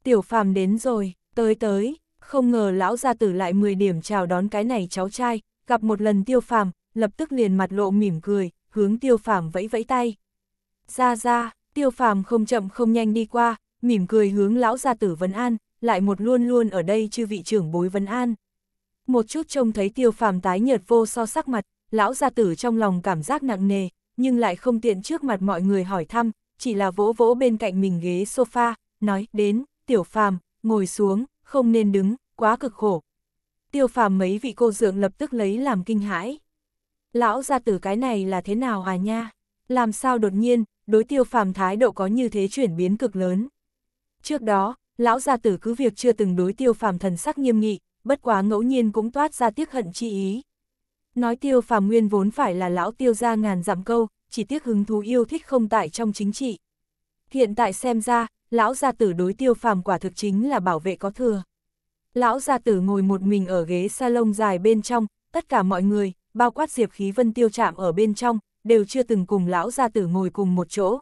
Tiểu phàm đến rồi, tới tới, không ngờ lão gia tử lại 10 điểm chào đón cái này cháu trai, gặp một lần tiêu phàm, lập tức liền mặt lộ mỉm cười, hướng tiêu phàm vẫy vẫy tay. Ra ra, tiêu phàm không chậm không nhanh đi qua, mỉm cười hướng lão gia tử vấn an, lại một luôn luôn ở đây chư vị trưởng bối vấn an. Một chút trông thấy tiêu phàm tái nhợt vô so sắc mặt, lão gia tử trong lòng cảm giác nặng nề, nhưng lại không tiện trước mặt mọi người hỏi thăm, chỉ là vỗ vỗ bên cạnh mình ghế sofa, nói, đến, tiểu phàm, ngồi xuống, không nên đứng, quá cực khổ. Tiêu phàm mấy vị cô dượng lập tức lấy làm kinh hãi. Lão ra tử cái này là thế nào à nha? Làm sao đột nhiên, đối tiêu phàm thái độ có như thế chuyển biến cực lớn. Trước đó, lão gia tử cứ việc chưa từng đối tiêu phàm thần sắc nghiêm nghị, bất quá ngẫu nhiên cũng toát ra tiếc hận chi ý. Nói tiêu phàm nguyên vốn phải là lão tiêu gia ngàn dặm câu, chỉ tiếc hứng thú yêu thích không tại trong chính trị. Hiện tại xem ra, lão gia tử đối tiêu phàm quả thực chính là bảo vệ có thừa. Lão gia tử ngồi một mình ở ghế salon dài bên trong, tất cả mọi người, bao quát diệp khí vân tiêu chạm ở bên trong, đều chưa từng cùng lão gia tử ngồi cùng một chỗ.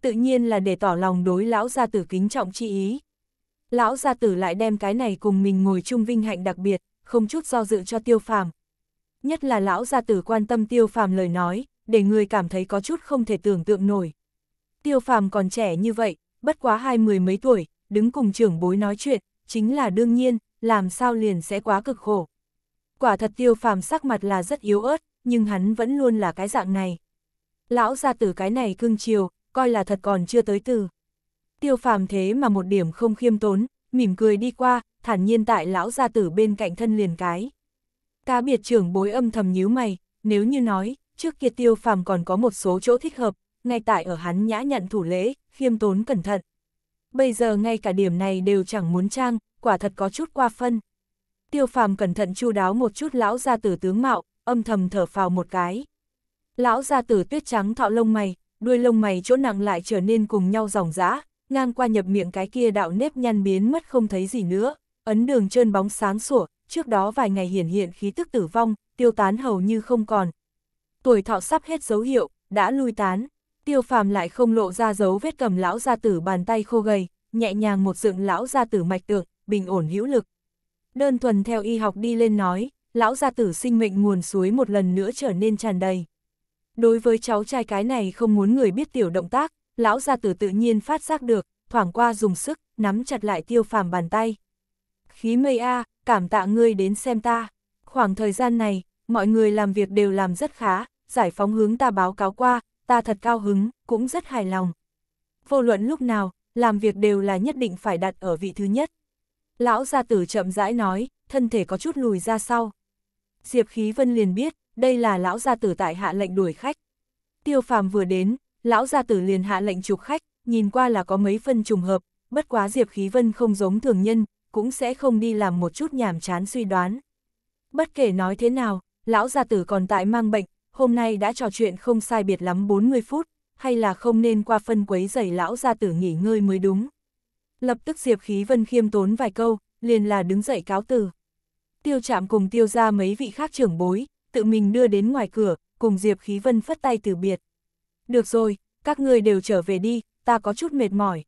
Tự nhiên là để tỏ lòng đối lão gia tử kính trọng chi ý. Lão gia tử lại đem cái này cùng mình ngồi chung vinh hạnh đặc biệt, không chút do dự cho tiêu phàm, nhất là lão gia tử quan tâm tiêu phàm lời nói, để người cảm thấy có chút không thể tưởng tượng nổi. Tiêu phàm còn trẻ như vậy, bất quá hai mười mấy tuổi, đứng cùng trưởng bối nói chuyện, chính là đương nhiên, làm sao liền sẽ quá cực khổ. Quả thật tiêu phàm sắc mặt là rất yếu ớt, nhưng hắn vẫn luôn là cái dạng này. Lão gia tử cái này cưng chiều, coi là thật còn chưa tới từ. Tiêu phàm thế mà một điểm không khiêm tốn, mỉm cười đi qua, thản nhiên tại lão gia tử bên cạnh thân liền cái. Cá biệt trưởng bối âm thầm nhíu mày, nếu như nói, trước kia tiêu phàm còn có một số chỗ thích hợp, ngay tại ở hắn nhã nhận thủ lễ, khiêm tốn cẩn thận. Bây giờ ngay cả điểm này đều chẳng muốn trang, quả thật có chút qua phân. Tiêu phàm cẩn thận chu đáo một chút lão gia tử tướng mạo, âm thầm thở phào một cái. Lão gia tử tuyết trắng thọ lông mày, đuôi lông mày chỗ nặng lại trở nên cùng nhau dòng dã, ngang qua nhập miệng cái kia đạo nếp nhăn biến mất không thấy gì nữa, ấn đường trơn bóng sáng sủa, trước đó vài ngày hiển hiện khí tức tử vong, tiêu tán hầu như không còn. Tuổi thọ sắp hết dấu hiệu, đã lui tán, tiêu phàm lại không lộ ra dấu vết cầm lão gia tử bàn tay khô gầy, nhẹ nhàng một dựng lão gia tử mạch tượng, bình ổn hữu lực. Đơn thuần theo y học đi lên nói, lão gia tử sinh mệnh nguồn suối một lần nữa trở nên tràn đầy. Đối với cháu trai cái này không muốn người biết tiểu động tác, lão gia tử tự nhiên phát giác được, thoảng qua dùng sức, nắm chặt lại tiêu phàm bàn tay. Khí mây A, cảm tạ ngươi đến xem ta. Khoảng thời gian này, mọi người làm việc đều làm rất khá, giải phóng hướng ta báo cáo qua, ta thật cao hứng, cũng rất hài lòng. Vô luận lúc nào, làm việc đều là nhất định phải đặt ở vị thứ nhất. Lão gia tử chậm rãi nói, thân thể có chút lùi ra sau. Diệp Khí Vân liền biết, đây là lão gia tử tại hạ lệnh đuổi khách. Tiêu Phàm vừa đến, lão gia tử liền hạ lệnh trục khách, nhìn qua là có mấy phân trùng hợp, bất quá Diệp Khí Vân không giống thường nhân, cũng sẽ không đi làm một chút nhàm chán suy đoán. Bất kể nói thế nào, lão gia tử còn tại mang bệnh, hôm nay đã trò chuyện không sai biệt lắm 40 phút, hay là không nên qua phân quấy giày lão gia tử nghỉ ngơi mới đúng. Lập tức Diệp Khí Vân khiêm tốn vài câu, liền là đứng dậy cáo từ. Tiêu chạm cùng tiêu ra mấy vị khác trưởng bối, tự mình đưa đến ngoài cửa, cùng Diệp Khí Vân phất tay từ biệt. Được rồi, các người đều trở về đi, ta có chút mệt mỏi.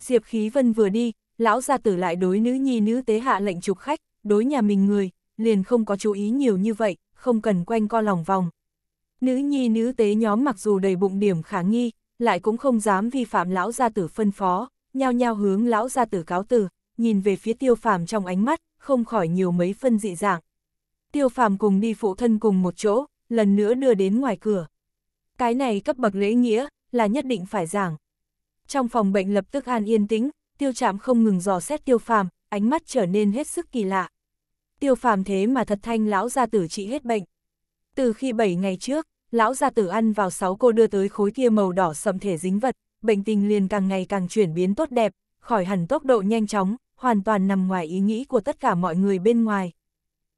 Diệp Khí Vân vừa đi, lão gia tử lại đối nữ nhi nữ tế hạ lệnh trục khách, đối nhà mình người, liền không có chú ý nhiều như vậy, không cần quanh co lòng vòng. Nữ nhi nữ tế nhóm mặc dù đầy bụng điểm khả nghi, lại cũng không dám vi phạm lão gia tử phân phó, nhao nhao hướng lão gia tử cáo từ, nhìn về phía tiêu phàm trong ánh mắt, không khỏi nhiều mấy phân dị dạng. Tiêu phàm cùng đi phụ thân cùng một chỗ, lần nữa đưa đến ngoài cửa. Cái này cấp bậc lễ nghĩa, là nhất định phải giảng. Trong phòng bệnh lập tức an yên tĩnh, tiêu Trạm không ngừng dò xét tiêu phàm, ánh mắt trở nên hết sức kỳ lạ. Tiêu phàm thế mà thật thanh lão gia tử trị hết bệnh. Từ khi 7 ngày trước, lão gia tử ăn vào 6 cô đưa tới khối kia màu đỏ sầm thể dính vật, bệnh tình liền càng ngày càng chuyển biến tốt đẹp, khỏi hẳn tốc độ nhanh chóng, hoàn toàn nằm ngoài ý nghĩ của tất cả mọi người bên ngoài.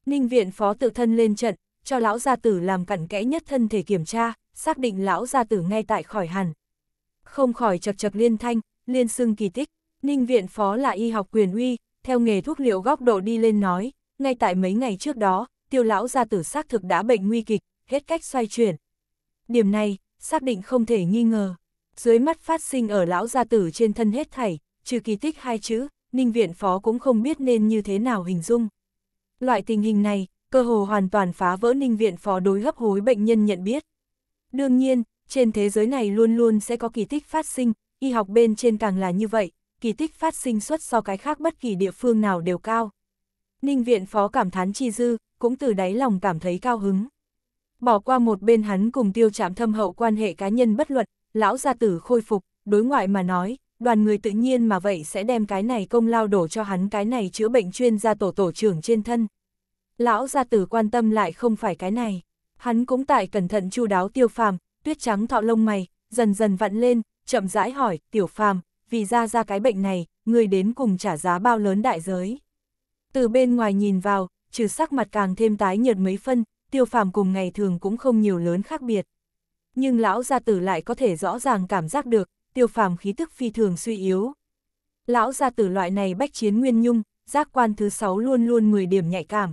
Ninh viện phó tự thân lên trận, cho lão gia tử làm cặn kẽ nhất thân thể kiểm tra, xác định lão gia tử ngay tại khỏi hẳn. Không khỏi chật chật liên thanh, liên xưng kỳ tích. Ninh Viện Phó là y học quyền uy, theo nghề thuốc liệu góc độ đi lên nói, ngay tại mấy ngày trước đó, tiêu lão gia tử xác thực đã bệnh nguy kịch, hết cách xoay chuyển. Điểm này, xác định không thể nghi ngờ. Dưới mắt phát sinh ở lão gia tử trên thân hết thảy, trừ kỳ tích hai chữ, Ninh Viện Phó cũng không biết nên như thế nào hình dung. Loại tình hình này, cơ hồ hoàn toàn phá vỡ Ninh Viện Phó đối gấp hối bệnh nhân nhận biết. Đương nhiên, trên thế giới này luôn luôn sẽ có kỳ tích phát sinh, y học bên trên càng là như vậy, kỳ tích phát sinh suất so cái khác bất kỳ địa phương nào đều cao. Ninh viện phó cảm thán chi dư, cũng từ đáy lòng cảm thấy cao hứng. Bỏ qua một bên hắn cùng tiêu chạm thâm hậu quan hệ cá nhân bất luận, lão gia tử khôi phục, đối ngoại mà nói, đoàn người tự nhiên mà vậy sẽ đem cái này công lao đổ cho hắn cái này chữa bệnh chuyên gia tổ tổ trưởng trên thân. Lão gia tử quan tâm lại không phải cái này, hắn cũng tại cẩn thận chu đáo tiêu phàm, tuyết trắng thọ lông mày, dần dần vặn lên, chậm rãi hỏi, tiểu phàm, vì ra ra cái bệnh này, người đến cùng trả giá bao lớn đại giới. Từ bên ngoài nhìn vào, trừ sắc mặt càng thêm tái nhợt mấy phân, tiêu phàm cùng ngày thường cũng không nhiều lớn khác biệt. Nhưng lão gia tử lại có thể rõ ràng cảm giác được, tiêu phàm khí tức phi thường suy yếu. Lão gia tử loại này bách chiến nguyên nhung, giác quan thứ sáu luôn luôn 10 điểm nhạy cảm.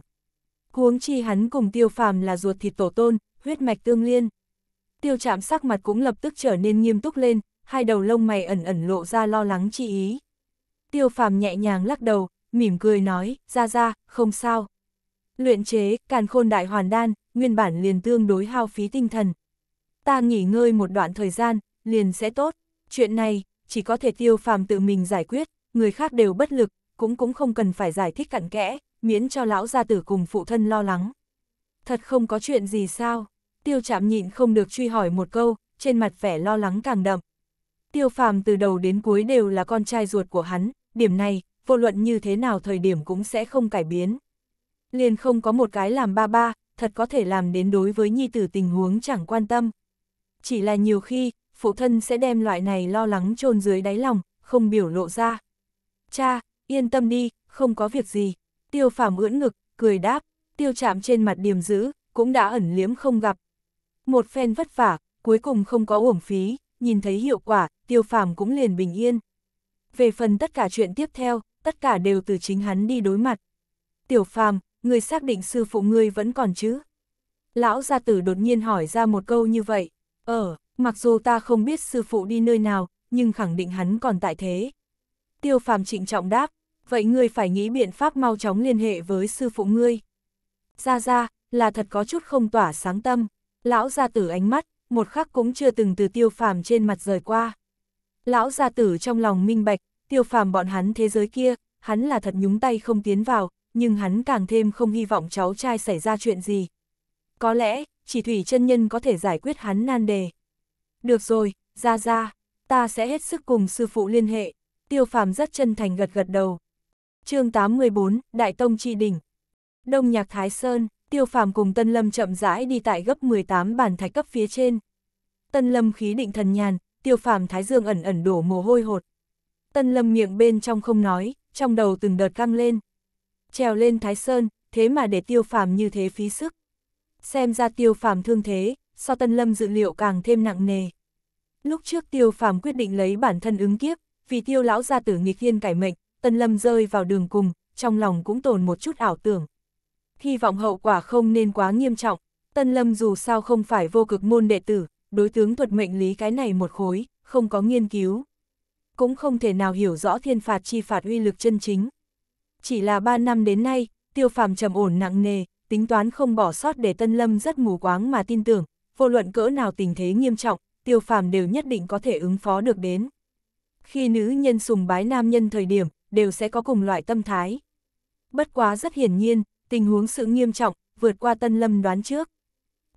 Huống chi hắn cùng tiêu phàm là ruột thịt tổ tôn, huyết mạch tương liên. Tiêu chạm sắc mặt cũng lập tức trở nên nghiêm túc lên, hai đầu lông mày ẩn ẩn lộ ra lo lắng chi ý. Tiêu phàm nhẹ nhàng lắc đầu, mỉm cười nói, ra ra, không sao. Luyện chế, càn khôn đại hoàn đan, nguyên bản liền tương đối hao phí tinh thần. Ta nghỉ ngơi một đoạn thời gian, liền sẽ tốt. Chuyện này, chỉ có thể tiêu phàm tự mình giải quyết, người khác đều bất lực, cũng cũng không cần phải giải thích cặn kẽ, miễn cho lão gia tử cùng phụ thân lo lắng. Thật không có chuyện gì sao? Tiêu chạm nhịn không được truy hỏi một câu, trên mặt vẻ lo lắng càng đậm tiêu phàm từ đầu đến cuối đều là con trai ruột của hắn, điểm này, vô luận như thế nào thời điểm cũng sẽ không cải biến. Liền không có một cái làm ba ba, thật có thể làm đến đối với nhi tử tình huống chẳng quan tâm. Chỉ là nhiều khi, phụ thân sẽ đem loại này lo lắng chôn dưới đáy lòng, không biểu lộ ra. Cha, yên tâm đi, không có việc gì. Tiêu phàm ưỡn ngực, cười đáp, tiêu chạm trên mặt điềm giữ, cũng đã ẩn liếm không gặp. Một phen vất vả, cuối cùng không có uổng phí, nhìn thấy hiệu quả, tiêu phàm cũng liền bình yên. Về phần tất cả chuyện tiếp theo, tất cả đều từ chính hắn đi đối mặt. Tiểu phàm, người xác định sư phụ ngươi vẫn còn chứ? Lão gia tử đột nhiên hỏi ra một câu như vậy. Ờ, mặc dù ta không biết sư phụ đi nơi nào, nhưng khẳng định hắn còn tại thế. Tiêu phàm trịnh trọng đáp, vậy ngươi phải nghĩ biện pháp mau chóng liên hệ với sư phụ ngươi. Ra ra, là thật có chút không tỏa sáng tâm, lão gia tử ánh mắt, một khắc cũng chưa từng từ tiêu phàm trên mặt rời qua. Lão gia tử trong lòng minh bạch, tiêu phàm bọn hắn thế giới kia, hắn là thật nhúng tay không tiến vào, nhưng hắn càng thêm không hy vọng cháu trai xảy ra chuyện gì. Có lẽ, chỉ thủy chân nhân có thể giải quyết hắn nan đề. Được rồi, ra ra, ta sẽ hết sức cùng sư phụ liên hệ. Tiêu phàm rất chân thành gật gật đầu. chương 814, Đại Tông tri Đỉnh. Đông Nhạc Thái Sơn tiêu phàm cùng Tân Lâm chậm rãi đi tại gấp 18 bản thạch cấp phía trên. Tân Lâm khí định thần nhàn, tiêu phàm thái dương ẩn ẩn đổ mồ hôi hột. Tân Lâm miệng bên trong không nói, trong đầu từng đợt căng lên. Trèo lên thái sơn, thế mà để tiêu phàm như thế phí sức. Xem ra tiêu phàm thương thế, so Tân Lâm dự liệu càng thêm nặng nề. Lúc trước tiêu phàm quyết định lấy bản thân ứng kiếp, vì tiêu lão gia tử nghịch thiên cải mệnh, Tân Lâm rơi vào đường cùng, trong lòng cũng tồn một chút ảo tưởng hy vọng hậu quả không nên quá nghiêm trọng. Tân Lâm dù sao không phải vô cực môn đệ tử, đối tướng thuật mệnh lý cái này một khối, không có nghiên cứu. Cũng không thể nào hiểu rõ thiên phạt chi phạt uy lực chân chính. Chỉ là 3 năm đến nay, tiêu phàm trầm ổn nặng nề, tính toán không bỏ sót để Tân Lâm rất mù quáng mà tin tưởng, vô luận cỡ nào tình thế nghiêm trọng, tiêu phàm đều nhất định có thể ứng phó được đến. Khi nữ nhân sùng bái nam nhân thời điểm, đều sẽ có cùng loại tâm thái. Bất quá rất hiển nhiên, tình huống sự nghiêm trọng, vượt qua Tân Lâm đoán trước.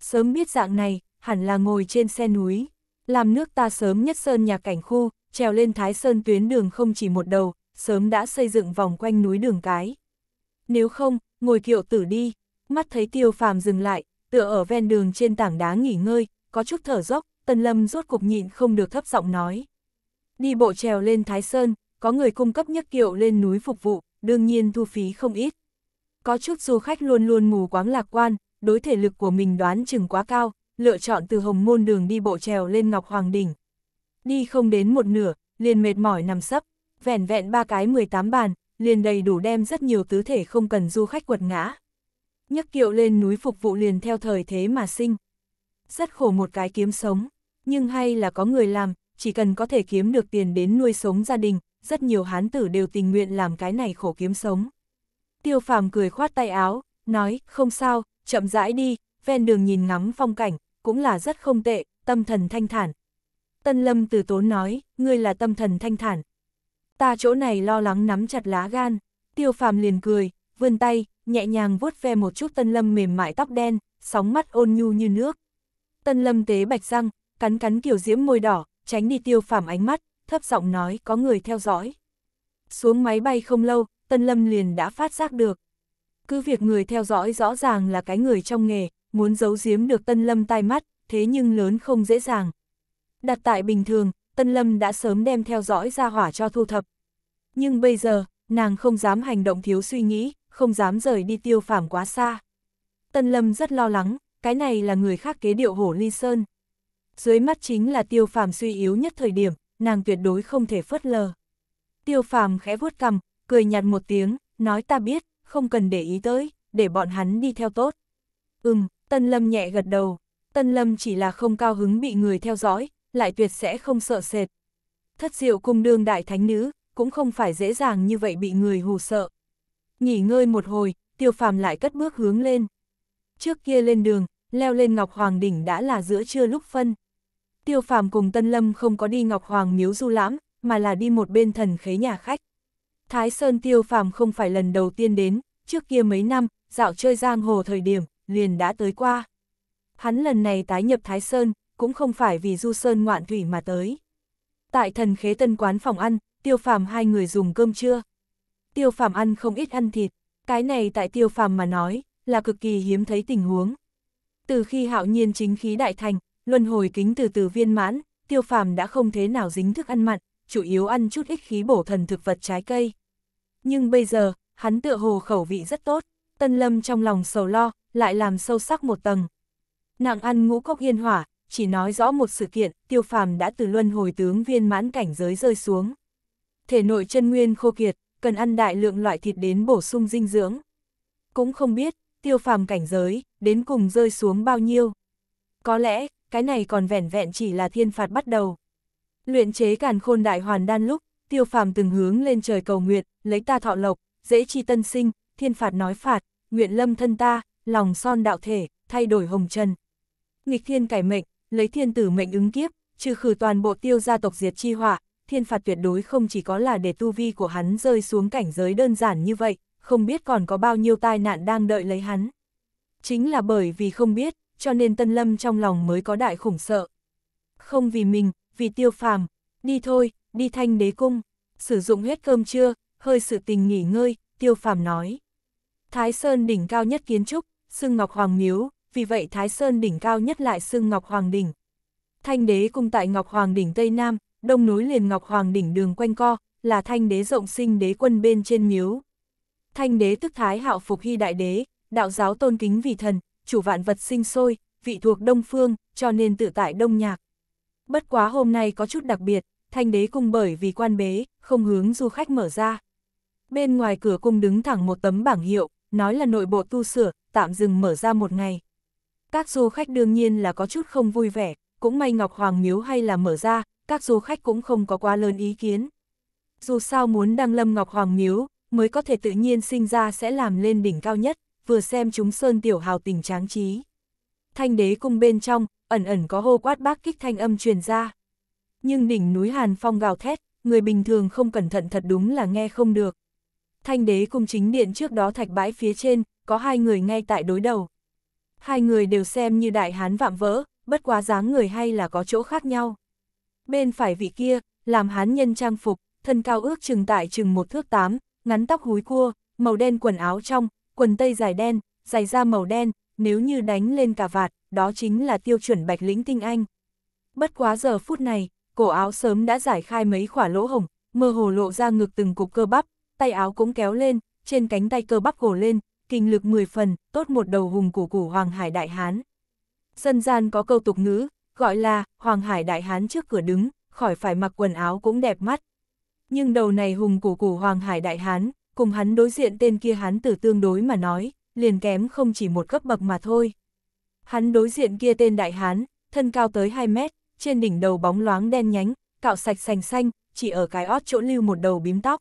Sớm biết dạng này, hẳn là ngồi trên xe núi, làm nước ta sớm nhất sơn nhà cảnh khu, trèo lên Thái Sơn tuyến đường không chỉ một đầu, sớm đã xây dựng vòng quanh núi đường cái. Nếu không, ngồi kiệu tử đi, mắt thấy tiêu phàm dừng lại, tựa ở ven đường trên tảng đá nghỉ ngơi, có chút thở dốc, Tân Lâm rốt cục nhịn không được thấp giọng nói. Đi bộ trèo lên Thái Sơn, có người cung cấp nhất kiệu lên núi phục vụ, đương nhiên thu phí không ít. Có chút du khách luôn luôn mù quáng lạc quan, đối thể lực của mình đoán chừng quá cao, lựa chọn từ hồng môn đường đi bộ trèo lên Ngọc Hoàng Đỉnh. Đi không đến một nửa, liền mệt mỏi nằm sấp, vẻn vẹn ba cái 18 bàn, liền đầy đủ đem rất nhiều tứ thể không cần du khách quật ngã. Nhấc kiệu lên núi phục vụ liền theo thời thế mà sinh. Rất khổ một cái kiếm sống, nhưng hay là có người làm, chỉ cần có thể kiếm được tiền đến nuôi sống gia đình, rất nhiều hán tử đều tình nguyện làm cái này khổ kiếm sống. Tiêu phàm cười khoát tay áo, nói, không sao, chậm rãi đi, ven đường nhìn ngắm phong cảnh, cũng là rất không tệ, tâm thần thanh thản. Tân lâm từ tốn nói, ngươi là tâm thần thanh thản. Ta chỗ này lo lắng nắm chặt lá gan, tiêu phàm liền cười, vươn tay, nhẹ nhàng vuốt ve một chút tân lâm mềm mại tóc đen, sóng mắt ôn nhu như nước. Tân lâm tế bạch răng, cắn cắn kiểu diễm môi đỏ, tránh đi tiêu phàm ánh mắt, thấp giọng nói có người theo dõi. Xuống máy bay không lâu, Tân Lâm liền đã phát giác được. Cứ việc người theo dõi rõ ràng là cái người trong nghề, muốn giấu giếm được Tân Lâm tai mắt, thế nhưng lớn không dễ dàng. Đặt tại bình thường, Tân Lâm đã sớm đem theo dõi ra hỏa cho thu thập. Nhưng bây giờ, nàng không dám hành động thiếu suy nghĩ, không dám rời đi tiêu Phạm quá xa. Tân Lâm rất lo lắng, cái này là người khác kế điệu hổ ly sơn. Dưới mắt chính là tiêu Phạm suy yếu nhất thời điểm, nàng tuyệt đối không thể phớt lờ. Tiêu phàm khẽ vuốt cằm cười nhạt một tiếng, nói ta biết, không cần để ý tới, để bọn hắn đi theo tốt. Ừm, Tân Lâm nhẹ gật đầu, Tân Lâm chỉ là không cao hứng bị người theo dõi, lại tuyệt sẽ không sợ sệt. Thất diệu cung đương đại thánh nữ, cũng không phải dễ dàng như vậy bị người hù sợ. Nghỉ ngơi một hồi, tiêu phàm lại cất bước hướng lên. Trước kia lên đường, leo lên Ngọc Hoàng Đỉnh đã là giữa trưa lúc phân. Tiêu phàm cùng Tân Lâm không có đi Ngọc Hoàng Miếu du lãm, mà là đi một bên thần khế nhà khách. Thái Sơn Tiêu Phàm không phải lần đầu tiên đến, trước kia mấy năm, dạo chơi giang hồ thời điểm, liền đã tới qua. Hắn lần này tái nhập Thái Sơn, cũng không phải vì du sơn ngoạn thủy mà tới. Tại thần khế tân quán phòng ăn, Tiêu Phàm hai người dùng cơm trưa. Tiêu Phàm ăn không ít ăn thịt, cái này tại Tiêu Phàm mà nói, là cực kỳ hiếm thấy tình huống. Từ khi hạo nhiên chính khí đại thành, luân hồi kính từ từ viên mãn, Tiêu Phàm đã không thế nào dính thức ăn mặn, chủ yếu ăn chút ít khí bổ thần thực vật trái cây. Nhưng bây giờ, hắn tựa hồ khẩu vị rất tốt, Tân Lâm trong lòng sầu lo, lại làm sâu sắc một tầng. nặng ăn ngũ cốc yên hỏa, chỉ nói rõ một sự kiện, tiêu phàm đã từ luân hồi tướng viên mãn cảnh giới rơi xuống. Thể nội chân nguyên khô kiệt, cần ăn đại lượng loại thịt đến bổ sung dinh dưỡng. Cũng không biết, tiêu phàm cảnh giới, đến cùng rơi xuống bao nhiêu. Có lẽ, cái này còn vẻn vẹn chỉ là thiên phạt bắt đầu. Luyện chế càn khôn đại hoàn đan lúc, tiêu phàm từng hướng lên trời cầu nguyện, lấy ta thọ lộc, dễ chi tân sinh, thiên phạt nói phạt, nguyện lâm thân ta, lòng son đạo thể, thay đổi hồng trần. Nghịch thiên cải mệnh, lấy thiên tử mệnh ứng kiếp, trừ khử toàn bộ tiêu gia tộc diệt chi họa, thiên phạt tuyệt đối không chỉ có là để tu vi của hắn rơi xuống cảnh giới đơn giản như vậy, không biết còn có bao nhiêu tai nạn đang đợi lấy hắn. Chính là bởi vì không biết, cho nên Tân Lâm trong lòng mới có đại khủng sợ. Không vì mình, vì tiêu phàm, đi thôi, đi thanh đế cung, sử dụng hết cơm trưa, hơi sự tình nghỉ ngơi, tiêu phàm nói. Thái Sơn đỉnh cao nhất kiến trúc, xưng Ngọc Hoàng Miếu, vì vậy Thái Sơn đỉnh cao nhất lại xưng Ngọc Hoàng Đỉnh. Thanh đế cung tại Ngọc Hoàng Đỉnh Tây Nam, đông núi liền Ngọc Hoàng Đỉnh đường quanh co, là thanh đế rộng sinh đế quân bên trên miếu. Thanh đế tức Thái hạo phục hy đại đế, đạo giáo tôn kính vì thần, chủ vạn vật sinh sôi, vị thuộc đông phương, cho nên tự tại đông nhạc bất quá hôm nay có chút đặc biệt, thanh đế cung bởi vì quan bế, không hướng du khách mở ra. Bên ngoài cửa cung đứng thẳng một tấm bảng hiệu, nói là nội bộ tu sửa, tạm dừng mở ra một ngày. Các du khách đương nhiên là có chút không vui vẻ, cũng may Ngọc Hoàng Miếu hay là mở ra, các du khách cũng không có quá lớn ý kiến. Dù sao muốn đăng lâm Ngọc Hoàng Miếu, mới có thể tự nhiên sinh ra sẽ làm lên đỉnh cao nhất, vừa xem chúng sơn tiểu hào tình tráng trí. Thanh đế cung bên trong, ẩn ẩn có hô quát bác kích thanh âm truyền ra. Nhưng đỉnh núi Hàn Phong gào thét, người bình thường không cẩn thận thật đúng là nghe không được. Thanh đế cung chính điện trước đó thạch bãi phía trên, có hai người ngay tại đối đầu. Hai người đều xem như đại hán vạm vỡ, bất quá dáng người hay là có chỗ khác nhau. Bên phải vị kia, làm hán nhân trang phục, thân cao ước chừng tại chừng một thước tám, ngắn tóc húi cua, màu đen quần áo trong, quần tây dài đen, giày da màu đen, nếu như đánh lên cả vạt, đó chính là tiêu chuẩn bạch lĩnh tinh anh. Bất quá giờ phút này, cổ áo sớm đã giải khai mấy khỏa lỗ hồng, mơ hồ lộ ra ngực từng cục cơ bắp, tay áo cũng kéo lên, trên cánh tay cơ bắp gồ lên, kinh lực 10 phần, tốt một đầu hùng của củ Hoàng Hải Đại Hán. Dân gian có câu tục ngữ, gọi là Hoàng Hải Đại Hán trước cửa đứng, khỏi phải mặc quần áo cũng đẹp mắt. Nhưng đầu này hùng của củ Hoàng Hải Đại Hán, cùng hắn đối diện tên kia hắn tử tương đối mà nói, liền kém không chỉ một cấp bậc mà thôi. Hắn đối diện kia tên đại hán, thân cao tới 2 mét, trên đỉnh đầu bóng loáng đen nhánh, cạo sạch sành xanh, chỉ ở cái ót chỗ lưu một đầu bím tóc.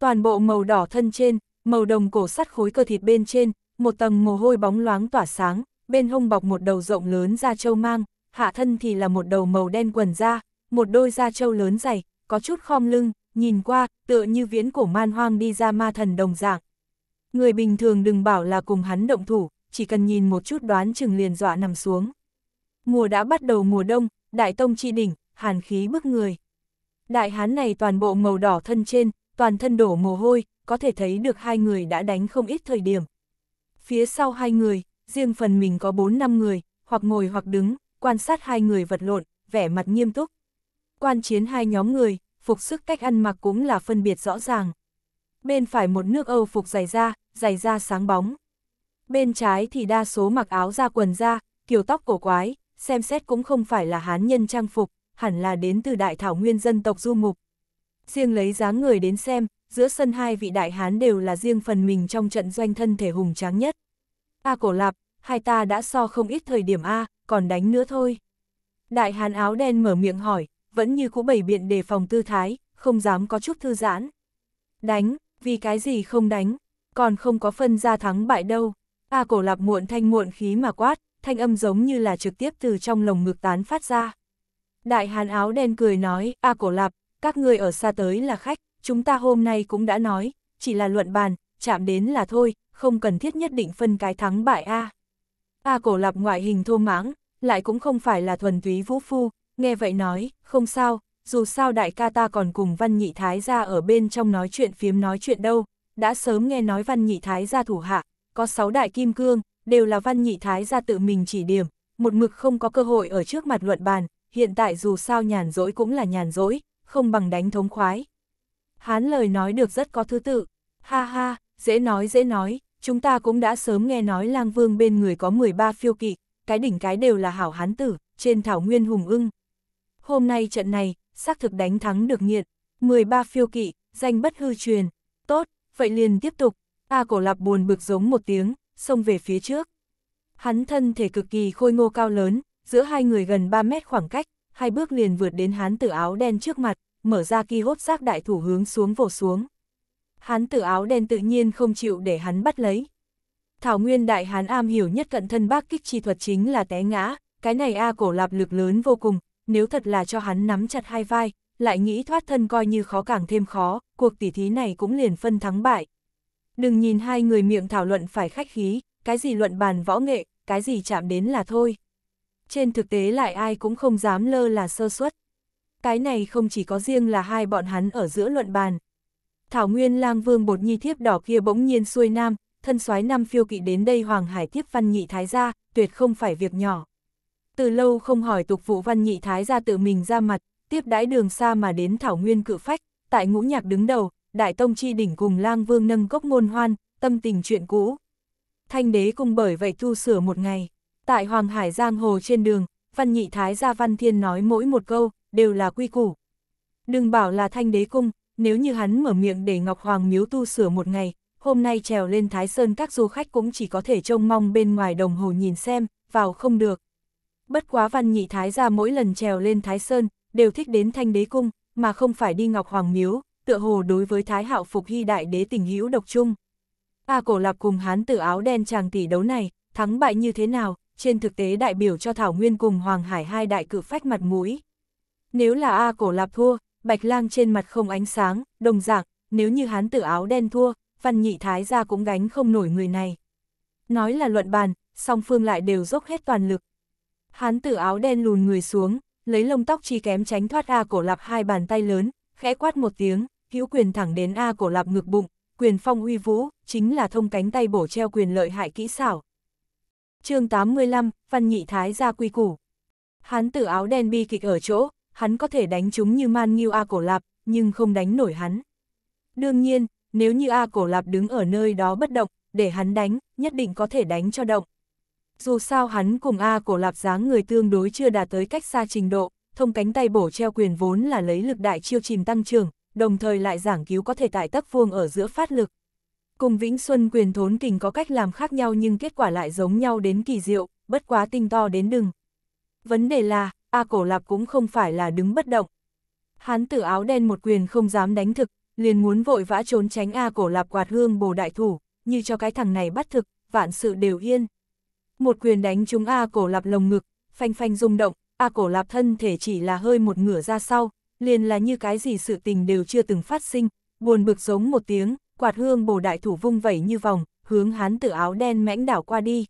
Toàn bộ màu đỏ thân trên, màu đồng cổ sắt khối cơ thịt bên trên, một tầng mồ hôi bóng loáng tỏa sáng, bên hông bọc một đầu rộng lớn da trâu mang, hạ thân thì là một đầu màu đen quần da, một đôi da trâu lớn dày, có chút khom lưng, nhìn qua, tựa như viễn cổ man hoang đi ra ma thần đồng dạng. Người bình thường đừng bảo là cùng hắn động thủ, chỉ cần nhìn một chút đoán chừng liền dọa nằm xuống. Mùa đã bắt đầu mùa đông, đại tông chi đỉnh, hàn khí bức người. Đại hán này toàn bộ màu đỏ thân trên, toàn thân đổ mồ hôi, có thể thấy được hai người đã đánh không ít thời điểm. Phía sau hai người, riêng phần mình có bốn năm người, hoặc ngồi hoặc đứng, quan sát hai người vật lộn, vẻ mặt nghiêm túc. Quan chiến hai nhóm người, phục sức cách ăn mặc cũng là phân biệt rõ ràng. Bên phải một nước Âu phục dày da, dày da sáng bóng, bên trái thì đa số mặc áo da quần da, kiểu tóc cổ quái, xem xét cũng không phải là hán nhân trang phục, hẳn là đến từ đại thảo nguyên dân tộc du mục. Riêng lấy dáng người đến xem, giữa sân hai vị đại hán đều là riêng phần mình trong trận doanh thân thể hùng tráng nhất. A cổ lạp, hai ta đã so không ít thời điểm A, còn đánh nữa thôi. Đại hán áo đen mở miệng hỏi, vẫn như cũ bày biện đề phòng tư thái, không dám có chút thư giãn. Đánh, vì cái gì không đánh, còn không có phân ra thắng bại đâu, A cổ lạp muộn thanh muộn khí mà quát, thanh âm giống như là trực tiếp từ trong lồng ngực tán phát ra. Đại hàn áo đen cười nói, A cổ lạp, các người ở xa tới là khách, chúng ta hôm nay cũng đã nói, chỉ là luận bàn, chạm đến là thôi, không cần thiết nhất định phân cái thắng bại A. A cổ lạp ngoại hình thô mãng, lại cũng không phải là thuần túy vũ phu, nghe vậy nói, không sao, dù sao đại ca ta còn cùng văn nhị thái gia ở bên trong nói chuyện phiếm nói chuyện đâu, đã sớm nghe nói văn nhị thái gia thủ hạ, có 6 đại kim cương, đều là văn nhị thái ra tự mình chỉ điểm, một mực không có cơ hội ở trước mặt luận bàn, hiện tại dù sao nhàn rỗi cũng là nhàn rỗi, không bằng đánh thống khoái. Hán lời nói được rất có thứ tự, ha ha, dễ nói dễ nói, chúng ta cũng đã sớm nghe nói lang vương bên người có 13 phiêu kỵ, cái đỉnh cái đều là hảo hán tử, trên thảo nguyên hùng ưng. Hôm nay trận này, xác thực đánh thắng được nghiệt, 13 phiêu kỵ, danh bất hư truyền, tốt, vậy liền tiếp tục, A cổ lạp buồn bực giống một tiếng, xông về phía trước. Hắn thân thể cực kỳ khôi ngô cao lớn, giữa hai người gần 3 mét khoảng cách, hai bước liền vượt đến hán tử áo đen trước mặt, mở ra kỳ hốt xác đại thủ hướng xuống vồ xuống. Hán tử áo đen tự nhiên không chịu để hắn bắt lấy. Thảo nguyên đại hán am hiểu nhất cận thân bác kích chi thuật chính là té ngã, cái này A cổ lạp lực lớn vô cùng, nếu thật là cho hắn nắm chặt hai vai, lại nghĩ thoát thân coi như khó càng thêm khó, cuộc tỉ thí này cũng liền phân thắng bại, Đừng nhìn hai người miệng thảo luận phải khách khí, cái gì luận bàn võ nghệ, cái gì chạm đến là thôi. Trên thực tế lại ai cũng không dám lơ là sơ suất. Cái này không chỉ có riêng là hai bọn hắn ở giữa luận bàn. Thảo Nguyên lang vương bột nhi thiếp đỏ kia bỗng nhiên xuôi nam, thân soái năm phiêu kỵ đến đây Hoàng Hải thiếp văn nhị thái gia, tuyệt không phải việc nhỏ. Từ lâu không hỏi tục vụ văn nhị thái gia tự mình ra mặt, tiếp đãi đường xa mà đến Thảo Nguyên cự phách, tại ngũ nhạc đứng đầu, đại tông chi đỉnh cùng lang vương nâng cốc ngôn hoan, tâm tình chuyện cũ. Thanh đế cùng bởi vậy tu sửa một ngày, tại Hoàng Hải Giang Hồ trên đường, văn nhị thái gia văn thiên nói mỗi một câu, đều là quy củ. Đừng bảo là thanh đế cung, nếu như hắn mở miệng để Ngọc Hoàng miếu tu sửa một ngày, hôm nay trèo lên Thái Sơn các du khách cũng chỉ có thể trông mong bên ngoài đồng hồ nhìn xem, vào không được. Bất quá văn nhị thái gia mỗi lần trèo lên Thái Sơn, đều thích đến thanh đế cung, mà không phải đi Ngọc Hoàng miếu, tựa hồ đối với Thái Hạo Phục Hy Đại Đế tình hữu độc chung. A Cổ Lạp cùng hán tử áo đen chàng tỷ đấu này, thắng bại như thế nào, trên thực tế đại biểu cho Thảo Nguyên cùng Hoàng Hải hai đại cử phách mặt mũi. Nếu là A Cổ Lạp thua, Bạch Lang trên mặt không ánh sáng, đồng dạng, nếu như hán tử áo đen thua, Văn Nhị Thái gia cũng gánh không nổi người này. Nói là luận bàn, song phương lại đều dốc hết toàn lực. Hán tử áo đen lùn người xuống, lấy lông tóc chi kém tránh thoát A Cổ Lạp hai bàn tay lớn, khẽ quát một tiếng, hữu quyền thẳng đến A cổ lạp ngực bụng, quyền phong uy vũ, chính là thông cánh tay bổ treo quyền lợi hại kỹ xảo. chương 85, Văn Nhị Thái gia quy củ. Hắn tử áo đen bi kịch ở chỗ, hắn có thể đánh chúng như man nghiêu A cổ lạp, nhưng không đánh nổi hắn. Đương nhiên, nếu như A cổ lạp đứng ở nơi đó bất động, để hắn đánh, nhất định có thể đánh cho động. Dù sao hắn cùng A cổ lạp dáng người tương đối chưa đạt tới cách xa trình độ, thông cánh tay bổ treo quyền vốn là lấy lực đại chiêu chìm tăng trưởng, đồng thời lại giảng cứu có thể tại tắc vuông ở giữa phát lực. Cùng Vĩnh Xuân quyền thốn kình có cách làm khác nhau nhưng kết quả lại giống nhau đến kỳ diệu, bất quá tinh to đến đừng. Vấn đề là, A Cổ Lạp cũng không phải là đứng bất động. Hán tử áo đen một quyền không dám đánh thực, liền muốn vội vã trốn tránh A Cổ Lạp quạt hương bồ đại thủ, như cho cái thằng này bắt thực, vạn sự đều yên. Một quyền đánh trúng A Cổ Lạp lồng ngực, phanh phanh rung động, A Cổ Lạp thân thể chỉ là hơi một ngửa ra sau, liền là như cái gì sự tình đều chưa từng phát sinh, buồn bực giống một tiếng, quạt hương bổ đại thủ vung vẩy như vòng, hướng hán tử áo đen mãnh đảo qua đi.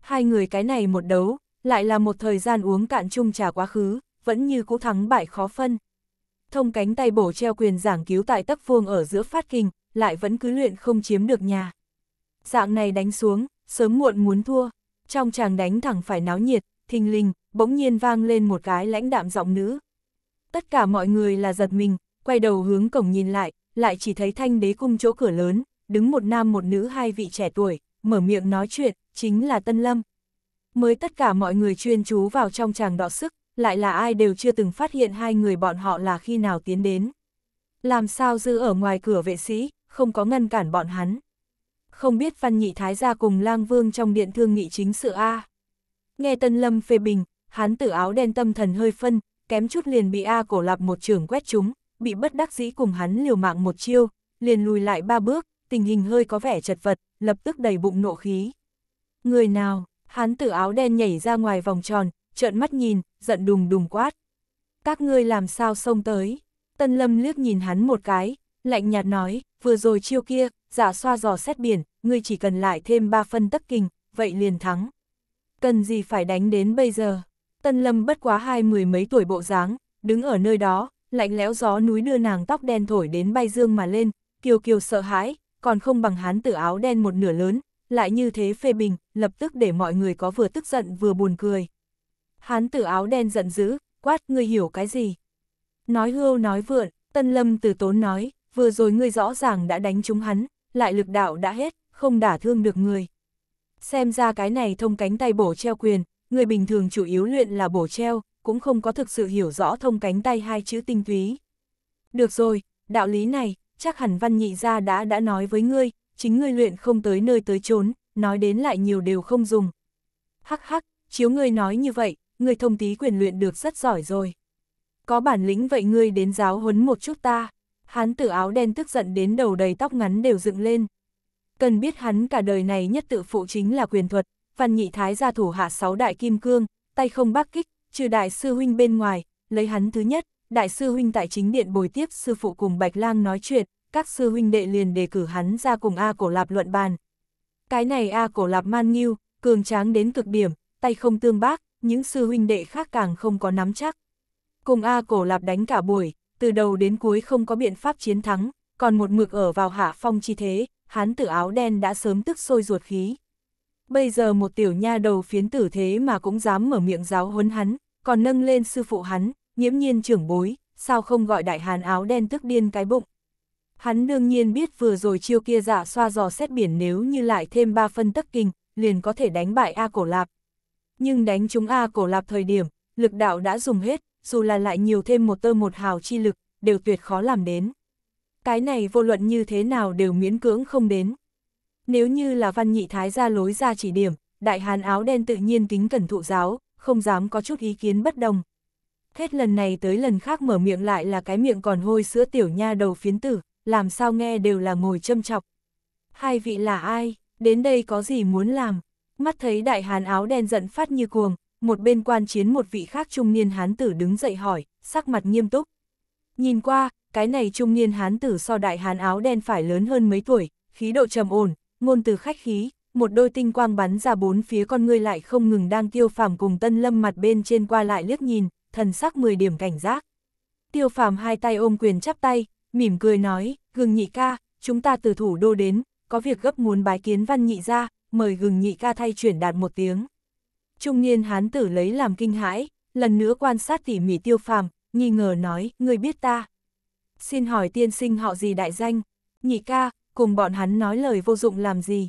Hai người cái này một đấu, lại là một thời gian uống cạn chung trà quá khứ, vẫn như cũ thắng bại khó phân. Thông cánh tay bổ treo quyền giảng cứu tại tắc phương ở giữa phát kinh, lại vẫn cứ luyện không chiếm được nhà. Dạng này đánh xuống, sớm muộn muốn thua, trong chàng đánh thẳng phải náo nhiệt, thình linh bỗng nhiên vang lên một cái lãnh đạm giọng nữ, tất cả mọi người là giật mình, quay đầu hướng cổng nhìn lại, lại chỉ thấy thanh đế cung chỗ cửa lớn, đứng một nam một nữ hai vị trẻ tuổi, mở miệng nói chuyện, chính là Tân Lâm. Mới tất cả mọi người chuyên chú vào trong chàng đọ sức, lại là ai đều chưa từng phát hiện hai người bọn họ là khi nào tiến đến. Làm sao giữ ở ngoài cửa vệ sĩ, không có ngăn cản bọn hắn. Không biết Văn Nhị Thái gia cùng Lang Vương trong điện thương nghị chính sự A. Nghe Tân Lâm phê bình, hắn tử áo đen tâm thần hơi phân, kém chút liền bị A cổ lạp một trường quét chúng bị bất đắc dĩ cùng hắn liều mạng một chiêu, liền lùi lại ba bước, tình hình hơi có vẻ chật vật, lập tức đầy bụng nộ khí. Người nào, hắn từ áo đen nhảy ra ngoài vòng tròn, trợn mắt nhìn, giận đùng đùng quát. Các ngươi làm sao xông tới? Tân Lâm liếc nhìn hắn một cái, lạnh nhạt nói, vừa rồi chiêu kia, giả xoa giò xét biển, ngươi chỉ cần lại thêm ba phân tất kình, vậy liền thắng. Cần gì phải đánh đến bây giờ? Tân Lâm bất quá hai mười mấy tuổi bộ dáng, đứng ở nơi đó, lạnh lẽo gió núi đưa nàng tóc đen thổi đến bay dương mà lên, kiều kiều sợ hãi, còn không bằng hán tử áo đen một nửa lớn, lại như thế phê bình, lập tức để mọi người có vừa tức giận vừa buồn cười. Hán tử áo đen giận dữ, quát ngươi hiểu cái gì? Nói hưu nói vượn, Tân Lâm từ tốn nói, vừa rồi ngươi rõ ràng đã đánh trúng hắn, lại lực đạo đã hết, không đả thương được người. Xem ra cái này thông cánh tay bổ treo quyền, người bình thường chủ yếu luyện là bổ treo, cũng không có thực sự hiểu rõ thông cánh tay hai chữ tinh túy. Được rồi, đạo lý này, chắc hẳn văn nhị gia đã đã nói với ngươi, chính ngươi luyện không tới nơi tới chốn, nói đến lại nhiều đều không dùng. Hắc hắc, chiếu ngươi nói như vậy, ngươi thông tí quyền luyện được rất giỏi rồi. Có bản lĩnh vậy ngươi đến giáo huấn một chút ta. Hán tử áo đen tức giận đến đầu đầy tóc ngắn đều dựng lên. Cần biết hắn cả đời này nhất tự phụ chính là quyền thuật, văn nhị thái gia thủ hạ sáu đại kim cương, tay không bác kích, trừ đại sư huynh bên ngoài, lấy hắn thứ nhất, đại sư huynh tại chính điện bồi tiếp sư phụ cùng Bạch Lang nói chuyện, các sư huynh đệ liền đề cử hắn ra cùng A cổ lạp luận bàn. Cái này A cổ lạp man nghiêu, cường tráng đến cực điểm, tay không tương bác, những sư huynh đệ khác càng không có nắm chắc. Cùng A cổ lạp đánh cả buổi, từ đầu đến cuối không có biện pháp chiến thắng, còn một mực ở vào hạ phong chi thế, hắn tử áo đen đã sớm tức sôi ruột khí bây giờ một tiểu nha đầu phiến tử thế mà cũng dám mở miệng giáo huấn hắn, còn nâng lên sư phụ hắn, nhiễm nhiên trưởng bối, sao không gọi đại hàn áo đen tức điên cái bụng. Hắn đương nhiên biết vừa rồi chiêu kia giả xoa giò xét biển nếu như lại thêm ba phân tất kinh, liền có thể đánh bại A Cổ Lạp. Nhưng đánh chúng A Cổ Lạp thời điểm, lực đạo đã dùng hết, dù là lại nhiều thêm một tơ một hào chi lực, đều tuyệt khó làm đến. Cái này vô luận như thế nào đều miễn cưỡng không đến. Nếu như là văn nhị thái ra lối ra chỉ điểm, đại hán áo đen tự nhiên kính cẩn thụ giáo, không dám có chút ý kiến bất đồng. Hết lần này tới lần khác mở miệng lại là cái miệng còn hôi sữa tiểu nha đầu phiến tử, làm sao nghe đều là ngồi châm chọc. Hai vị là ai, đến đây có gì muốn làm? Mắt thấy đại hán áo đen giận phát như cuồng, một bên quan chiến một vị khác trung niên hán tử đứng dậy hỏi, sắc mặt nghiêm túc. Nhìn qua, cái này trung niên hán tử so đại hán áo đen phải lớn hơn mấy tuổi, khí độ trầm ổn, ngôn từ khách khí, một đôi tinh quang bắn ra bốn phía con ngươi lại không ngừng đang tiêu phàm cùng tân lâm mặt bên trên qua lại liếc nhìn, thần sắc 10 điểm cảnh giác. Tiêu phàm hai tay ôm quyền chắp tay, mỉm cười nói, gừng nhị ca, chúng ta từ thủ đô đến, có việc gấp muốn bái kiến văn nhị ra, mời gừng nhị ca thay chuyển đạt một tiếng. Trung niên hán tử lấy làm kinh hãi, lần nữa quan sát tỉ mỉ tiêu phàm, nghi ngờ nói, người biết ta. Xin hỏi tiên sinh họ gì đại danh? Nhị ca, cùng bọn hắn nói lời vô dụng làm gì.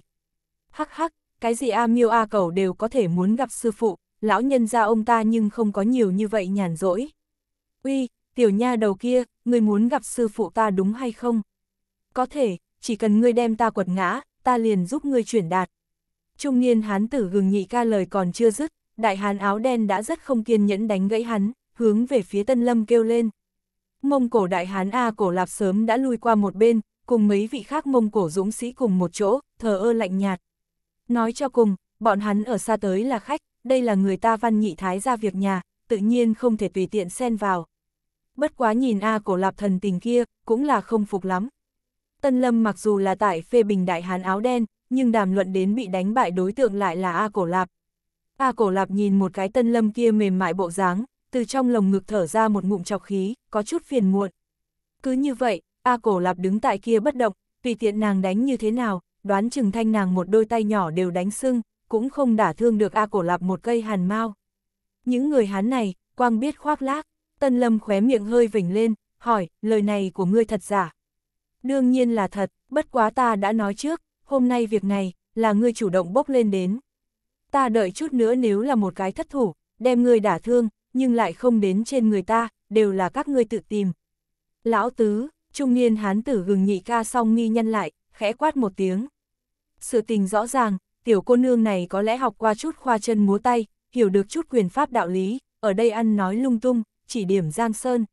Hắc hắc, cái gì A miêu A cầu đều có thể muốn gặp sư phụ, lão nhân ra ông ta nhưng không có nhiều như vậy nhàn rỗi. Uy, tiểu nha đầu kia, ngươi muốn gặp sư phụ ta đúng hay không? Có thể, chỉ cần ngươi đem ta quật ngã, ta liền giúp ngươi chuyển đạt. Trung niên hán tử gừng nhị ca lời còn chưa dứt, đại hán áo đen đã rất không kiên nhẫn đánh gãy hắn, hướng về phía tân lâm kêu lên. Mông cổ đại hán A cổ lạp sớm đã lui qua một bên, cùng mấy vị khác mông cổ dũng sĩ cùng một chỗ, thờ ơ lạnh nhạt. Nói cho cùng, bọn hắn ở xa tới là khách, đây là người ta văn nhị thái ra việc nhà, tự nhiên không thể tùy tiện xen vào. Bất quá nhìn A cổ lạp thần tình kia, cũng là không phục lắm. Tân Lâm mặc dù là tại phê bình đại hán áo đen, nhưng đàm luận đến bị đánh bại đối tượng lại là A cổ lạp. A cổ lạp nhìn một cái Tân Lâm kia mềm mại bộ dáng, từ trong lồng ngực thở ra một ngụm chọc khí, có chút phiền muộn. Cứ như vậy, A cổ lạp đứng tại kia bất động, tùy tiện nàng đánh như thế nào, đoán chừng thanh nàng một đôi tay nhỏ đều đánh sưng, cũng không đả thương được A cổ lạp một cây hàn mau. Những người hán này, quang biết khoác lác, tân lâm khóe miệng hơi vỉnh lên, hỏi, lời này của ngươi thật giả. Đương nhiên là thật, bất quá ta đã nói trước, hôm nay việc này, là ngươi chủ động bốc lên đến. Ta đợi chút nữa nếu là một cái thất thủ, đem ngươi đả thương, nhưng lại không đến trên người ta, đều là các ngươi tự tìm. Lão Tứ, trung niên hán tử gừng nhị ca xong nghi nhân lại, khẽ quát một tiếng. Sự tình rõ ràng, tiểu cô nương này có lẽ học qua chút khoa chân múa tay, hiểu được chút quyền pháp đạo lý, ở đây ăn nói lung tung, chỉ điểm Giang Sơn.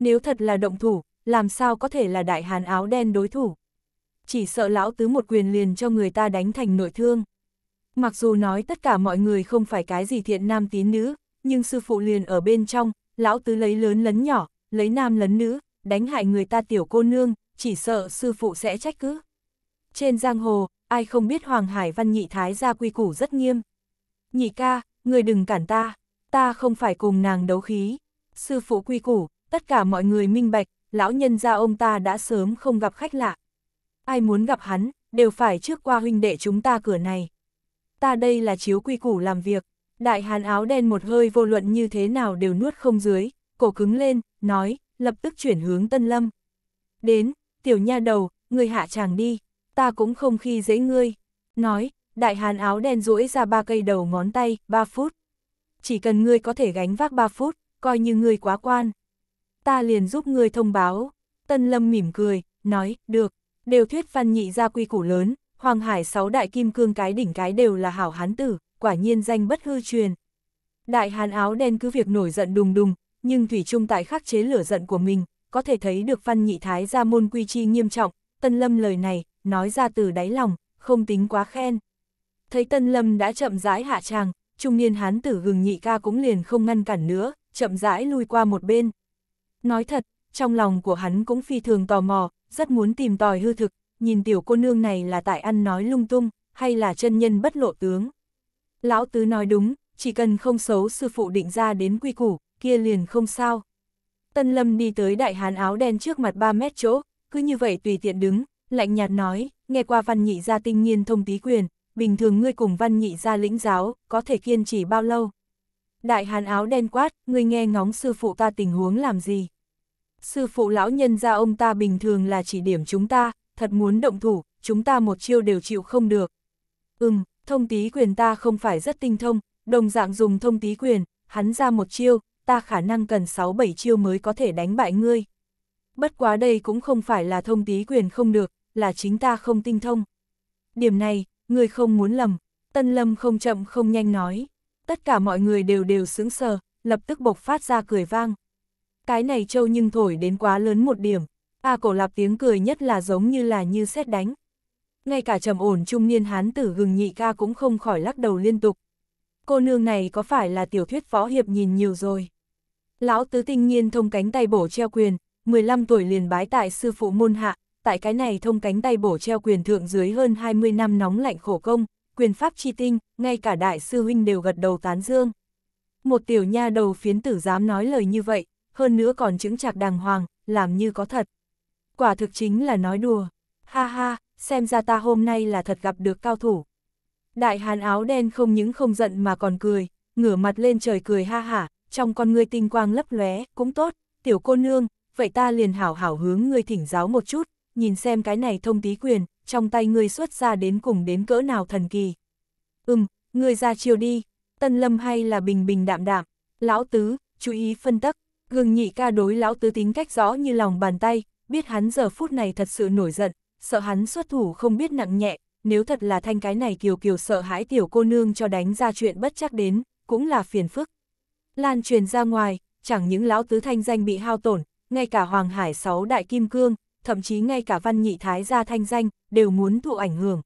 Nếu thật là động thủ, làm sao có thể là đại hàn áo đen đối thủ. Chỉ sợ lão tứ một quyền liền cho người ta đánh thành nội thương. Mặc dù nói tất cả mọi người không phải cái gì thiện nam tín nữ, nhưng sư phụ liền ở bên trong, lão tứ lấy lớn lấn nhỏ, lấy nam lấn nữ, đánh hại người ta tiểu cô nương, chỉ sợ sư phụ sẽ trách cứ. Trên giang hồ, ai không biết Hoàng Hải Văn nhị thái gia quy củ rất nghiêm. Nhị ca, người đừng cản ta, ta không phải cùng nàng đấu khí. Sư phụ quy củ, tất cả mọi người minh bạch, lão nhân gia ông ta đã sớm không gặp khách lạ. Ai muốn gặp hắn, đều phải trước qua huynh đệ chúng ta cửa này. Ta đây là chiếu quy củ làm việc, đại hàn áo đen một hơi vô luận như thế nào đều nuốt không dưới, cổ cứng lên, nói, lập tức chuyển hướng Tân Lâm. Đến, tiểu nha đầu, người hạ chàng đi, ta cũng không khi dễ ngươi. Nói, đại hàn áo đen duỗi ra ba cây đầu ngón tay, ba phút. Chỉ cần ngươi có thể gánh vác ba phút, coi như ngươi quá quan. Ta liền giúp ngươi thông báo. Tân Lâm mỉm cười, nói, được, đều thuyết văn nhị ra quy củ lớn, Hoàng Hải sáu đại kim cương cái đỉnh cái đều là hảo hán tử, quả nhiên danh bất hư truyền. Đại hàn áo đen cứ việc nổi giận đùng đùng, nhưng Thủy Trung tại khắc chế lửa giận của mình, có thể thấy được Văn Nhị Thái ra môn quy chi nghiêm trọng, Tân Lâm lời này, nói ra từ đáy lòng, không tính quá khen. Thấy Tân Lâm đã chậm rãi hạ tràng, trung niên hán tử gừng nhị ca cũng liền không ngăn cản nữa, chậm rãi lui qua một bên. Nói thật, trong lòng của hắn cũng phi thường tò mò, rất muốn tìm tòi hư thực, nhìn tiểu cô nương này là tại ăn nói lung tung, hay là chân nhân bất lộ tướng. Lão Tứ nói đúng, chỉ cần không xấu sư phụ định ra đến quy củ, kia liền không sao. Tân Lâm đi tới đại hán áo đen trước mặt 3 mét chỗ, cứ như vậy tùy tiện đứng, lạnh nhạt nói, nghe qua văn nhị gia tinh nhiên thông tí quyền, bình thường ngươi cùng văn nhị gia lĩnh giáo, có thể kiên trì bao lâu. Đại hán áo đen quát, ngươi nghe ngóng sư phụ ta tình huống làm gì. Sư phụ lão nhân gia ông ta bình thường là chỉ điểm chúng ta, thật muốn động thủ, chúng ta một chiêu đều chịu không được. Ừm, thông tí quyền ta không phải rất tinh thông, đồng dạng dùng thông tí quyền, hắn ra một chiêu, ta khả năng cần 6-7 chiêu mới có thể đánh bại ngươi. Bất quá đây cũng không phải là thông tí quyền không được, là chính ta không tinh thông. Điểm này, ngươi không muốn lầm, Tân Lâm không chậm không nhanh nói. Tất cả mọi người đều đều sững sờ, lập tức bộc phát ra cười vang. Cái này trâu nhưng thổi đến quá lớn một điểm, A cổ lạp tiếng cười nhất là giống như là như xét đánh. Ngay cả trầm ổn trung niên hán tử gừng nhị ca cũng không khỏi lắc đầu liên tục. Cô nương này có phải là tiểu thuyết võ hiệp nhìn nhiều rồi? Lão tứ tinh nhiên thông cánh tay bổ treo quyền, 15 tuổi liền bái tại sư phụ môn hạ, tại cái này thông cánh tay bổ treo quyền thượng dưới hơn 20 năm nóng lạnh khổ công, quyền pháp chi tinh, ngay cả đại sư huynh đều gật đầu tán dương. Một tiểu nha đầu phiến tử dám nói lời như vậy, hơn nữa còn chứng chạc đàng hoàng, làm như có thật. Quả thực chính là nói đùa. Ha ha, xem ra ta hôm nay là thật gặp được cao thủ. Đại hàn áo đen không những không giận mà còn cười, ngửa mặt lên trời cười ha hả, trong con ngươi tinh quang lấp lóe, cũng tốt, tiểu cô nương, vậy ta liền hảo hảo hướng ngươi thỉnh giáo một chút, nhìn xem cái này thông tí quyền, trong tay ngươi xuất ra đến cùng đến cỡ nào thần kỳ. Ừm, ngươi ra chiều đi, tân lâm hay là bình bình đạm đạm, lão tứ, chú ý phân tắc, gừng nhị ca đối lão tứ tính cách rõ như lòng bàn tay, biết hắn giờ phút này thật sự nổi giận, sợ hắn xuất thủ không biết nặng nhẹ, nếu thật là thanh cái này kiều kiều sợ hãi tiểu cô nương cho đánh ra chuyện bất chắc đến, cũng là phiền phức. Lan truyền ra ngoài, chẳng những lão tứ thanh danh bị hao tổn, ngay cả Hoàng Hải sáu đại kim cương, thậm chí ngay cả văn nhị thái gia thanh danh, đều muốn thụ ảnh hưởng.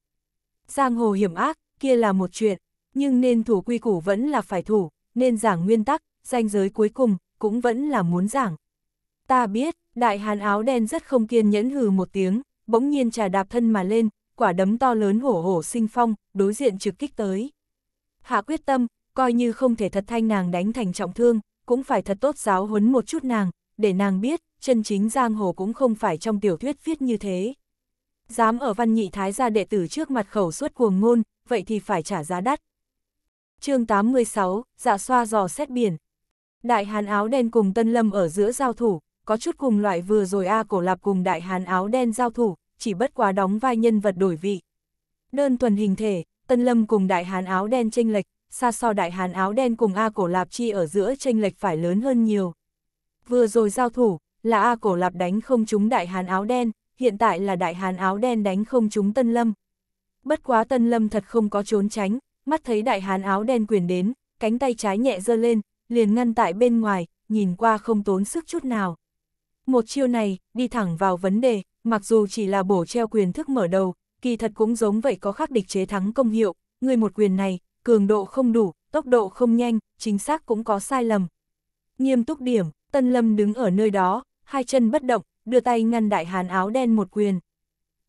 Giang hồ hiểm ác, kia là một chuyện, nhưng nên thủ quy củ vẫn là phải thủ, nên giảng nguyên tắc, danh giới cuối cùng, cũng vẫn là muốn giảng. Ta biết, đại hàn áo đen rất không kiên nhẫn hừ một tiếng, bỗng nhiên trà đạp thân mà lên, quả đấm to lớn hổ hổ sinh phong, đối diện trực kích tới. Hạ quyết tâm, coi như không thể thật thanh nàng đánh thành trọng thương, cũng phải thật tốt giáo huấn một chút nàng, để nàng biết, chân chính giang hồ cũng không phải trong tiểu thuyết viết như thế. Dám ở văn nhị thái gia đệ tử trước mặt khẩu suất cuồng ngôn, vậy thì phải trả giá đắt. chương 86, dạ xoa giò xét biển. Đại hàn áo đen cùng Tân Lâm ở giữa giao thủ, có chút cùng loại vừa rồi A cổ lạp cùng đại hàn áo đen giao thủ, chỉ bất quá đóng vai nhân vật đổi vị. Đơn thuần hình thể, Tân Lâm cùng đại hàn áo đen chênh lệch, xa so đại hàn áo đen cùng A cổ lạp chi ở giữa tranh lệch phải lớn hơn nhiều. Vừa rồi giao thủ, là A cổ lạp đánh không trúng đại hàn áo đen, hiện tại là đại hàn áo đen đánh không trúng Tân Lâm. Bất quá Tân Lâm thật không có trốn tránh, mắt thấy đại hàn áo đen quyền đến, cánh tay trái nhẹ giơ lên, liền ngăn tại bên ngoài, nhìn qua không tốn sức chút nào. Một chiêu này, đi thẳng vào vấn đề, mặc dù chỉ là bổ treo quyền thức mở đầu, kỳ thật cũng giống vậy có khắc địch chế thắng công hiệu, người một quyền này, cường độ không đủ, tốc độ không nhanh, chính xác cũng có sai lầm. Nghiêm túc điểm, Tân Lâm đứng ở nơi đó, hai chân bất động, đưa tay ngăn đại hán áo đen một quyền.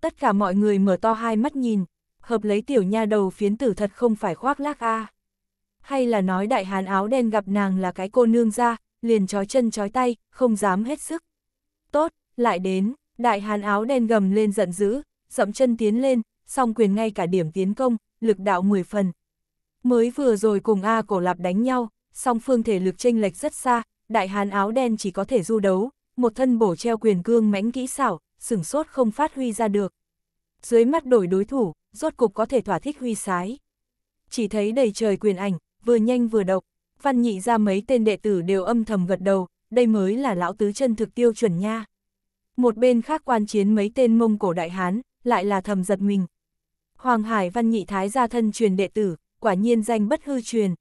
Tất cả mọi người mở to hai mắt nhìn, hợp lấy tiểu nha đầu phiến tử thật không phải khoác lác a. Hay là nói đại hán áo đen gặp nàng là cái cô nương ra, liền chói chân chói tay, không dám hết sức. Tốt, lại đến, đại hán áo đen gầm lên giận dữ, dậm chân tiến lên, song quyền ngay cả điểm tiến công, lực đạo 10 phần. Mới vừa rồi cùng A cổ lạp đánh nhau, song phương thể lực chênh lệch rất xa, đại hán áo đen chỉ có thể du đấu, một thân bổ treo quyền cương mãnh kỹ xảo, sửng sốt không phát huy ra được. Dưới mắt đổi đối thủ, rốt cục có thể thỏa thích huy sái. Chỉ thấy đầy trời quyền ảnh, vừa nhanh vừa độc, văn nhị ra mấy tên đệ tử đều âm thầm gật đầu, đây mới là lão tứ chân thực tiêu chuẩn nha. Một bên khác quan chiến mấy tên mông cổ đại hán, lại là thầm giật mình. Hoàng Hải văn nhị thái gia thân truyền đệ tử, quả nhiên danh bất hư truyền.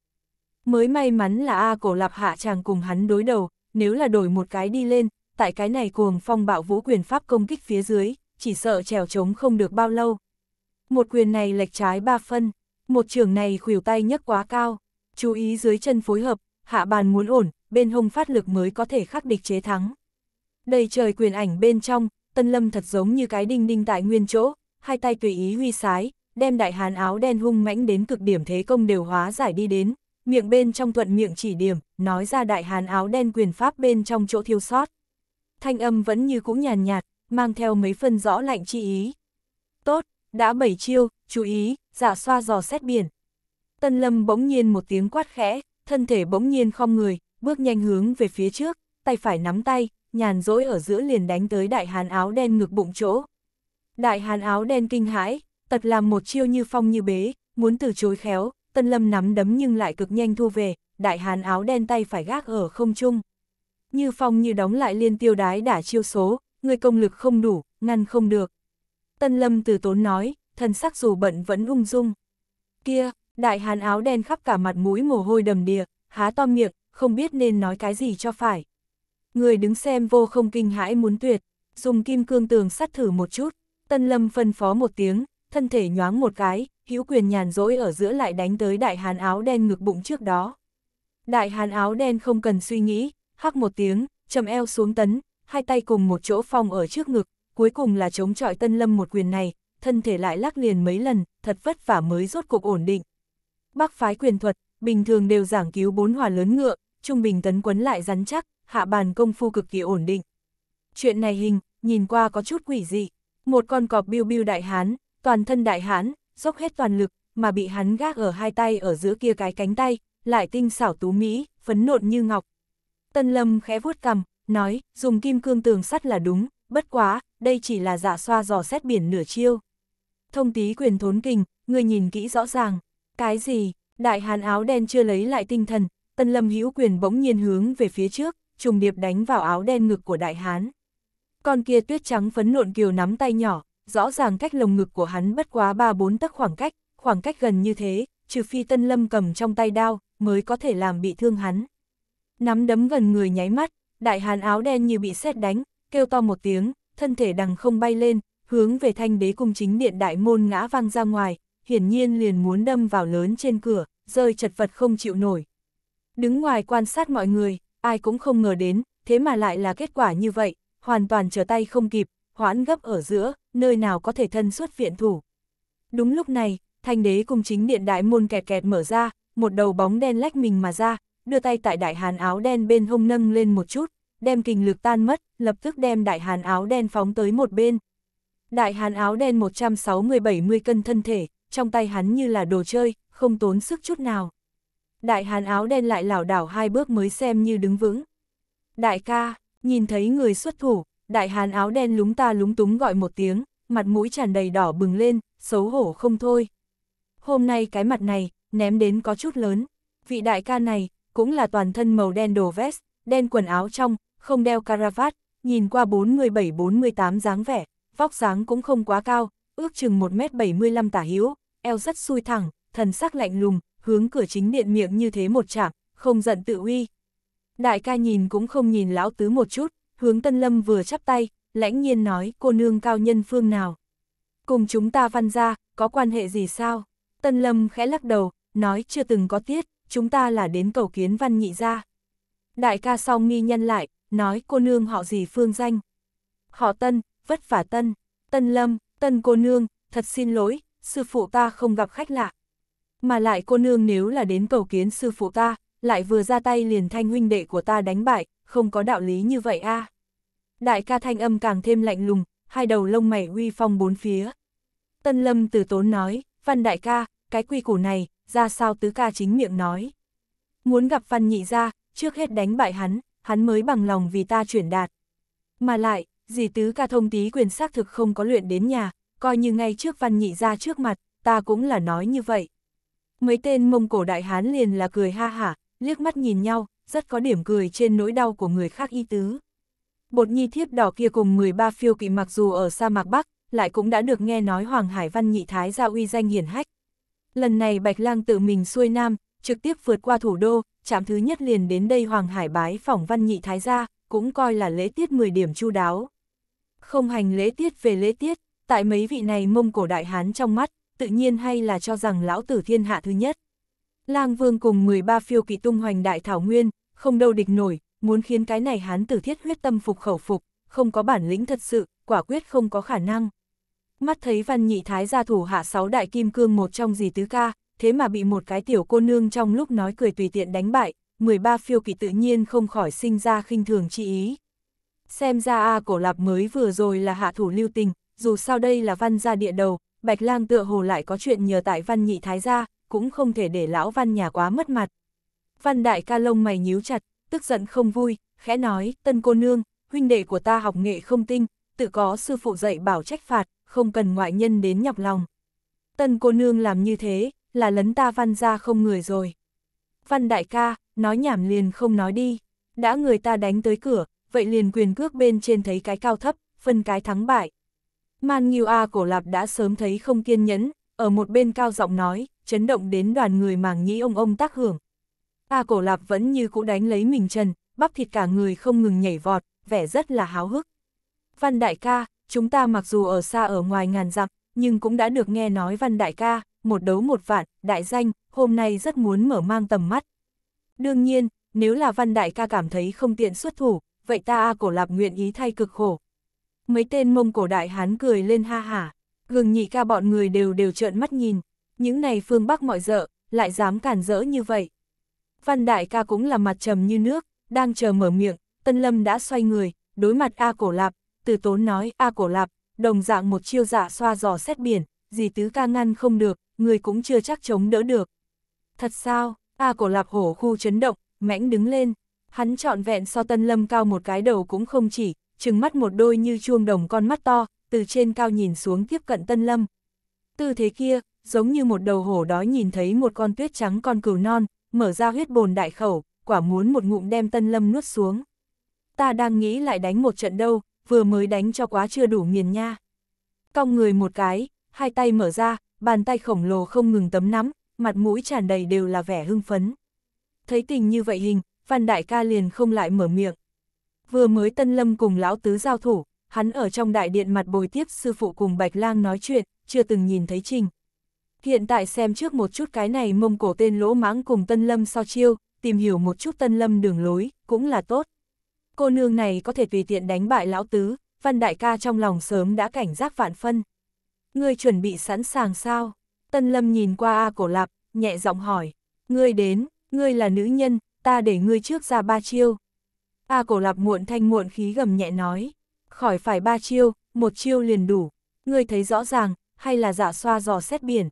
Mới may mắn là A cổ lạp hạ chàng cùng hắn đối đầu, nếu là đổi một cái đi lên, tại cái này cuồng phong bạo vũ quyền pháp công kích phía dưới, chỉ sợ trèo trống không được bao lâu. Một quyền này lệch trái ba phân, một trường này khuỷu tay nhấc quá cao, chú ý dưới chân phối hợp, hạ bàn muốn ổn, bên hông phát lực mới có thể khắc địch chế thắng. Đầy trời quyền ảnh bên trong, Tân Lâm thật giống như cái đinh đinh tại nguyên chỗ, hai tay tùy ý huy sái, đem đại hán áo đen hung mãnh đến cực điểm thế công đều hóa giải đi đến, miệng bên trong thuận miệng chỉ điểm, nói ra đại hán áo đen quyền pháp bên trong chỗ thiêu sót. Thanh âm vẫn như cũ nhàn nhạt, mang theo mấy phân rõ lạnh chi ý. Tốt, đã bảy chiêu, chú ý, giả xoa dò xét biển. Tân lâm bỗng nhiên một tiếng quát khẽ, thân thể bỗng nhiên không người, bước nhanh hướng về phía trước, tay phải nắm tay, nhàn rỗi ở giữa liền đánh tới đại hàn áo đen ngực bụng chỗ. Đại hàn áo đen kinh hãi, tật làm một chiêu như phong như bế, muốn từ chối khéo, Tân Lâm nắm đấm nhưng lại cực nhanh thu về, đại hán áo đen tay phải gác ở không trung. Như phong như đóng lại liên tiêu đái đả chiêu số, người công lực không đủ, ngăn không được. Tân Lâm từ tốn nói, thân sắc dù bận vẫn ung dung. Kia, đại hán áo đen khắp cả mặt mũi mồ hôi đầm đìa, há to miệng, không biết nên nói cái gì cho phải. Người đứng xem vô không kinh hãi muốn tuyệt, dùng kim cương tường sắt thử một chút, Tân Lâm phân phó một tiếng, thân thể nhoáng một cái, hữu quyền nhàn rỗi ở giữa lại đánh tới đại hàn áo đen ngực bụng trước đó. Đại hàn áo đen không cần suy nghĩ, hắc một tiếng, trầm eo xuống tấn, hai tay cùng một chỗ phong ở trước ngực, cuối cùng là chống chọi tân lâm một quyền này, thân thể lại lắc liền mấy lần, thật vất vả mới rốt cục ổn định. Bác phái quyền thuật, bình thường đều giảng cứu bốn hòa lớn ngựa, trung bình tấn quấn lại rắn chắc, hạ bàn công phu cực kỳ ổn định. Chuyện này hình, nhìn qua có chút quỷ dị, một con cọp biêu biêu đại hán, toàn thân đại hán, dốc hết toàn lực, mà bị hắn gác ở hai tay ở giữa kia cái cánh tay, lại tinh xảo tú mỹ, phấn nộn như ngọc. Tân Lâm khẽ vuốt cằm, nói, dùng kim cương tường sắt là đúng, bất quá, đây chỉ là giả dạ xoa dò xét biển nửa chiêu. Thông tí quyền thốn kình, người nhìn kỹ rõ ràng, cái gì, đại hán áo đen chưa lấy lại tinh thần, Tân Lâm hữu quyền bỗng nhiên hướng về phía trước, trùng điệp đánh vào áo đen ngực của đại hán. Con kia tuyết trắng phấn nộn kiều nắm tay nhỏ, rõ ràng cách lồng ngực của hắn bất quá ba bốn tấc khoảng cách, khoảng cách gần như thế, trừ phi Tân Lâm cầm trong tay đao, mới có thể làm bị thương hắn. Nắm đấm gần người nháy mắt, đại hàn áo đen như bị sét đánh, kêu to một tiếng, thân thể đằng không bay lên, hướng về thanh đế cung chính điện đại môn ngã văng ra ngoài, hiển nhiên liền muốn đâm vào lớn trên cửa, rơi chật vật không chịu nổi. Đứng ngoài quan sát mọi người, ai cũng không ngờ đến, thế mà lại là kết quả như vậy, hoàn toàn trở tay không kịp, hoãn gấp ở giữa, nơi nào có thể thân xuất viện thủ. Đúng lúc này, thanh đế cùng chính điện đại môn kẹt kẹt mở ra, một đầu bóng đen lách mình mà ra, đưa tay tại đại hàn áo đen bên hông nâng lên một chút, đem kình lực tan mất, lập tức đem đại hàn áo đen phóng tới một bên. Đại hàn áo đen 160-70 cân thân thể, trong tay hắn như là đồ chơi, không tốn sức chút nào. Đại hàn áo đen lại lảo đảo hai bước mới xem như đứng vững. Đại ca, nhìn thấy người xuất thủ, Đại hán áo đen lúng ta lúng túng gọi một tiếng, mặt mũi tràn đầy đỏ bừng lên, xấu hổ không thôi. Hôm nay cái mặt này, ném đến có chút lớn. Vị đại ca này, cũng là toàn thân màu đen đồ vest, đen quần áo trong, không đeo caravat, nhìn qua 47-48 dáng vẻ, vóc dáng cũng không quá cao, ước chừng 1m75 tả hữu, eo rất xui thẳng, thần sắc lạnh lùng, hướng cửa chính điện miệng như thế một chạm, không giận tự uy. Đại ca nhìn cũng không nhìn lão tứ một chút, hướng Tân Lâm vừa chắp tay, lãnh nhiên nói cô nương cao nhân phương nào. Cùng chúng ta văn ra, có quan hệ gì sao? Tân Lâm khẽ lắc đầu, nói chưa từng có tiết, chúng ta là đến cầu kiến văn nhị ra. Đại ca song nghi nhân lại, nói cô nương họ gì phương danh. Họ Tân, vất vả Tân, Tân Lâm, Tân cô nương, thật xin lỗi, sư phụ ta không gặp khách lạ. Mà lại cô nương nếu là đến cầu kiến sư phụ ta, lại vừa ra tay liền thanh huynh đệ của ta đánh bại, không có đạo lý như vậy a. Đại ca thanh âm càng thêm lạnh lùng, hai đầu lông mày uy phong bốn phía. Tân Lâm từ tốn nói, văn đại ca, cái quy củ này, ra sao tứ ca chính miệng nói. Muốn gặp văn nhị ra, trước hết đánh bại hắn, hắn mới bằng lòng vì ta chuyển đạt. Mà lại, dì tứ ca thông tí quyền xác thực không có luyện đến nhà, coi như ngay trước văn nhị ra trước mặt, ta cũng là nói như vậy. Mấy tên mông cổ đại hán liền là cười ha hả, liếc mắt nhìn nhau, rất có điểm cười trên nỗi đau của người khác y tứ. Bột nhi thiếp đỏ kia cùng 13 phiêu kỵ mặc dù ở sa mạc Bắc, lại cũng đã được nghe nói Hoàng Hải Văn nhị thái gia uy danh hiển hách. Lần này Bạch Lang tự mình xuôi nam, trực tiếp vượt qua thủ đô, chạm thứ nhất liền đến đây Hoàng Hải bái phỏng Văn nhị thái gia, cũng coi là lễ tiết 10 điểm chu đáo. Không hành lễ tiết về lễ tiết, tại mấy vị này mông cổ đại hán trong mắt, tự nhiên hay là cho rằng lão tử thiên hạ thứ nhất. Lang Vương cùng 13 phiêu kỵ tung hoành đại thảo nguyên, không đâu địch nổi, muốn khiến cái này hán tử thiết huyết tâm phục khẩu phục, không có bản lĩnh thật sự, quả quyết không có khả năng. Mắt thấy văn nhị thái gia thủ hạ sáu đại kim cương một trong dì tứ ca, thế mà bị một cái tiểu cô nương trong lúc nói cười tùy tiện đánh bại, 13 phiêu kỳ tự nhiên không khỏi sinh ra khinh thường chi ý. Xem ra A cổ lạp mới vừa rồi là hạ thủ lưu tình, dù sao đây là văn gia địa đầu, Bạch lang tựa hồ lại có chuyện nhờ tại văn nhị thái gia, cũng không thể để lão văn nhà quá mất mặt. Văn đại ca lông mày nhíu chặt, tức giận không vui, khẽ nói, tân cô nương, huynh đệ của ta học nghệ không tinh, tự có sư phụ dạy bảo trách phạt, không cần ngoại nhân đến nhọc lòng. Tân cô nương làm như thế, là lấn ta văn ra không người rồi. Văn đại ca, nói nhảm liền không nói đi, đã người ta đánh tới cửa, vậy liền quyền cước bên trên thấy cái cao thấp, phân cái thắng bại. Man Nghiêu A cổ lạp đã sớm thấy không kiên nhẫn, ở một bên cao giọng nói, chấn động đến đoàn người màng nhĩ ông ông tác hưởng, A cổ lạp vẫn như cũ đánh lấy mình trần, bắp thịt cả người không ngừng nhảy vọt, vẻ rất là háo hức. Văn đại ca, chúng ta mặc dù ở xa ở ngoài ngàn dặm, nhưng cũng đã được nghe nói văn đại ca, một đấu một vạn, đại danh, hôm nay rất muốn mở mang tầm mắt. Đương nhiên, nếu là văn đại ca cảm thấy không tiện xuất thủ, vậy ta A cổ lạp nguyện ý thay cực khổ. Mấy tên mông cổ đại hán cười lên ha hả, gừng nhị ca bọn người đều đều trợn mắt nhìn, những này phương bắc mọi dợ, lại dám cản rỡ như vậy. Văn đại ca cũng là mặt trầm như nước, đang chờ mở miệng, Tân Lâm đã xoay người, đối mặt A Cổ Lạp, từ tốn nói A Cổ Lạp, đồng dạng một chiêu giả dạ xoa giò xét biển, gì tứ ca ngăn không được, người cũng chưa chắc chống đỡ được. Thật sao, A Cổ Lạp hổ khu chấn động, mãnh đứng lên, hắn trọn vẹn so Tân Lâm cao một cái đầu cũng không chỉ, trừng mắt một đôi như chuông đồng con mắt to, từ trên cao nhìn xuống tiếp cận Tân Lâm. Tư thế kia, giống như một đầu hổ đói nhìn thấy một con tuyết trắng con cừu non, mở ra huyết bồn đại khẩu, quả muốn một ngụm đem Tân Lâm nuốt xuống. Ta đang nghĩ lại đánh một trận đâu, vừa mới đánh cho quá chưa đủ nghiền nha. Cong người một cái, hai tay mở ra, bàn tay khổng lồ không ngừng tấm nắm, mặt mũi tràn đầy đều là vẻ hưng phấn. Thấy tình như vậy hình, Văn Đại ca liền không lại mở miệng. Vừa mới Tân Lâm cùng Lão Tứ giao thủ, hắn ở trong đại điện mặt bồi tiếp sư phụ cùng Bạch Lang nói chuyện, chưa từng nhìn thấy Trình. Hiện tại xem trước một chút cái này mông cổ tên lỗ mãng cùng Tân Lâm so chiêu, tìm hiểu một chút Tân Lâm đường lối, cũng là tốt. Cô nương này có thể tùy tiện đánh bại lão tứ, văn đại ca trong lòng sớm đã cảnh giác vạn phân. Ngươi chuẩn bị sẵn sàng sao? Tân Lâm nhìn qua A Cổ Lạp, nhẹ giọng hỏi. Ngươi đến, ngươi là nữ nhân, ta để ngươi trước ra ba chiêu. A Cổ Lạp muộn thanh muộn khí gầm nhẹ nói. Khỏi phải ba chiêu, một chiêu liền đủ. Ngươi thấy rõ ràng, hay là giả dạ xoa dò xét biển,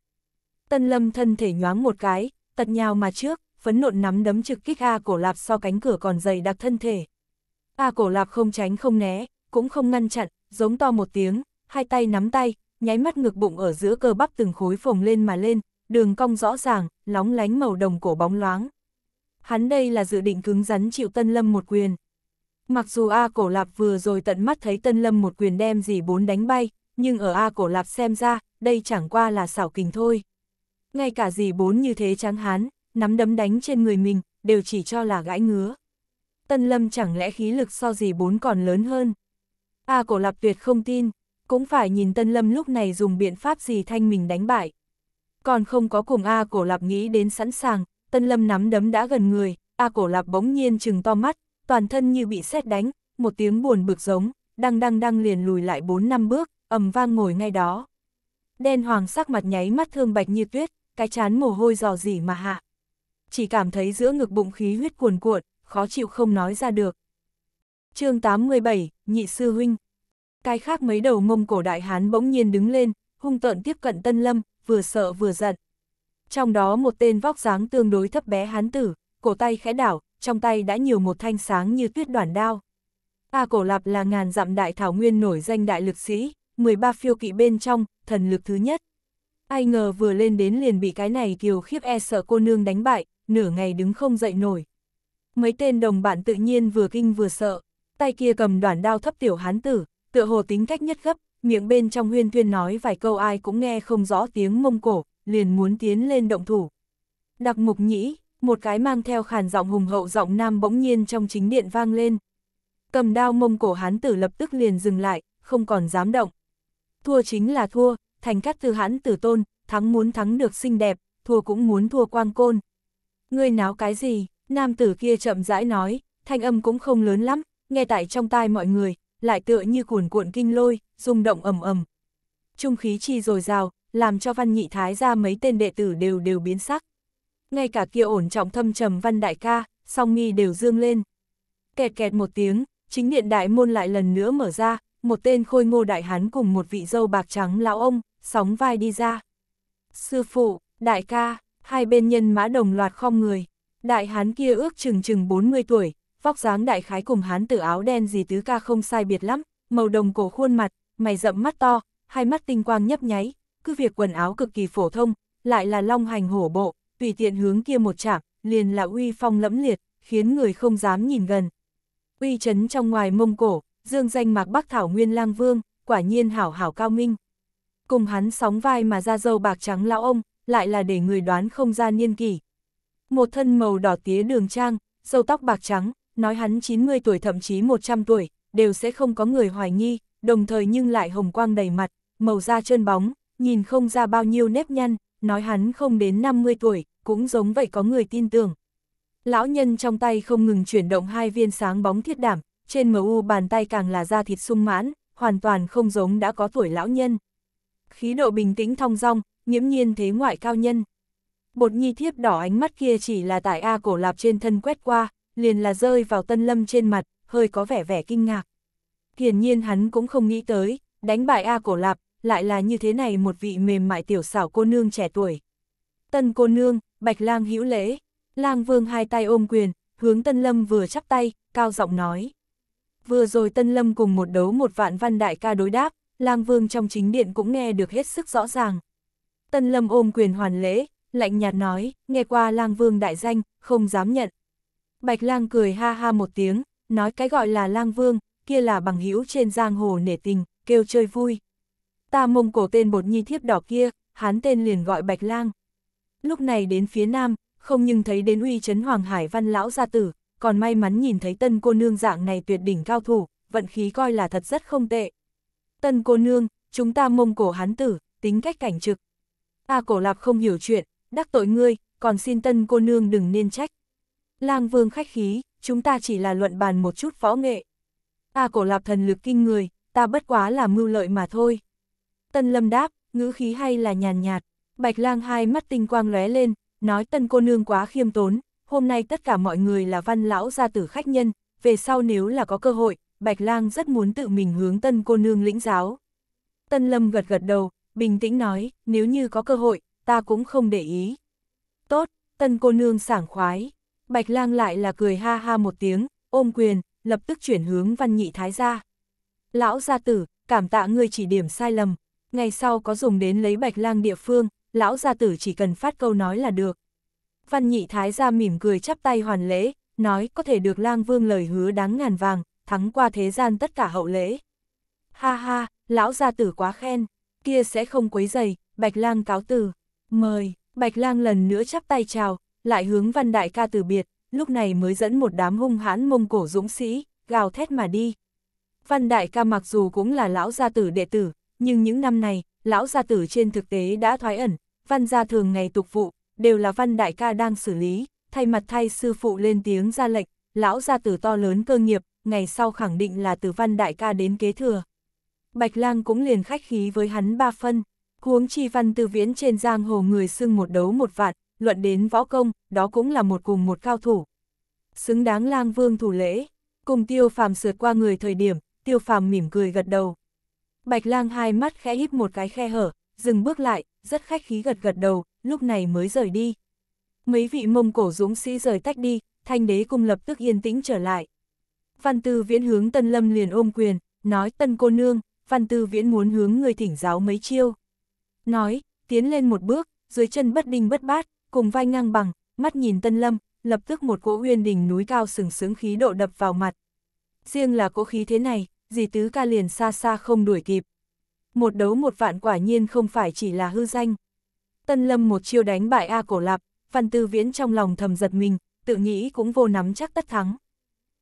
Tân Lâm thân thể nhoáng một cái, tật nhào mà trước, phấn nộn nắm đấm trực kích A cổ lạp so cánh cửa còn dày đặc thân thể. A cổ lạp không tránh không né, cũng không ngăn chặn, giống to một tiếng, hai tay nắm tay, nháy mắt ngực bụng ở giữa cơ bắp từng khối phồng lên mà lên, đường cong rõ ràng, lóng lánh màu đồng cổ bóng loáng. Hắn đây là dự định cứng rắn chịu Tân Lâm một quyền. Mặc dù A Cổ Lạp vừa rồi tận mắt thấy Tân Lâm một quyền đem gì bốn đánh bay, nhưng ở A Cổ Lạp xem ra, đây chẳng qua là xảo kình thôi. Ngay cả dì bốn như thế trắng hán, nắm đấm đánh trên người mình, đều chỉ cho là gãi ngứa. Tân Lâm chẳng lẽ khí lực so dì bốn còn lớn hơn? A cổ lạp tuyệt không tin, cũng phải nhìn Tân Lâm lúc này dùng biện pháp gì thanh mình đánh bại. Còn không có cùng A cổ lạp nghĩ đến sẵn sàng, Tân Lâm nắm đấm đã gần người, A cổ lạp bỗng nhiên trừng to mắt, toàn thân như bị sét đánh, một tiếng buồn bực giống, đang đang đang liền lùi lại 4 năm bước, ầm vang ngồi ngay đó đen hoàng sắc mặt nháy mắt thương bạch như tuyết, cái chán mồ hôi dò dỉ mà hạ. Chỉ cảm thấy giữa ngực bụng khí huyết cuồn cuộn, khó chịu không nói ra được. chương 87, Nhị Sư Huynh Cái khác mấy đầu mông cổ đại hán bỗng nhiên đứng lên, hung tợn tiếp cận Tân Lâm, vừa sợ vừa giận. Trong đó một tên vóc dáng tương đối thấp bé hán tử, cổ tay khẽ đảo, trong tay đã nhiều một thanh sáng như tuyết đoàn đao. A Cổ Lạp là ngàn dặm đại thảo nguyên nổi danh đại lực sĩ, 13 phiêu kỵ bên trong, thần lực thứ nhất. Ai ngờ vừa lên đến liền bị cái này kiều khiếp e sợ cô nương đánh bại, nửa ngày đứng không dậy nổi. Mấy tên đồng bạn tự nhiên vừa kinh vừa sợ, tay kia cầm đoạn đao thấp tiểu hán tử, tựa hồ tính cách nhất gấp, miệng bên trong huyên thuyên nói vài câu ai cũng nghe không rõ tiếng mông cổ, liền muốn tiến lên động thủ. Đặc mục nhĩ, một cái mang theo khàn giọng hùng hậu giọng nam bỗng nhiên trong chính điện vang lên. Cầm đao mông cổ hán tử lập tức liền dừng lại, không còn dám động thua chính là thua, thành cát tư hãn tử tôn, thắng muốn thắng được xinh đẹp, thua cũng muốn thua quang côn. Ngươi náo cái gì, nam tử kia chậm rãi nói, thanh âm cũng không lớn lắm, nghe tại trong tai mọi người, lại tựa như cuồn cuộn kinh lôi, rung động ầm ầm. Trung khí chi dồi dào, làm cho văn nhị thái ra mấy tên đệ tử đều đều biến sắc. Ngay cả kia ổn trọng thâm trầm văn đại ca, song nghi đều dương lên. Kẹt kẹt một tiếng, chính điện đại môn lại lần nữa mở ra, một tên khôi ngô đại hán cùng một vị dâu bạc trắng lão ông, sóng vai đi ra. Sư phụ, đại ca, hai bên nhân mã đồng loạt khom người. Đại hán kia ước chừng chừng 40 tuổi, vóc dáng đại khái cùng hán tử áo đen gì tứ ca không sai biệt lắm, màu đồng cổ khuôn mặt, mày rậm mắt to, hai mắt tinh quang nhấp nháy, cứ việc quần áo cực kỳ phổ thông, lại là long hành hổ bộ, tùy tiện hướng kia một chạm, liền là uy phong lẫm liệt, khiến người không dám nhìn gần. Uy chấn trong ngoài mông cổ, dương danh mạc bắc thảo nguyên lang vương, quả nhiên hảo hảo cao minh. Cùng hắn sóng vai mà ra dâu bạc trắng lão ông, lại là để người đoán không ra niên kỷ. Một thân màu đỏ tía đường trang, dâu tóc bạc trắng, nói hắn 90 tuổi thậm chí 100 tuổi, đều sẽ không có người hoài nghi, đồng thời nhưng lại hồng quang đầy mặt, màu da trơn bóng, nhìn không ra bao nhiêu nếp nhăn, nói hắn không đến 50 tuổi, cũng giống vậy có người tin tưởng. Lão nhân trong tay không ngừng chuyển động hai viên sáng bóng thiết đảm, trên MU bàn tay càng là da thịt sung mãn, hoàn toàn không giống đã có tuổi lão nhân. Khí độ bình tĩnh thong dong, nghiễm nhiên thế ngoại cao nhân. Bột nhi thiếp đỏ ánh mắt kia chỉ là tại A cổ lạp trên thân quét qua, liền là rơi vào tân lâm trên mặt, hơi có vẻ vẻ kinh ngạc. Hiển nhiên hắn cũng không nghĩ tới, đánh bại A cổ lạp, lại là như thế này một vị mềm mại tiểu xảo cô nương trẻ tuổi. Tân cô nương, bạch lang hữu lễ, lang vương hai tay ôm quyền, hướng tân lâm vừa chắp tay, cao giọng nói vừa rồi Tân Lâm cùng một đấu một vạn văn đại ca đối đáp, lang vương trong chính điện cũng nghe được hết sức rõ ràng. Tân Lâm ôm quyền hoàn lễ, lạnh nhạt nói, nghe qua lang vương đại danh, không dám nhận. Bạch lang cười ha ha một tiếng, nói cái gọi là lang vương, kia là bằng hữu trên giang hồ nể tình, kêu chơi vui. Ta mông cổ tên bột nhi thiếp đỏ kia, hán tên liền gọi bạch lang. Lúc này đến phía nam, không nhưng thấy đến uy chấn Hoàng Hải Văn lão gia tử, còn may mắn nhìn thấy tân cô nương dạng này tuyệt đỉnh cao thủ, vận khí coi là thật rất không tệ. Tân cô nương, chúng ta mông cổ hán tử, tính cách cảnh trực. Ta cổ lạp không hiểu chuyện, đắc tội ngươi, còn xin tân cô nương đừng nên trách. Lang vương khách khí, chúng ta chỉ là luận bàn một chút võ nghệ. Ta cổ lạp thần lực kinh người, ta bất quá là mưu lợi mà thôi. Tân lâm đáp, ngữ khí hay là nhàn nhạt, bạch lang hai mắt tinh quang lóe lên, nói tân cô nương quá khiêm tốn, hôm nay tất cả mọi người là văn lão gia tử khách nhân, về sau nếu là có cơ hội, Bạch Lang rất muốn tự mình hướng tân cô nương lĩnh giáo. Tân Lâm gật gật đầu, bình tĩnh nói, nếu như có cơ hội, ta cũng không để ý. Tốt, tân cô nương sảng khoái. Bạch Lang lại là cười ha ha một tiếng, ôm quyền, lập tức chuyển hướng văn nhị thái gia. Lão gia tử, cảm tạ người chỉ điểm sai lầm, ngày sau có dùng đến lấy Bạch Lang địa phương, lão gia tử chỉ cần phát câu nói là được văn nhị thái gia mỉm cười chắp tay hoàn lễ, nói có thể được lang vương lời hứa đáng ngàn vàng, thắng qua thế gian tất cả hậu lễ. Ha ha, lão gia tử quá khen, kia sẽ không quấy dày, bạch lang cáo từ, mời, bạch lang lần nữa chắp tay chào, lại hướng văn đại ca từ biệt, lúc này mới dẫn một đám hung hãn mông cổ dũng sĩ, gào thét mà đi. Văn đại ca mặc dù cũng là lão gia tử đệ tử, nhưng những năm này, lão gia tử trên thực tế đã thoái ẩn, văn gia thường ngày tục vụ, đều là văn đại ca đang xử lý, thay mặt thay sư phụ lên tiếng ra lệnh, lão gia tử to lớn cơ nghiệp, ngày sau khẳng định là từ văn đại ca đến kế thừa. Bạch lang cũng liền khách khí với hắn ba phân, huống chi văn tư viễn trên giang hồ người xưng một đấu một vạn, luận đến võ công, đó cũng là một cùng một cao thủ. Xứng đáng lang vương thủ lễ, cùng tiêu phàm sượt qua người thời điểm, tiêu phàm mỉm cười gật đầu. Bạch lang hai mắt khẽ híp một cái khe hở, dừng bước lại, rất khách khí gật gật đầu, lúc này mới rời đi. Mấy vị mông cổ dũng sĩ rời tách đi, thanh đế cung lập tức yên tĩnh trở lại. Văn tư viễn hướng tân lâm liền ôm quyền, nói tân cô nương, văn tư viễn muốn hướng người thỉnh giáo mấy chiêu. Nói, tiến lên một bước, dưới chân bất đinh bất bát, cùng vai ngang bằng, mắt nhìn tân lâm, lập tức một cỗ uyên đỉnh núi cao sừng sướng khí độ đập vào mặt. Riêng là cỗ khí thế này, dì tứ ca liền xa xa không đuổi kịp. Một đấu một vạn quả nhiên không phải chỉ là hư danh. Tân Lâm một chiêu đánh bại A Cổ Lạp, Văn Tư Viễn trong lòng thầm giật mình, tự nghĩ cũng vô nắm chắc tất thắng.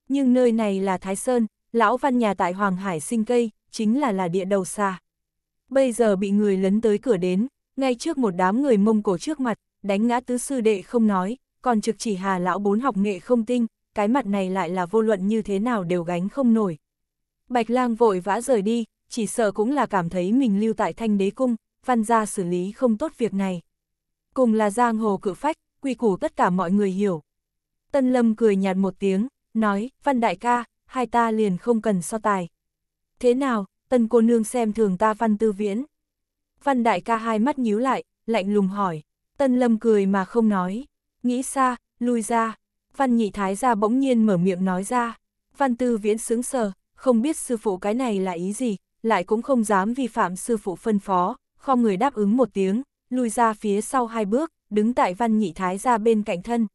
Nhưng nơi này là Thái Sơn, lão văn nhà tại Hoàng Hải sinh cây, chính là là địa đầu xa. Bây giờ bị người lấn tới cửa đến, ngay trước một đám người mông cổ trước mặt, đánh ngã tứ sư đệ không nói, còn trực chỉ hà lão bốn học nghệ không tinh, cái mặt này lại là vô luận như thế nào đều gánh không nổi. Bạch lang vội vã rời đi, chỉ sợ cũng là cảm thấy mình lưu tại thanh đế cung, văn gia xử lý không tốt việc này. Cùng là giang hồ cự phách, quy củ tất cả mọi người hiểu. Tân Lâm cười nhạt một tiếng, nói, văn đại ca, hai ta liền không cần so tài. Thế nào, tân cô nương xem thường ta văn tư viễn. Văn đại ca hai mắt nhíu lại, lạnh lùng hỏi. Tân Lâm cười mà không nói, nghĩ xa, lui ra. Văn nhị thái gia bỗng nhiên mở miệng nói ra. Văn tư viễn sướng sờ, không biết sư phụ cái này là ý gì, lại cũng không dám vi phạm sư phụ phân phó, kho người đáp ứng một tiếng, lùi ra phía sau hai bước, đứng tại văn nhị thái gia bên cạnh thân.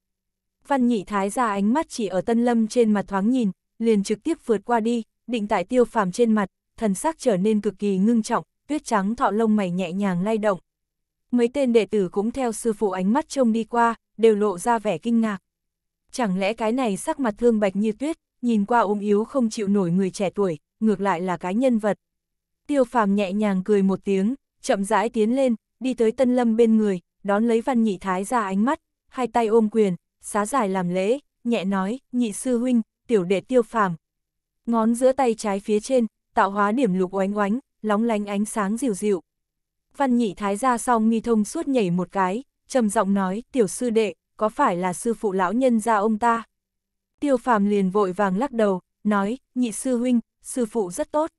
Văn nhị thái gia ánh mắt chỉ ở tân lâm trên mặt thoáng nhìn, liền trực tiếp vượt qua đi, định tại tiêu phàm trên mặt, thần sắc trở nên cực kỳ ngưng trọng, tuyết trắng thọ lông mày nhẹ nhàng lay động. Mấy tên đệ tử cũng theo sư phụ ánh mắt trông đi qua, đều lộ ra vẻ kinh ngạc. Chẳng lẽ cái này sắc mặt thương bạch như tuyết, nhìn qua ốm yếu không chịu nổi người trẻ tuổi, ngược lại là cái nhân vật. Tiêu phàm nhẹ nhàng cười một tiếng, chậm rãi tiến lên, đi tới Tân Lâm bên người, đón lấy Văn Nhị Thái ra ánh mắt, hai tay ôm quyền, xá giải làm lễ, nhẹ nói, nhị sư huynh, tiểu đệ tiêu phàm. Ngón giữa tay trái phía trên, tạo hóa điểm lục oánh oánh, lóng lánh ánh sáng dịu dịu. Văn nhị thái ra xong nghi thông suốt nhảy một cái, trầm giọng nói, tiểu sư đệ, có phải là sư phụ lão nhân ra ông ta? Tiêu phàm liền vội vàng lắc đầu, nói, nhị sư huynh, sư phụ rất tốt.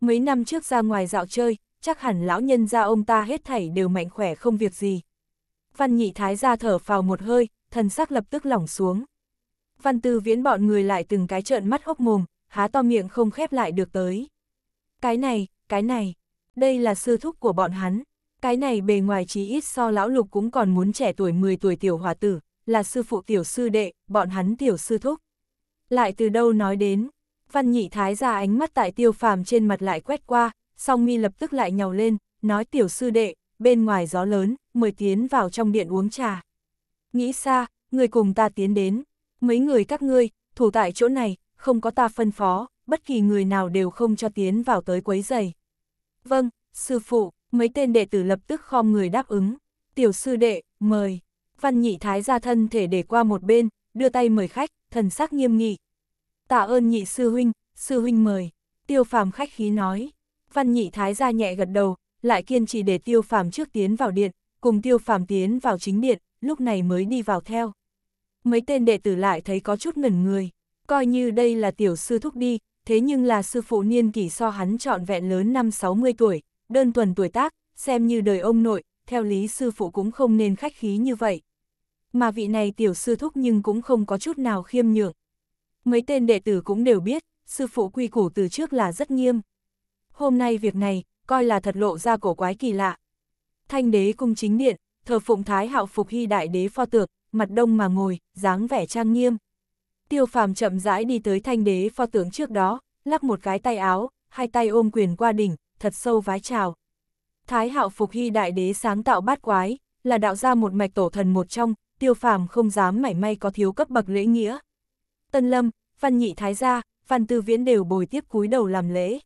Mấy năm trước ra ngoài dạo chơi, chắc hẳn lão nhân gia ông ta hết thảy đều mạnh khỏe không việc gì. Văn nhị thái gia thở phào một hơi, thần sắc lập tức lỏng xuống. Văn tư viễn bọn người lại từng cái trợn mắt hốc mồm, há to miệng không khép lại được tới. Cái này, cái này, đây là sư thúc của bọn hắn. Cái này bề ngoài chí ít so lão lục cũng còn muốn trẻ tuổi 10 tuổi tiểu hòa tử, là sư phụ tiểu sư đệ, bọn hắn tiểu sư thúc. Lại từ đâu nói đến, văn nhị thái ra ánh mắt tại tiêu phàm trên mặt lại quét qua, song mi lập tức lại nhào lên, nói tiểu sư đệ, bên ngoài gió lớn, mời tiến vào trong điện uống trà. Nghĩ xa, người cùng ta tiến đến, mấy người các ngươi, thủ tại chỗ này, không có ta phân phó, bất kỳ người nào đều không cho tiến vào tới quấy giày. Vâng, sư phụ, mấy tên đệ tử lập tức khom người đáp ứng, tiểu sư đệ, mời. Văn nhị thái ra thân thể để qua một bên, đưa tay mời khách, thần sắc nghiêm nghị. Tạ ơn nhị sư huynh, sư huynh mời, tiêu phàm khách khí nói. Văn nhị thái ra nhẹ gật đầu, lại kiên trì để tiêu phàm trước tiến vào điện, cùng tiêu phàm tiến vào chính điện, lúc này mới đi vào theo. Mấy tên đệ tử lại thấy có chút ngẩn người, coi như đây là tiểu sư thúc đi, thế nhưng là sư phụ niên kỷ so hắn trọn vẹn lớn năm 60 tuổi, đơn thuần tuổi tác, xem như đời ông nội, theo lý sư phụ cũng không nên khách khí như vậy. Mà vị này tiểu sư thúc nhưng cũng không có chút nào khiêm nhượng. Mấy tên đệ tử cũng đều biết, sư phụ quy củ từ trước là rất nghiêm, hôm nay việc này, coi là thật lộ ra cổ quái kỳ lạ. Thanh đế cung chính điện, thờ phụng thái hạo phục hy đại đế pho tượng, mặt đông mà ngồi, dáng vẻ trang nghiêm. Tiêu phàm chậm rãi đi tới thanh đế pho tượng trước đó, lắc một cái tay áo, hai tay ôm quyền qua đỉnh, thật sâu vái chào. Thái hạo phục hy đại đế sáng tạo bát quái, là đạo ra một mạch tổ thần một trong, tiêu phàm không dám mảy may có thiếu cấp bậc lễ nghĩa. Tân Lâm, Văn Nhị Thái Gia, Văn Tư Viễn đều bồi tiếp cúi đầu làm lễ.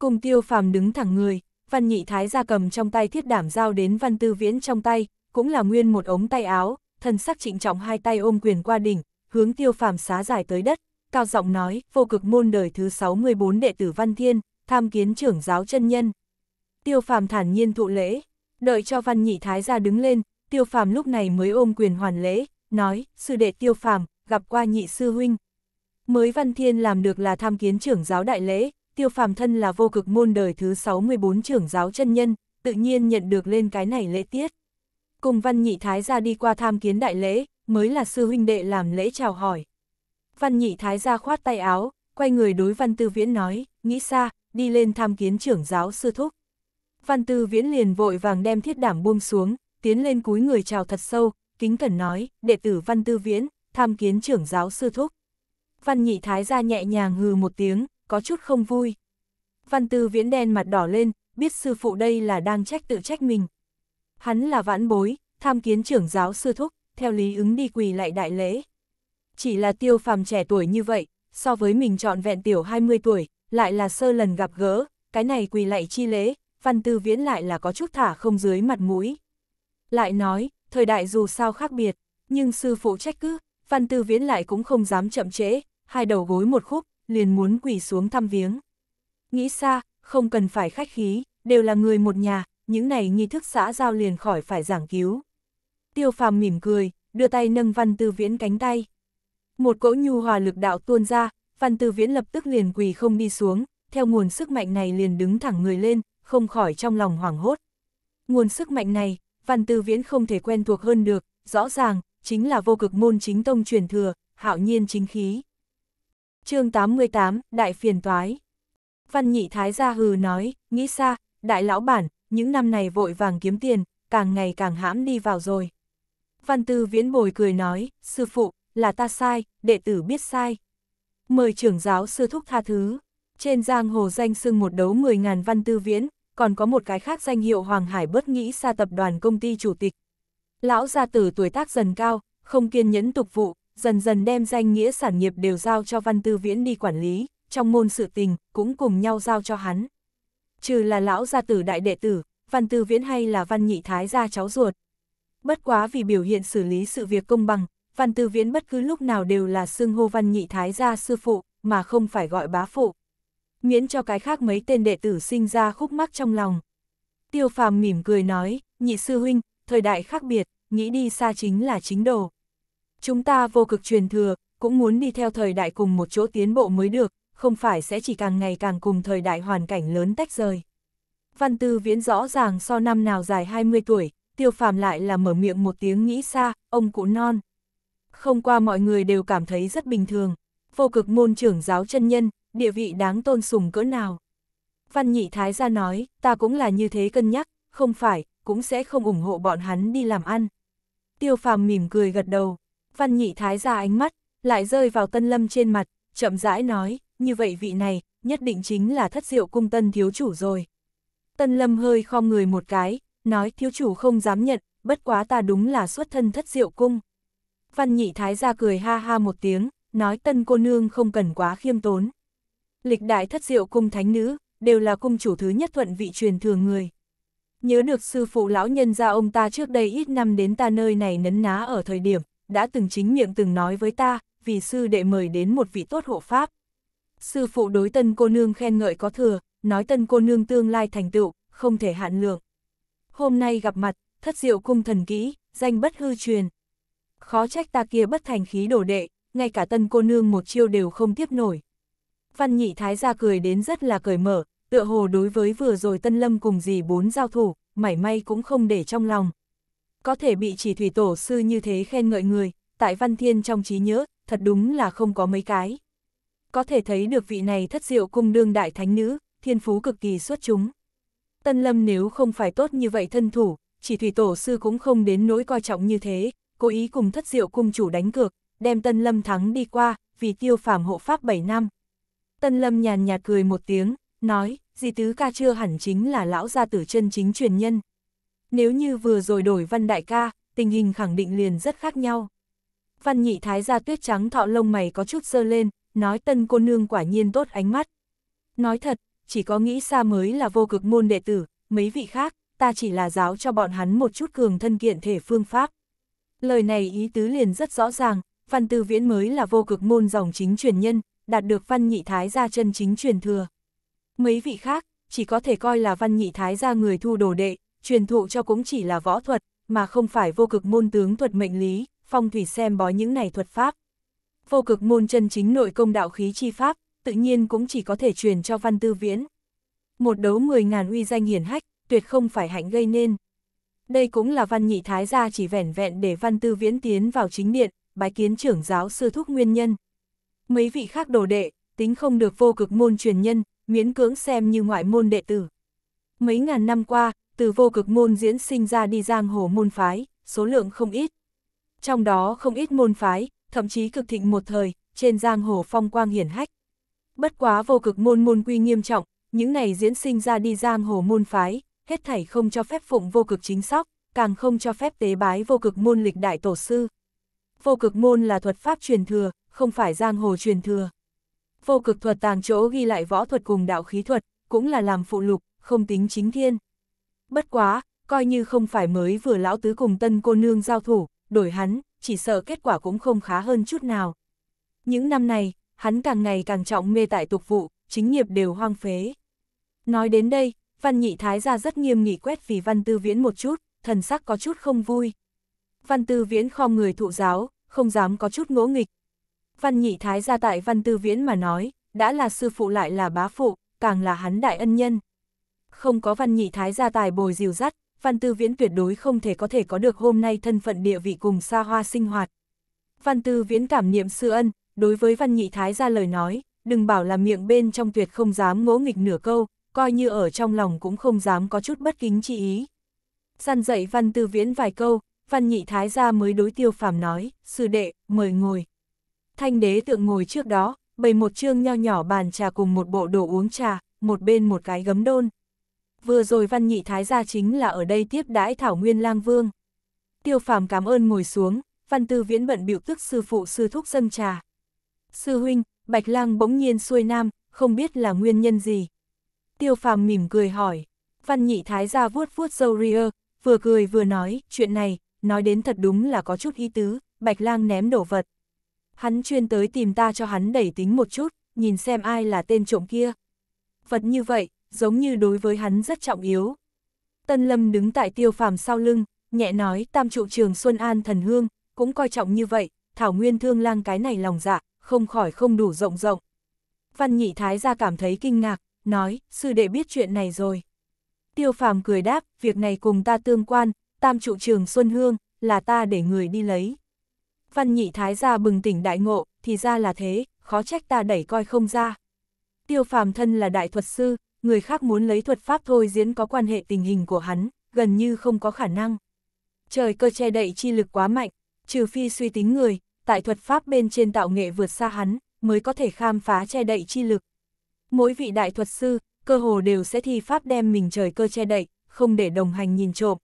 Cùng tiêu phàm đứng thẳng người, văn nhị thái gia cầm trong tay thiết đảm giao đến văn tư viễn trong tay, cũng là nguyên một ống tay áo, thân sắc trịnh trọng hai tay ôm quyền qua đỉnh, hướng tiêu phàm xá giải tới đất, cao giọng nói, vô cực môn đời thứ 64 đệ tử văn thiên, tham kiến trưởng giáo chân nhân. Tiêu phàm thản nhiên thụ lễ, đợi cho văn nhị thái gia đứng lên, tiêu phàm lúc này mới ôm quyền hoàn lễ, nói, sư đệ tiêu phàm, gặp qua nhị sư huynh. Mới văn thiên làm được là tham kiến trưởng giáo đại lễ, tiêu phàm thân là vô cực môn đời thứ 64 trưởng giáo chân nhân, tự nhiên nhận được lên cái này lễ tiết. Cùng văn nhị thái gia đi qua tham kiến đại lễ, mới là sư huynh đệ làm lễ chào hỏi. Văn nhị thái gia khoát tay áo, quay người đối văn tư viễn nói, nghĩ xa, đi lên tham kiến trưởng giáo sư thúc. Văn tư viễn liền vội vàng đem thiết đảm buông xuống, tiến lên cúi người chào thật sâu, kính cẩn nói, đệ tử văn tư viễn, tham kiến trưởng giáo sư thúc. Văn nhị thái gia nhẹ nhàng hừ một tiếng, có chút không vui. Văn tư viễn đen mặt đỏ lên, biết sư phụ đây là đang trách tự trách mình. Hắn là vãn bối, tham kiến trưởng giáo sư thúc, theo lý ứng đi quỳ lại đại lễ. Chỉ là tiêu phàm trẻ tuổi như vậy, so với mình trọn vẹn tiểu 20 tuổi, lại là sơ lần gặp gỡ, cái này quỳ lại chi lễ, văn tư viễn lại là có chút thả không dưới mặt mũi. Lại nói, thời đại dù sao khác biệt, nhưng sư phụ trách cứ, văn tư viễn lại cũng không dám chậm trễ, hai đầu gối một khúc, liền muốn quỳ xuống thăm viếng. Nghĩ xa, không cần phải khách khí, đều là người một nhà, những này nghi thức xã giao liền khỏi phải giảng cứu. Tiêu phàm mỉm cười, đưa tay nâng văn tư viễn cánh tay. Một cỗ nhu hòa lực đạo tuôn ra, văn tư viễn lập tức liền quỳ không đi xuống, theo nguồn sức mạnh này liền đứng thẳng người lên, không khỏi trong lòng hoảng hốt. Nguồn sức mạnh này, văn tư viễn không thể quen thuộc hơn được, rõ ràng, chính là vô cực môn chính tông truyền thừa, hạo nhiên chính khí chương 88, Đại phiền toái. Văn nhị thái gia hừ nói, nghĩ xa, đại lão bản, những năm này vội vàng kiếm tiền, càng ngày càng hãm đi vào rồi. Văn tư viễn bồi cười nói, sư phụ, là ta sai, đệ tử biết sai. Mời trưởng giáo sư thúc tha thứ. Trên giang hồ danh sưng một đấu 10.000 văn tư viễn, còn có một cái khác danh hiệu Hoàng Hải bớt nghĩ xa tập đoàn công ty chủ tịch. Lão gia tử tuổi tác dần cao, không kiên nhẫn tục vụ, dần dần đem danh nghĩa sản nghiệp đều giao cho Văn Tư Viễn đi quản lý, trong môn sự tình, cũng cùng nhau giao cho hắn. Trừ là lão gia tử đại đệ tử, Văn Tư Viễn hay là Văn Nhị Thái gia cháu ruột. Bất quá vì biểu hiện xử lý sự việc công bằng, Văn Tư Viễn bất cứ lúc nào đều là xưng hô Văn Nhị Thái gia sư phụ, mà không phải gọi bá phụ. Miễn cho cái khác mấy tên đệ tử sinh ra khúc mắc trong lòng. Tiêu phàm mỉm cười nói, nhị sư huynh, thời đại khác biệt, nghĩ đi xa chính là chính đồ. Chúng ta vô cực truyền thừa, cũng muốn đi theo thời đại cùng một chỗ tiến bộ mới được, không phải sẽ chỉ càng ngày càng cùng thời đại hoàn cảnh lớn tách rời. Văn Tư Viễn rõ ràng so năm nào dài 20 tuổi, tiêu phàm lại là mở miệng một tiếng nghĩ xa, ông cụ non. Không qua mọi người đều cảm thấy rất bình thường, vô cực môn trưởng giáo chân nhân, địa vị đáng tôn sùng cỡ nào. Văn Nhị Thái gia nói, ta cũng là như thế cân nhắc, không phải, cũng sẽ không ủng hộ bọn hắn đi làm ăn. Tiêu phàm mỉm cười gật đầu, Văn nhị thái ra ánh mắt, lại rơi vào tân lâm trên mặt, chậm rãi nói, như vậy vị này, nhất định chính là thất diệu cung tân thiếu chủ rồi. Tân lâm hơi khom người một cái, nói thiếu chủ không dám nhận, bất quá ta đúng là xuất thân thất diệu cung. Văn nhị thái ra cười ha ha một tiếng, nói tân cô nương không cần quá khiêm tốn. Lịch đại thất diệu cung thánh nữ, đều là cung chủ thứ nhất thuận vị truyền thừa người. Nhớ được sư phụ lão nhân gia ông ta trước đây ít năm đến ta nơi này nấn ná ở thời điểm, đã từng chính miệng từng nói với ta, vì sư đệ mời đến một vị tốt hộ pháp. Sư phụ đối tân cô nương khen ngợi có thừa, nói tân cô nương tương lai thành tựu, không thể hạn lượng. Hôm nay gặp mặt, thất diệu cung thần kỹ, danh bất hư truyền. Khó trách ta kia bất thành khí đổ đệ, ngay cả tân cô nương một chiêu đều không tiếp nổi. Văn nhị thái gia cười đến rất là cởi mở, tựa hồ đối với vừa rồi tân lâm cùng dì bốn giao thủ, mảy may cũng không để trong lòng có thể bị chỉ thủy tổ sư như thế khen ngợi người, tại Văn Thiên trong trí nhớ, thật đúng là không có mấy cái. Có thể thấy được vị này thất diệu cung đương đại thánh nữ, thiên phú cực kỳ xuất chúng. Tân Lâm nếu không phải tốt như vậy thân thủ, chỉ thủy tổ sư cũng không đến nỗi coi trọng như thế, cố ý cùng thất diệu cung chủ đánh cược, đem Tân Lâm thắng đi qua, vì tiêu phàm hộ pháp 7 năm. Tân Lâm nhàn nhạt cười một tiếng, nói, di tứ ca chưa hẳn chính là lão gia tử chân chính truyền nhân, nếu như vừa rồi đổi văn đại ca, tình hình khẳng định liền rất khác nhau. Văn nhị thái ra tuyết trắng thọ lông mày có chút dơ lên, nói tân cô nương quả nhiên tốt ánh mắt. Nói thật, chỉ có nghĩ xa mới là vô cực môn đệ tử, mấy vị khác, ta chỉ là giáo cho bọn hắn một chút cường thân kiện thể phương pháp. Lời này ý tứ liền rất rõ ràng, văn tư viễn mới là vô cực môn dòng chính truyền nhân, đạt được văn nhị thái ra chân chính truyền thừa. Mấy vị khác, chỉ có thể coi là văn nhị thái ra người thu đồ đệ, truyền thụ cho cũng chỉ là võ thuật, mà không phải vô cực môn tướng thuật mệnh lý, phong thủy xem bói những này thuật pháp. Vô cực môn chân chính nội công đạo khí chi pháp, tự nhiên cũng chỉ có thể truyền cho văn tư viễn. Một đấu 10.000 uy danh hiển hách, tuyệt không phải hạnh gây nên. Đây cũng là văn nhị thái gia chỉ vẻn vẹn để văn tư viễn tiến vào chính điện, bái kiến trưởng giáo sư thúc nguyên nhân. Mấy vị khác đồ đệ, tính không được vô cực môn truyền nhân, miễn cưỡng xem như ngoại môn đệ tử. Mấy ngàn năm qua, từ vô cực môn diễn sinh ra đi giang hồ môn phái, số lượng không ít. Trong đó không ít môn phái, thậm chí cực thịnh một thời, trên giang hồ phong quang hiển hách. Bất quá vô cực môn môn quy nghiêm trọng, những này diễn sinh ra đi giang hồ môn phái, hết thảy không cho phép phụng vô cực chính sóc, càng không cho phép tế bái vô cực môn lịch đại tổ sư. Vô cực môn là thuật pháp truyền thừa, không phải giang hồ truyền thừa. Vô cực thuật tàng chỗ ghi lại võ thuật cùng đạo khí thuật, cũng là làm phụ lục, không tính chính thiên bất quá, coi như không phải mới vừa lão tứ cùng tân cô nương giao thủ, đổi hắn, chỉ sợ kết quả cũng không khá hơn chút nào. Những năm này, hắn càng ngày càng trọng mê tại tục vụ, chính nghiệp đều hoang phế. Nói đến đây, văn nhị thái gia rất nghiêm nghị quét vì văn tư viễn một chút, thần sắc có chút không vui. Văn tư viễn kho người thụ giáo, không dám có chút ngỗ nghịch. Văn nhị thái gia tại văn tư viễn mà nói, đã là sư phụ lại là bá phụ, càng là hắn đại ân nhân không có văn nhị thái gia tài bồi dìu dắt, văn tư viễn tuyệt đối không thể có thể có được hôm nay thân phận địa vị cùng xa hoa sinh hoạt. Văn tư viễn cảm niệm sư ân, đối với văn nhị thái gia lời nói, đừng bảo là miệng bên trong tuyệt không dám ngỗ nghịch nửa câu, coi như ở trong lòng cũng không dám có chút bất kính chi ý. Săn dậy văn tư viễn vài câu, văn nhị thái gia mới đối tiêu phàm nói, sư đệ, mời ngồi. Thanh đế tượng ngồi trước đó, bày một chương nho nhỏ bàn trà cùng một bộ đồ uống trà, một bên một cái gấm đôn vừa rồi văn nhị thái gia chính là ở đây tiếp đãi Thảo Nguyên Lang Vương. Tiêu phàm cảm ơn ngồi xuống, văn tư viễn bận biểu tức sư phụ sư thúc dâng trà. Sư huynh, Bạch Lang bỗng nhiên xuôi nam, không biết là nguyên nhân gì. Tiêu phàm mỉm cười hỏi, văn nhị thái gia vuốt vuốt dâu ria, vừa cười vừa nói, chuyện này, nói đến thật đúng là có chút ý tứ, Bạch Lang ném đổ vật. Hắn chuyên tới tìm ta cho hắn đẩy tính một chút, nhìn xem ai là tên trộm kia. Vật như vậy, giống như đối với hắn rất trọng yếu. Tân Lâm đứng tại tiêu phàm sau lưng, nhẹ nói tam trụ trường Xuân An thần hương, cũng coi trọng như vậy, Thảo Nguyên thương lang cái này lòng dạ, không khỏi không đủ rộng rộng. Văn nhị thái gia cảm thấy kinh ngạc, nói, sư đệ biết chuyện này rồi. Tiêu phàm cười đáp, việc này cùng ta tương quan, tam trụ trường Xuân Hương, là ta để người đi lấy. Văn nhị thái gia bừng tỉnh đại ngộ, thì ra là thế, khó trách ta đẩy coi không ra. Tiêu phàm thân là đại thuật sư, người khác muốn lấy thuật pháp thôi diễn có quan hệ tình hình của hắn, gần như không có khả năng. Trời cơ che đậy chi lực quá mạnh, trừ phi suy tính người, tại thuật pháp bên trên tạo nghệ vượt xa hắn, mới có thể khám phá che đậy chi lực. Mỗi vị đại thuật sư, cơ hồ đều sẽ thi pháp đem mình trời cơ che đậy, không để đồng hành nhìn trộm.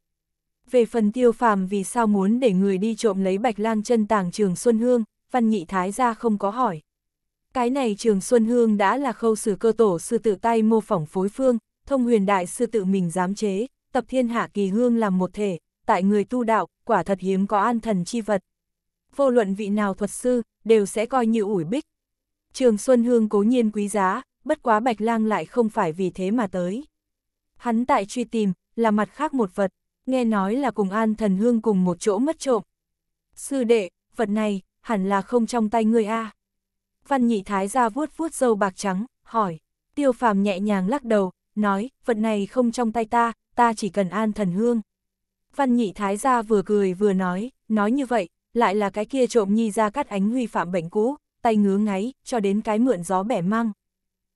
Về phần tiêu phàm vì sao muốn để người đi trộm lấy bạch lang chân tàng trường Xuân Hương, Văn Nhị Thái ra không có hỏi. Cái này Trường Xuân Hương đã là khâu sử cơ tổ sư tự tay mô phỏng phối phương, thông huyền đại sư tự mình giám chế, tập thiên hạ kỳ hương làm một thể, tại người tu đạo, quả thật hiếm có an thần chi vật. Vô luận vị nào thuật sư, đều sẽ coi như ủi bích. Trường Xuân Hương cố nhiên quý giá, bất quá Bạch Lang lại không phải vì thế mà tới. Hắn tại truy tìm, là mặt khác một vật, nghe nói là cùng an thần hương cùng một chỗ mất trộm. Sư đệ, vật này, hẳn là không trong tay ngươi a à. Văn nhị thái ra vuốt vuốt dâu bạc trắng, hỏi. Tiêu phàm nhẹ nhàng lắc đầu, nói, vật này không trong tay ta, ta chỉ cần an thần hương. Văn nhị thái gia vừa cười vừa nói, nói như vậy, lại là cái kia trộm nhi ra cắt ánh huy phạm bệnh cũ, tay ngứa ngáy, cho đến cái mượn gió bẻ mang.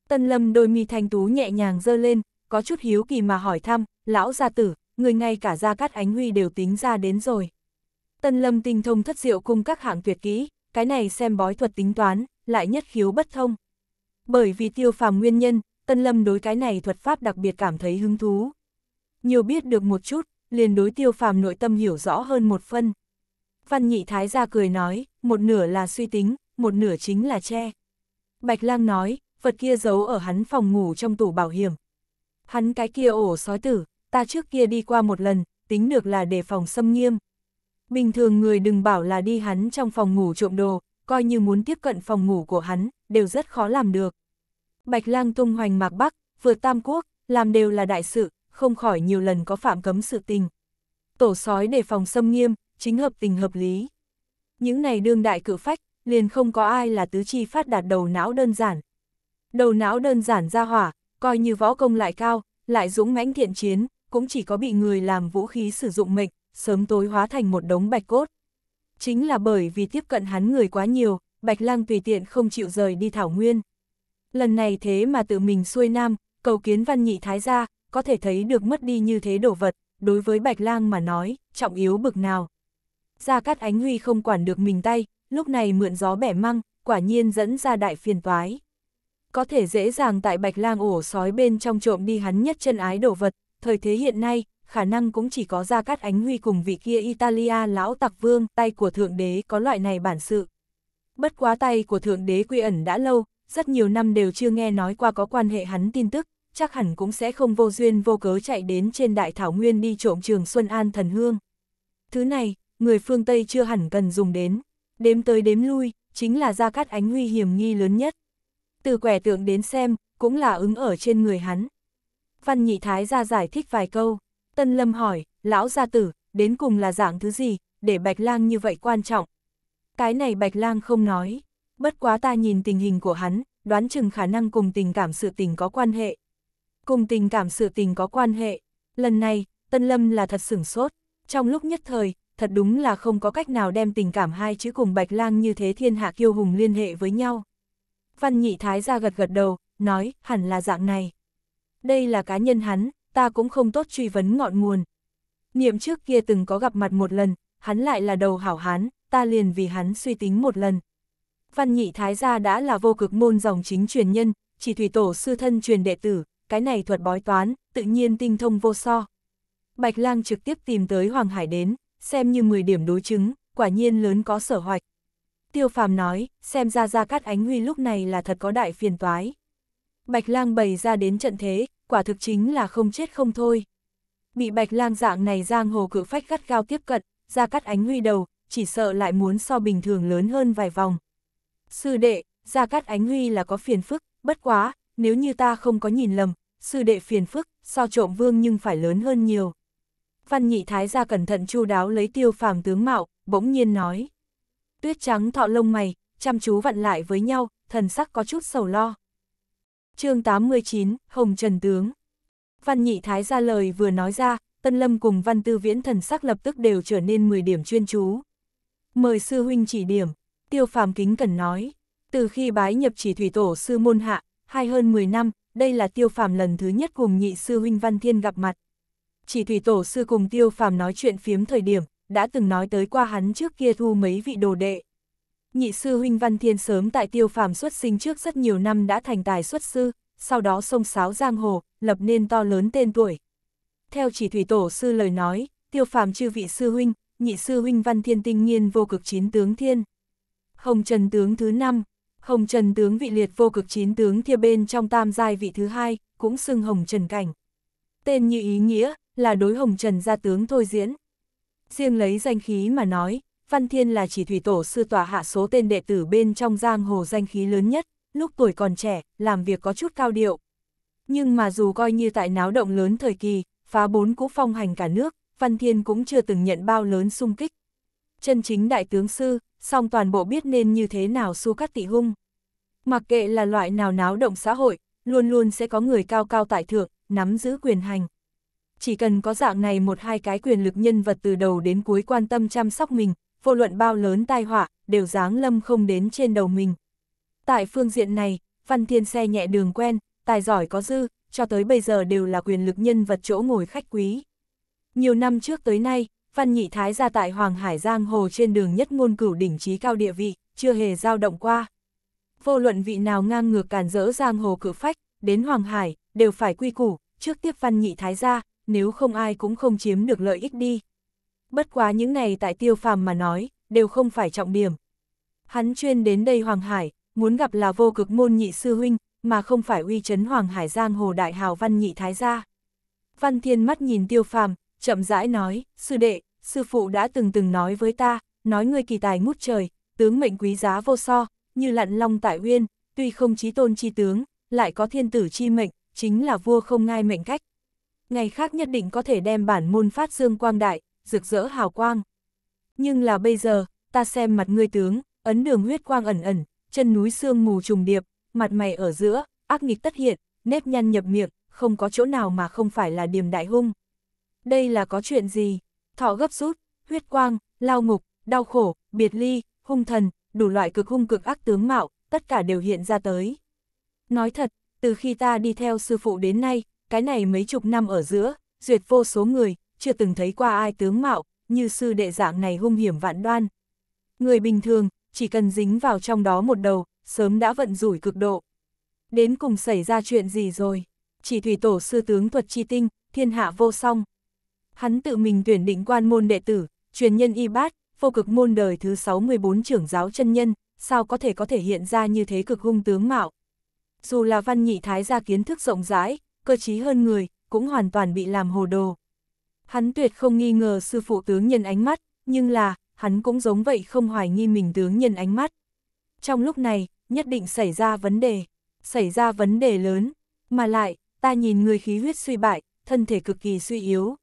Tân lâm đôi mi thanh tú nhẹ nhàng dơ lên, có chút hiếu kỳ mà hỏi thăm, lão gia tử, người ngay cả gia cắt ánh huy đều tính ra đến rồi. Tân lâm tinh thông thất diệu cung các hạng tuyệt kỹ, cái này xem bói thuật tính toán, lại nhất khiếu bất thông. Bởi vì tiêu phàm nguyên nhân, Tân Lâm đối cái này thuật pháp đặc biệt cảm thấy hứng thú. Nhiều biết được một chút, liền đối tiêu phàm nội tâm hiểu rõ hơn một phân. Văn nhị thái gia cười nói, một nửa là suy tính, một nửa chính là che. Bạch lang nói, vật kia giấu ở hắn phòng ngủ trong tủ bảo hiểm. Hắn cái kia ổ sói tử, ta trước kia đi qua một lần, tính được là để phòng xâm nghiêm. Bình thường người đừng bảo là đi hắn trong phòng ngủ trộm đồ, coi như muốn tiếp cận phòng ngủ của hắn, đều rất khó làm được. Bạch lang tung hoành mạc Bắc, vượt Tam Quốc, làm đều là đại sự, không khỏi nhiều lần có phạm cấm sự tình. Tổ sói để phòng xâm nghiêm, chính hợp tình hợp lý. Những này đương đại cử phách, liền không có ai là tứ chi phát đạt đầu não đơn giản. Đầu não đơn giản ra hỏa, coi như võ công lại cao, lại dũng mãnh thiện chiến, cũng chỉ có bị người làm vũ khí sử dụng mệnh, sớm tối hóa thành một đống bạch cốt chính là bởi vì tiếp cận hắn người quá nhiều, Bạch Lang tùy tiện không chịu rời đi Thảo Nguyên. Lần này thế mà tự mình xuôi nam, cầu kiến văn nhị thái gia, có thể thấy được mất đi như thế đồ vật, đối với Bạch Lang mà nói, trọng yếu bực nào. Gia Cát Ánh Huy không quản được mình tay, lúc này mượn gió bẻ măng, quả nhiên dẫn ra đại phiền toái. Có thể dễ dàng tại Bạch Lang ổ sói bên trong trộm đi hắn nhất chân ái đồ vật, thời thế hiện nay, khả năng cũng chỉ có gia cát ánh huy cùng vị kia Italia lão tặc vương, tay của thượng đế có loại này bản sự. Bất quá tay của thượng đế quy ẩn đã lâu, rất nhiều năm đều chưa nghe nói qua có quan hệ hắn tin tức, chắc hẳn cũng sẽ không vô duyên vô cớ chạy đến trên đại thảo nguyên đi trộm trường Xuân An thần hương. Thứ này, người phương Tây chưa hẳn cần dùng đến, đếm tới đếm lui, chính là gia cát ánh huy hiểm nghi lớn nhất. Từ quẻ tượng đến xem, cũng là ứng ở trên người hắn. Văn Nhị Thái ra giải thích vài câu. Tân Lâm hỏi, lão gia tử, đến cùng là dạng thứ gì, để Bạch Lang như vậy quan trọng? Cái này Bạch Lang không nói, bất quá ta nhìn tình hình của hắn, đoán chừng khả năng cùng tình cảm sự tình có quan hệ. Cùng tình cảm sự tình có quan hệ, lần này, Tân Lâm là thật sửng sốt, trong lúc nhất thời, thật đúng là không có cách nào đem tình cảm hai chữ cùng Bạch Lang như thế thiên hạ kiêu hùng liên hệ với nhau. Văn nhị thái ra gật gật đầu, nói, hẳn là dạng này. Đây là cá nhân hắn, ta cũng không tốt truy vấn ngọn nguồn. Niệm trước kia từng có gặp mặt một lần, hắn lại là đầu hảo hán, ta liền vì hắn suy tính một lần. Văn nhị thái gia đã là vô cực môn dòng chính truyền nhân, chỉ thủy tổ sư thân truyền đệ tử, cái này thuật bói toán, tự nhiên tinh thông vô so. Bạch lang trực tiếp tìm tới Hoàng Hải đến, xem như 10 điểm đối chứng, quả nhiên lớn có sở hoạch. Tiêu phàm nói, xem ra ra cát ánh huy lúc này là thật có đại phiền toái. Bạch lang bày ra đến trận thế, quả thực chính là không chết không thôi. Bị bạch lang dạng này giang hồ cử phách gắt gao tiếp cận, ra cắt ánh huy đầu, chỉ sợ lại muốn so bình thường lớn hơn vài vòng. Sư đệ, ra cắt ánh huy là có phiền phức, bất quá, nếu như ta không có nhìn lầm, sư đệ phiền phức, so trộm vương nhưng phải lớn hơn nhiều. Văn nhị thái ra cẩn thận chu đáo lấy tiêu phàm tướng mạo, bỗng nhiên nói. Tuyết trắng thọ lông mày, chăm chú vặn lại với nhau, thần sắc có chút sầu lo chương 89, Hồng Trần Tướng. Văn Nhị Thái ra lời vừa nói ra, Tân Lâm cùng Văn Tư Viễn thần sắc lập tức đều trở nên 10 điểm chuyên chú. Mời sư huynh chỉ điểm, tiêu phàm kính cần nói. Từ khi bái nhập chỉ thủy tổ sư môn hạ, hai hơn 10 năm, đây là tiêu phàm lần thứ nhất cùng nhị sư huynh Văn Thiên gặp mặt. Chỉ thủy tổ sư cùng tiêu phàm nói chuyện phiếm thời điểm, đã từng nói tới qua hắn trước kia thu mấy vị đồ đệ. Nhị sư huynh Văn Thiên sớm tại tiêu phàm xuất sinh trước rất nhiều năm đã thành tài xuất sư, sau đó sông sáo giang hồ, lập nên to lớn tên tuổi. Theo chỉ thủy tổ sư lời nói, tiêu phàm chư vị sư huynh, nhị sư huynh Văn Thiên tinh nhiên vô cực chín tướng thiên. Hồng Trần tướng thứ năm, Hồng Trần tướng vị liệt vô cực chín tướng kia bên trong tam giai vị thứ hai, cũng xưng Hồng Trần cảnh. Tên như ý nghĩa, là đối Hồng Trần gia tướng thôi diễn. Riêng lấy danh khí mà nói, Văn Thiên là chỉ thủy tổ sư tòa hạ số tên đệ tử bên trong giang hồ danh khí lớn nhất, lúc tuổi còn trẻ, làm việc có chút cao điệu. Nhưng mà dù coi như tại náo động lớn thời kỳ, phá bốn cũ phong hành cả nước, Văn Thiên cũng chưa từng nhận bao lớn sung kích. Chân chính đại tướng sư, song toàn bộ biết nên như thế nào su cắt tị hung. Mặc kệ là loại nào náo động xã hội, luôn luôn sẽ có người cao cao tại thượng, nắm giữ quyền hành. Chỉ cần có dạng này một hai cái quyền lực nhân vật từ đầu đến cuối quan tâm chăm sóc mình, vô luận bao lớn tai họa, đều dáng lâm không đến trên đầu mình. Tại phương diện này, Văn Thiên xe nhẹ đường quen, tài giỏi có dư, cho tới bây giờ đều là quyền lực nhân vật chỗ ngồi khách quý. Nhiều năm trước tới nay, Văn Nhị Thái gia tại Hoàng Hải Giang Hồ trên đường nhất ngôn cửu đỉnh trí cao địa vị, chưa hề dao động qua. Vô luận vị nào ngang ngược càn rỡ Giang Hồ cử phách, đến Hoàng Hải, đều phải quy củ, trước tiếp Văn Nhị Thái gia, nếu không ai cũng không chiếm được lợi ích đi bất quá những này tại tiêu phàm mà nói, đều không phải trọng điểm. Hắn chuyên đến đây Hoàng Hải, muốn gặp là vô cực môn nhị sư huynh, mà không phải uy chấn Hoàng Hải Giang Hồ Đại Hào Văn Nhị Thái gia. Văn Thiên mắt nhìn tiêu phàm, chậm rãi nói, sư đệ, sư phụ đã từng từng nói với ta, nói ngươi kỳ tài ngút trời, tướng mệnh quý giá vô so, như lặn long tại uyên, tuy không chí tôn chi tướng, lại có thiên tử chi mệnh, chính là vua không ngai mệnh cách. Ngày khác nhất định có thể đem bản môn phát dương quang đại, rực rỡ hào quang. Nhưng là bây giờ, ta xem mặt ngươi tướng, ấn đường huyết quang ẩn ẩn, chân núi xương mù trùng điệp, mặt mày ở giữa, ác nghịch tất hiện, nếp nhăn nhập miệng, không có chỗ nào mà không phải là điểm đại hung. Đây là có chuyện gì? Thọ gấp rút, huyết quang, lao ngục, đau khổ, biệt ly, hung thần, đủ loại cực hung cực ác tướng mạo, tất cả đều hiện ra tới. Nói thật, từ khi ta đi theo sư phụ đến nay, cái này mấy chục năm ở giữa, duyệt vô số người, chưa từng thấy qua ai tướng mạo, như sư đệ dạng này hung hiểm vạn đoan. Người bình thường, chỉ cần dính vào trong đó một đầu, sớm đã vận rủi cực độ. Đến cùng xảy ra chuyện gì rồi? Chỉ thủy tổ sư tướng thuật chi tinh, thiên hạ vô song. Hắn tự mình tuyển định quan môn đệ tử, truyền nhân y bát, vô cực môn đời thứ 64 trưởng giáo chân nhân, sao có thể có thể hiện ra như thế cực hung tướng mạo. Dù là văn nhị thái gia kiến thức rộng rãi, cơ trí hơn người, cũng hoàn toàn bị làm hồ đồ. Hắn tuyệt không nghi ngờ sư phụ tướng nhân ánh mắt, nhưng là, hắn cũng giống vậy không hoài nghi mình tướng nhân ánh mắt. Trong lúc này, nhất định xảy ra vấn đề, xảy ra vấn đề lớn, mà lại, ta nhìn người khí huyết suy bại, thân thể cực kỳ suy yếu.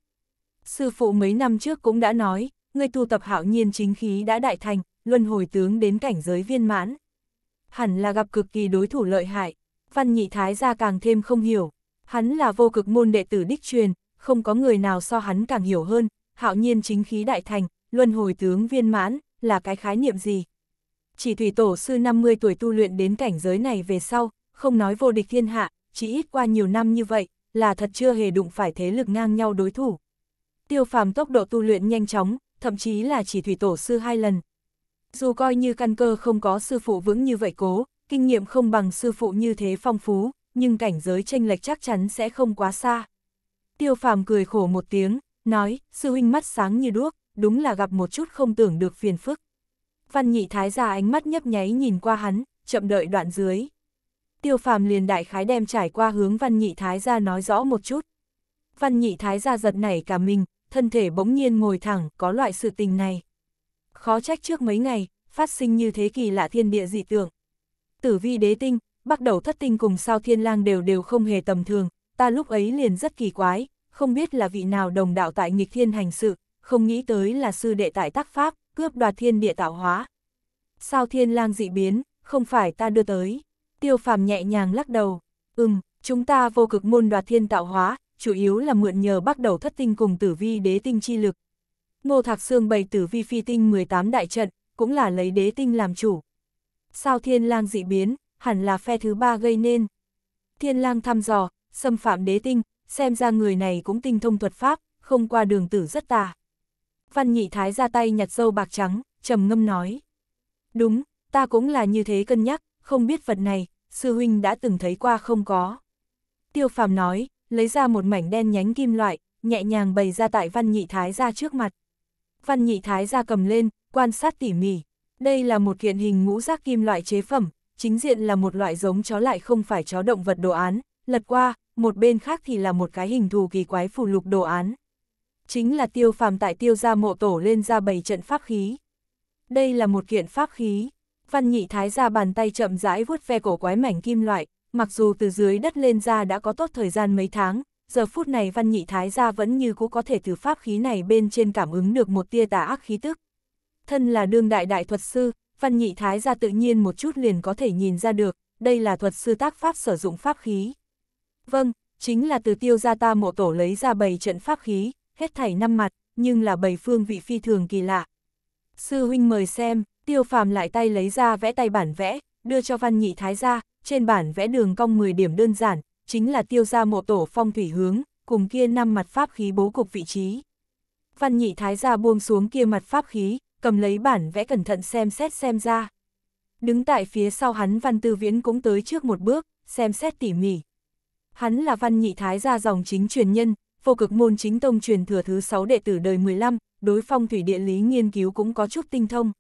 Sư phụ mấy năm trước cũng đã nói, người tu tập hạo nhiên chính khí đã đại thành, luân hồi tướng đến cảnh giới viên mãn. Hẳn là gặp cực kỳ đối thủ lợi hại, văn nhị thái gia càng thêm không hiểu, hắn là vô cực môn đệ tử đích truyền, không có người nào so hắn càng hiểu hơn, hạo nhiên chính khí đại thành, luân hồi tướng viên mãn, là cái khái niệm gì. Chỉ thủy tổ sư 50 tuổi tu luyện đến cảnh giới này về sau, không nói vô địch thiên hạ, chỉ ít qua nhiều năm như vậy, là thật chưa hề đụng phải thế lực ngang nhau đối thủ. Tiêu phàm tốc độ tu luyện nhanh chóng, thậm chí là chỉ thủy tổ sư hai lần. Dù coi như căn cơ không có sư phụ vững như vậy cố, kinh nghiệm không bằng sư phụ như thế phong phú, nhưng cảnh giới tranh lệch chắc chắn sẽ không quá xa. Tiêu phàm cười khổ một tiếng, nói, sư huynh mắt sáng như đuốc, đúng là gặp một chút không tưởng được phiền phức. Văn nhị thái ra ánh mắt nhấp nháy nhìn qua hắn, chậm đợi đoạn dưới. Tiêu phàm liền đại khái đem trải qua hướng văn nhị thái ra nói rõ một chút. Văn nhị thái ra giật nảy cả mình, thân thể bỗng nhiên ngồi thẳng, có loại sự tình này. Khó trách trước mấy ngày, phát sinh như thế kỳ lạ thiên địa dị tượng. Tử vi đế tinh, bắt đầu thất tinh cùng sao thiên lang đều đều không hề tầm thường, ta lúc ấy liền rất kỳ quái, không biết là vị nào đồng đạo tại nghịch thiên hành sự, không nghĩ tới là sư đệ tại tác pháp, cướp đoạt thiên địa tạo hóa. Sao thiên lang dị biến, không phải ta đưa tới. Tiêu phàm nhẹ nhàng lắc đầu, ừm, chúng ta vô cực môn đoạt thiên tạo hóa, chủ yếu là mượn nhờ bắt đầu thất tinh cùng tử vi đế tinh chi lực. Ngô Thạc Sương bày tử vi phi tinh 18 đại trận, cũng là lấy đế tinh làm chủ. Sao thiên lang dị biến, hẳn là phe thứ ba gây nên. Thiên lang thăm dò, xâm phạm đế tinh, xem ra người này cũng tinh thông thuật pháp, không qua đường tử rất tà. Văn nhị thái ra tay nhặt dâu bạc trắng, trầm ngâm nói. Đúng, ta cũng là như thế cân nhắc, không biết vật này, sư huynh đã từng thấy qua không có. Tiêu phàm nói, lấy ra một mảnh đen nhánh kim loại, nhẹ nhàng bày ra tại văn nhị thái ra trước mặt. Văn nhị thái ra cầm lên, quan sát tỉ mỉ. Đây là một kiện hình ngũ giác kim loại chế phẩm, chính diện là một loại giống chó lại không phải chó động vật đồ án, lật qua, một bên khác thì là một cái hình thù kỳ quái phù lục đồ án. Chính là tiêu phàm tại tiêu gia mộ tổ lên ra bảy trận pháp khí. Đây là một kiện pháp khí, văn nhị thái ra bàn tay chậm rãi vuốt ve cổ quái mảnh kim loại, mặc dù từ dưới đất lên ra đã có tốt thời gian mấy tháng, giờ phút này văn nhị thái gia vẫn như cũ có thể từ pháp khí này bên trên cảm ứng được một tia tà ác khí tức. Thân là đương đại đại thuật sư, văn nhị thái gia tự nhiên một chút liền có thể nhìn ra được, đây là thuật sư tác pháp sử dụng pháp khí. Vâng, chính là từ tiêu gia ta mộ tổ lấy ra bầy trận pháp khí, hết thảy năm mặt, nhưng là bầy phương vị phi thường kỳ lạ. Sư huynh mời xem, tiêu phàm lại tay lấy ra vẽ tay bản vẽ, đưa cho văn nhị thái ra, trên bản vẽ đường cong 10 điểm đơn giản, chính là tiêu gia mộ tổ phong thủy hướng, cùng kia năm mặt pháp khí bố cục vị trí. Văn nhị thái gia buông xuống kia mặt pháp khí, cầm lấy bản vẽ cẩn thận xem xét xem ra. Đứng tại phía sau hắn văn tư viễn cũng tới trước một bước, xem xét tỉ mỉ, Hắn là văn nhị thái gia dòng chính truyền nhân, vô cực môn chính tông truyền thừa thứ 6 đệ tử đời 15, đối phong thủy địa lý nghiên cứu cũng có chút tinh thông.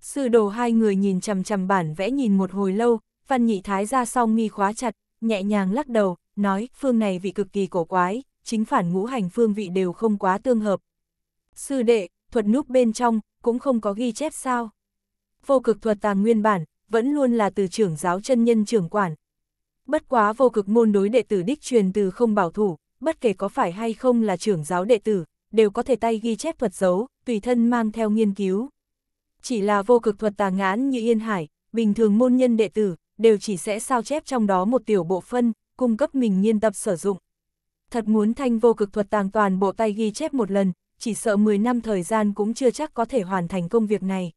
Sư đồ hai người nhìn chằm chằm bản vẽ nhìn một hồi lâu, văn nhị thái gia song mi khóa chặt, nhẹ nhàng lắc đầu, nói phương này vị cực kỳ cổ quái, chính phản ngũ hành phương vị đều không quá tương hợp. Sư đệ, thuật núp bên trong, cũng không có ghi chép sao. Vô cực thuật tàng nguyên bản, vẫn luôn là từ trưởng giáo chân nhân trưởng quản, Bất quá vô cực môn đối đệ tử đích truyền từ không bảo thủ, bất kể có phải hay không là trưởng giáo đệ tử, đều có thể tay ghi chép thuật dấu, tùy thân mang theo nghiên cứu. Chỉ là vô cực thuật tà ngán như Yên Hải, bình thường môn nhân đệ tử, đều chỉ sẽ sao chép trong đó một tiểu bộ phân, cung cấp mình nghiên tập sử dụng. Thật muốn thanh vô cực thuật tàng toàn bộ tay ghi chép một lần, chỉ sợ 10 năm thời gian cũng chưa chắc có thể hoàn thành công việc này.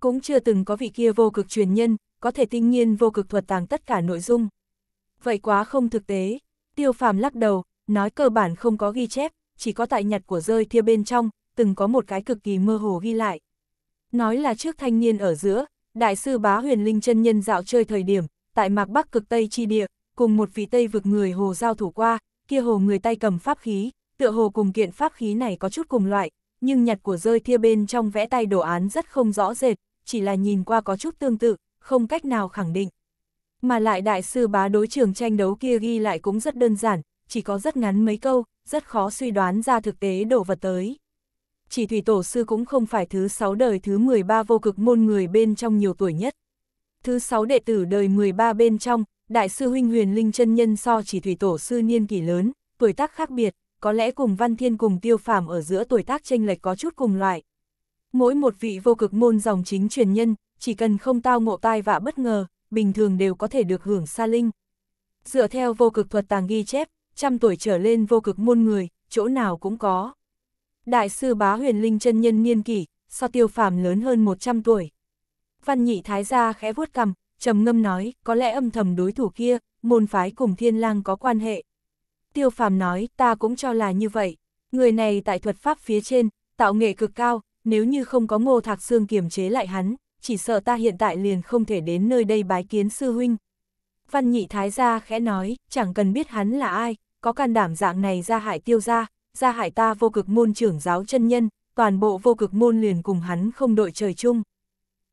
Cũng chưa từng có vị kia vô cực truyền nhân, có thể tinh nhiên vô cực thuật tàng tất cả nội dung vậy quá không thực tế. Tiêu phàm lắc đầu, nói cơ bản không có ghi chép, chỉ có tại nhật của rơi thia bên trong, từng có một cái cực kỳ mơ hồ ghi lại. Nói là trước thanh niên ở giữa, đại sư bá huyền linh chân nhân dạo chơi thời điểm, tại mạc bắc cực Tây Chi Địa, cùng một vị Tây vực người hồ giao thủ qua, kia hồ người tay cầm pháp khí, tựa hồ cùng kiện pháp khí này có chút cùng loại, nhưng nhặt của rơi thia bên trong vẽ tay đồ án rất không rõ rệt, chỉ là nhìn qua có chút tương tự, không cách nào khẳng định. Mà lại đại sư bá đối trường tranh đấu kia ghi lại cũng rất đơn giản, chỉ có rất ngắn mấy câu, rất khó suy đoán ra thực tế đổ vật tới. Chỉ thủy tổ sư cũng không phải thứ 6 đời thứ 13 vô cực môn người bên trong nhiều tuổi nhất. Thứ 6 đệ tử đời 13 bên trong, đại sư huynh huyền linh chân nhân so chỉ thủy tổ sư niên kỷ lớn, tuổi tác khác biệt, có lẽ cùng văn thiên cùng tiêu phàm ở giữa tuổi tác tranh lệch có chút cùng loại. Mỗi một vị vô cực môn dòng chính truyền nhân, chỉ cần không tao ngộ tai vạ bất ngờ, bình thường đều có thể được hưởng sa linh. Dựa theo vô cực thuật tàng ghi chép, trăm tuổi trở lên vô cực môn người, chỗ nào cũng có. Đại sư bá huyền linh chân nhân niên kỷ, so tiêu phàm lớn hơn 100 tuổi. Văn nhị thái gia khẽ vuốt cằm, trầm ngâm nói, có lẽ âm thầm đối thủ kia, môn phái cùng thiên lang có quan hệ. Tiêu phàm nói, ta cũng cho là như vậy. Người này tại thuật pháp phía trên, tạo nghệ cực cao, nếu như không có ngô thạc xương kiềm chế lại hắn, chỉ sợ ta hiện tại liền không thể đến nơi đây bái kiến sư huynh. Văn nhị thái gia khẽ nói, chẳng cần biết hắn là ai, có can đảm dạng này ra hại tiêu gia, ra hại ta vô cực môn trưởng giáo chân nhân, toàn bộ vô cực môn liền cùng hắn không đội trời chung.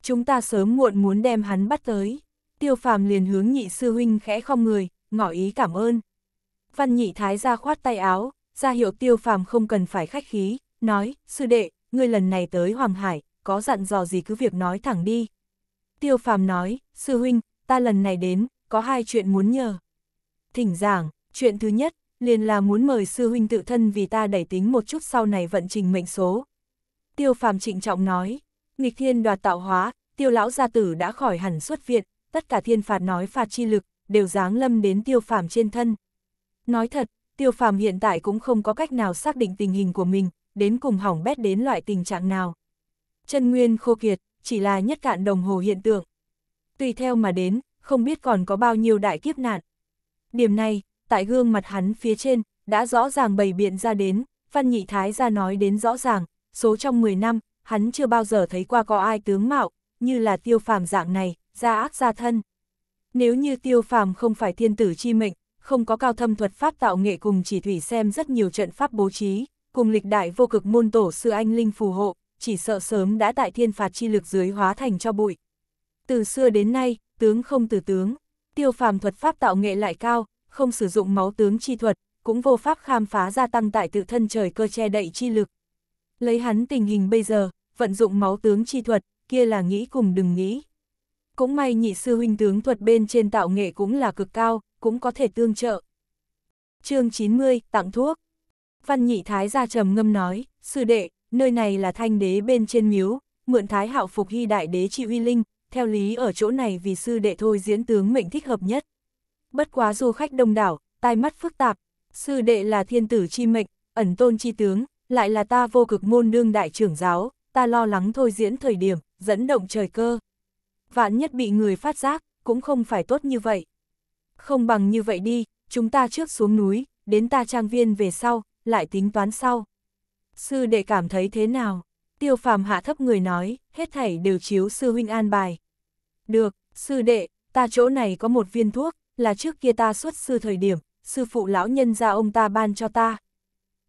Chúng ta sớm muộn muốn đem hắn bắt tới. Tiêu phàm liền hướng nhị sư huynh khẽ không người, ngỏ ý cảm ơn. Văn nhị thái gia khoát tay áo, ra hiệu tiêu phàm không cần phải khách khí, nói, sư đệ, ngươi lần này tới Hoàng Hải, có dặn dò gì cứ việc nói thẳng đi. Tiêu phàm nói, sư huynh, ta lần này đến, có hai chuyện muốn nhờ. Thỉnh giảng, chuyện thứ nhất, liền là muốn mời sư huynh tự thân vì ta đẩy tính một chút sau này vận trình mệnh số. Tiêu phàm trịnh trọng nói, nghịch thiên đoạt tạo hóa, tiêu lão gia tử đã khỏi hẳn xuất viện, tất cả thiên phạt nói phạt chi lực, đều giáng lâm đến tiêu phàm trên thân. Nói thật, tiêu phàm hiện tại cũng không có cách nào xác định tình hình của mình, đến cùng hỏng bét đến loại tình trạng nào chân nguyên khô kiệt, chỉ là nhất cạn đồng hồ hiện tượng. Tùy theo mà đến, không biết còn có bao nhiêu đại kiếp nạn. Điểm này, tại gương mặt hắn phía trên, đã rõ ràng bày biện ra đến, văn nhị thái ra nói đến rõ ràng, số trong 10 năm, hắn chưa bao giờ thấy qua có ai tướng mạo, như là tiêu phàm dạng này, ra ác ra thân. Nếu như tiêu phàm không phải thiên tử chi mệnh, không có cao thâm thuật pháp tạo nghệ cùng chỉ thủy xem rất nhiều trận pháp bố trí, cùng lịch đại vô cực môn tổ sư anh linh phù hộ, chỉ sợ sớm đã tại thiên phạt chi lực dưới hóa thành cho bụi. Từ xưa đến nay, tướng không từ tướng, tiêu phàm thuật pháp tạo nghệ lại cao, không sử dụng máu tướng chi thuật, cũng vô pháp khám phá gia tăng tại tự thân trời cơ che đậy chi lực. Lấy hắn tình hình bây giờ, vận dụng máu tướng chi thuật, kia là nghĩ cùng đừng nghĩ. Cũng may nhị sư huynh tướng thuật bên trên tạo nghệ cũng là cực cao, cũng có thể tương trợ. chương 90, tặng thuốc. Văn nhị thái gia trầm ngâm nói, sư đệ, nơi này là thanh đế bên trên miếu, mượn thái hạo phục hy đại đế trị uy linh, theo lý ở chỗ này vì sư đệ thôi diễn tướng mệnh thích hợp nhất. Bất quá du khách đông đảo, tai mắt phức tạp, sư đệ là thiên tử chi mệnh, ẩn tôn chi tướng, lại là ta vô cực môn đương đại trưởng giáo, ta lo lắng thôi diễn thời điểm, dẫn động trời cơ. Vạn nhất bị người phát giác, cũng không phải tốt như vậy. Không bằng như vậy đi, chúng ta trước xuống núi, đến ta trang viên về sau, lại tính toán sau sư đệ cảm thấy thế nào? Tiêu phàm hạ thấp người nói, hết thảy đều chiếu sư huynh an bài. Được, sư đệ, ta chỗ này có một viên thuốc, là trước kia ta xuất sư thời điểm, sư phụ lão nhân ra ông ta ban cho ta.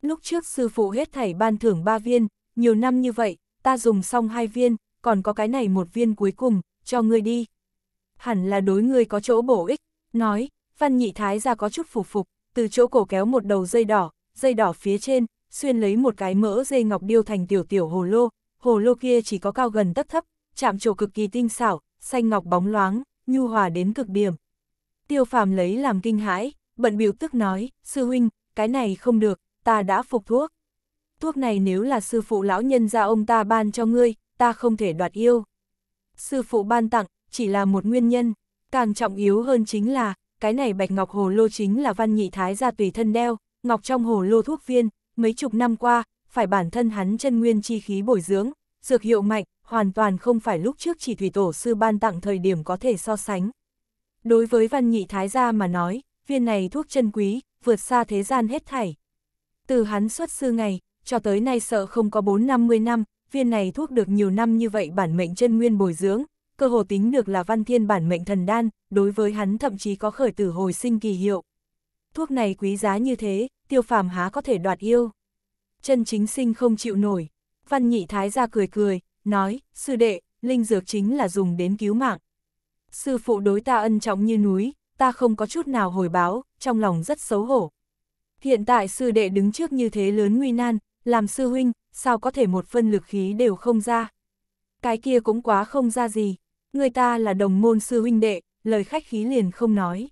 Lúc trước sư phụ hết thảy ban thưởng ba viên, nhiều năm như vậy, ta dùng xong hai viên, còn có cái này một viên cuối cùng, cho ngươi đi. Hẳn là đối ngươi có chỗ bổ ích, nói, văn nhị thái ra có chút phục phục, từ chỗ cổ kéo một đầu dây đỏ, dây đỏ phía trên, xuyên lấy một cái mỡ dây ngọc điêu thành tiểu tiểu hồ lô, hồ lô kia chỉ có cao gần tất thấp, chạm trổ cực kỳ tinh xảo, xanh ngọc bóng loáng, nhu hòa đến cực điểm. Tiêu phàm lấy làm kinh hãi, bận biểu tức nói, sư huynh, cái này không được, ta đã phục thuốc. Thuốc này nếu là sư phụ lão nhân gia ông ta ban cho ngươi, ta không thể đoạt yêu. Sư phụ ban tặng, chỉ là một nguyên nhân, càng trọng yếu hơn chính là, cái này bạch ngọc hồ lô chính là văn nhị thái gia tùy thân đeo, ngọc trong hồ lô thuốc viên, mấy chục năm qua, phải bản thân hắn chân nguyên chi khí bồi dưỡng, dược hiệu mạnh, hoàn toàn không phải lúc trước chỉ thủy tổ sư ban tặng thời điểm có thể so sánh. Đối với văn nhị thái gia mà nói, viên này thuốc chân quý, vượt xa thế gian hết thảy. Từ hắn xuất sư ngày, cho tới nay sợ không có 4-50 năm, viên này thuốc được nhiều năm như vậy bản mệnh chân nguyên bồi dưỡng, cơ hồ tính được là văn thiên bản mệnh thần đan, đối với hắn thậm chí có khởi tử hồi sinh kỳ hiệu thuốc này quý giá như thế, tiêu phàm há có thể đoạt yêu. Chân chính sinh không chịu nổi, văn nhị thái ra cười cười, nói, sư đệ, linh dược chính là dùng đến cứu mạng. Sư phụ đối ta ân trọng như núi, ta không có chút nào hồi báo, trong lòng rất xấu hổ. Hiện tại sư đệ đứng trước như thế lớn nguy nan, làm sư huynh, sao có thể một phân lực khí đều không ra. Cái kia cũng quá không ra gì, người ta là đồng môn sư huynh đệ, lời khách khí liền không nói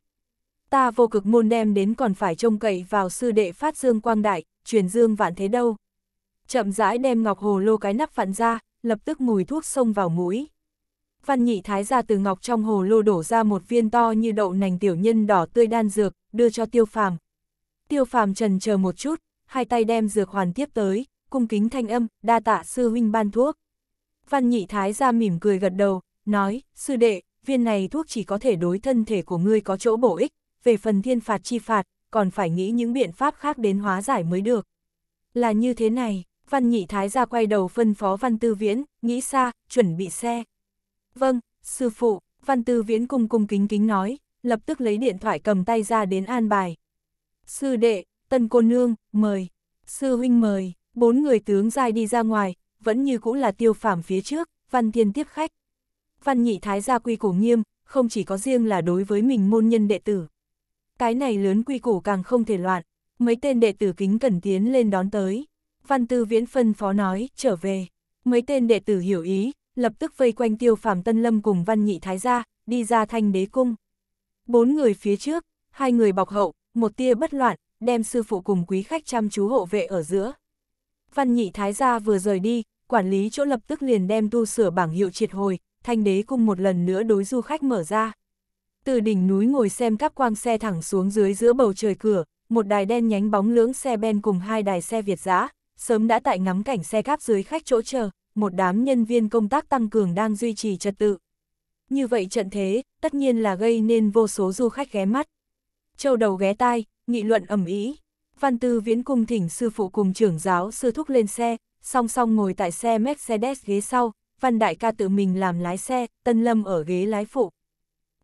ta vô cực môn đem đến còn phải trông cậy vào sư đệ phát dương quang đại, truyền dương vạn thế đâu. Chậm rãi đem ngọc hồ lô cái nắp vặn ra, lập tức mùi thuốc xông vào mũi. Văn nhị thái ra từ ngọc trong hồ lô đổ ra một viên to như đậu nành tiểu nhân đỏ tươi đan dược, đưa cho tiêu phàm. Tiêu phàm trần chờ một chút, hai tay đem dược hoàn tiếp tới, cung kính thanh âm, đa tạ sư huynh ban thuốc. Văn nhị thái ra mỉm cười gật đầu, nói, sư đệ, viên này thuốc chỉ có thể đối thân thể của ngươi có chỗ bổ ích, về phần thiên phạt chi phạt, còn phải nghĩ những biện pháp khác đến hóa giải mới được. Là như thế này, văn nhị thái ra quay đầu phân phó văn tư viễn, nghĩ xa, chuẩn bị xe. Vâng, sư phụ, văn tư viễn cung cung kính kính nói, lập tức lấy điện thoại cầm tay ra đến an bài. Sư đệ, tân cô nương, mời. Sư huynh mời, bốn người tướng dài đi ra ngoài, vẫn như cũ là tiêu phảm phía trước, văn thiên tiếp khách. Văn nhị thái gia quy củ nghiêm, không chỉ có riêng là đối với mình môn nhân đệ tử, cái này lớn quy củ càng không thể loạn, mấy tên đệ tử kính cẩn tiến lên đón tới. Văn Tư Viễn phân phó nói, trở về. Mấy tên đệ tử hiểu ý, lập tức vây quanh tiêu phàm tân lâm cùng văn nhị thái gia, đi ra thanh đế cung. Bốn người phía trước, hai người bọc hậu, một tia bất loạn, đem sư phụ cùng quý khách chăm chú hộ vệ ở giữa. Văn nhị thái gia vừa rời đi, quản lý chỗ lập tức liền đem tu sửa bảng hiệu triệt hồi, thanh đế cung một lần nữa đối du khách mở ra từ đỉnh núi ngồi xem các quang xe thẳng xuống dưới giữa bầu trời cửa, một đài đen nhánh bóng lưỡng xe ben cùng hai đài xe Việt giã, sớm đã tại ngắm cảnh xe cáp dưới khách chỗ chờ, một đám nhân viên công tác tăng cường đang duy trì trật tự. Như vậy trận thế, tất nhiên là gây nên vô số du khách ghé mắt. Châu đầu ghé tai, nghị luận ẩm ý. Văn tư viễn cung thỉnh sư phụ cùng trưởng giáo sư thúc lên xe, song song ngồi tại xe Mercedes ghế sau, Văn đại ca tự mình làm lái xe, Tân Lâm ở ghế lái phụ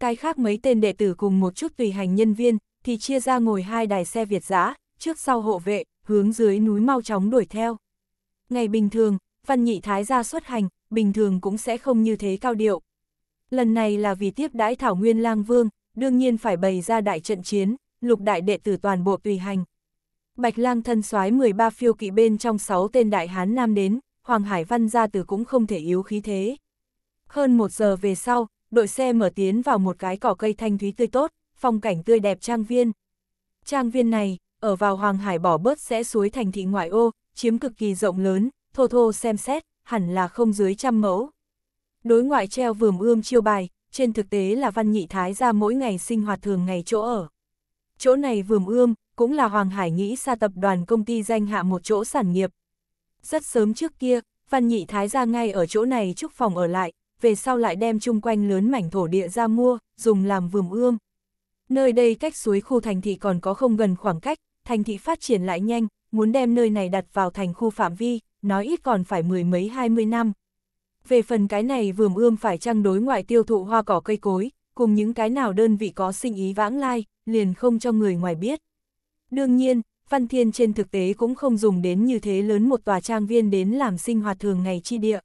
cái khác mấy tên đệ tử cùng một chút tùy hành nhân viên, thì chia ra ngồi hai đài xe Việt giã, trước sau hộ vệ, hướng dưới núi mau chóng đuổi theo. Ngày bình thường, văn nhị thái gia xuất hành, bình thường cũng sẽ không như thế cao điệu. Lần này là vì tiếp đãi Thảo Nguyên Lang Vương, đương nhiên phải bày ra đại trận chiến, lục đại đệ tử toàn bộ tùy hành. Bạch Lang thân soái 13 phiêu kỵ bên trong 6 tên đại hán nam đến, Hoàng Hải Văn gia tử cũng không thể yếu khí thế. Hơn một giờ về sau, đội xe mở tiến vào một cái cỏ cây thanh thúy tươi tốt, phong cảnh tươi đẹp trang viên. Trang viên này, ở vào Hoàng Hải bỏ bớt sẽ suối thành thị ngoại ô, chiếm cực kỳ rộng lớn, thô thô xem xét, hẳn là không dưới trăm mẫu. Đối ngoại treo vườm ươm chiêu bài, trên thực tế là văn nhị thái ra mỗi ngày sinh hoạt thường ngày chỗ ở. Chỗ này vườm ươm, cũng là Hoàng Hải nghĩ xa tập đoàn công ty danh hạ một chỗ sản nghiệp. Rất sớm trước kia, văn nhị thái ra ngay ở chỗ này trúc phòng ở lại, về sau lại đem chung quanh lớn mảnh thổ địa ra mua, dùng làm vườn ươm. Nơi đây cách suối khu thành thị còn có không gần khoảng cách, thành thị phát triển lại nhanh, muốn đem nơi này đặt vào thành khu phạm vi, nói ít còn phải mười mấy hai mươi năm. Về phần cái này vườn ươm phải chăng đối ngoại tiêu thụ hoa cỏ cây cối, cùng những cái nào đơn vị có sinh ý vãng lai, liền không cho người ngoài biết. Đương nhiên, Văn Thiên trên thực tế cũng không dùng đến như thế lớn một tòa trang viên đến làm sinh hoạt thường ngày chi địa.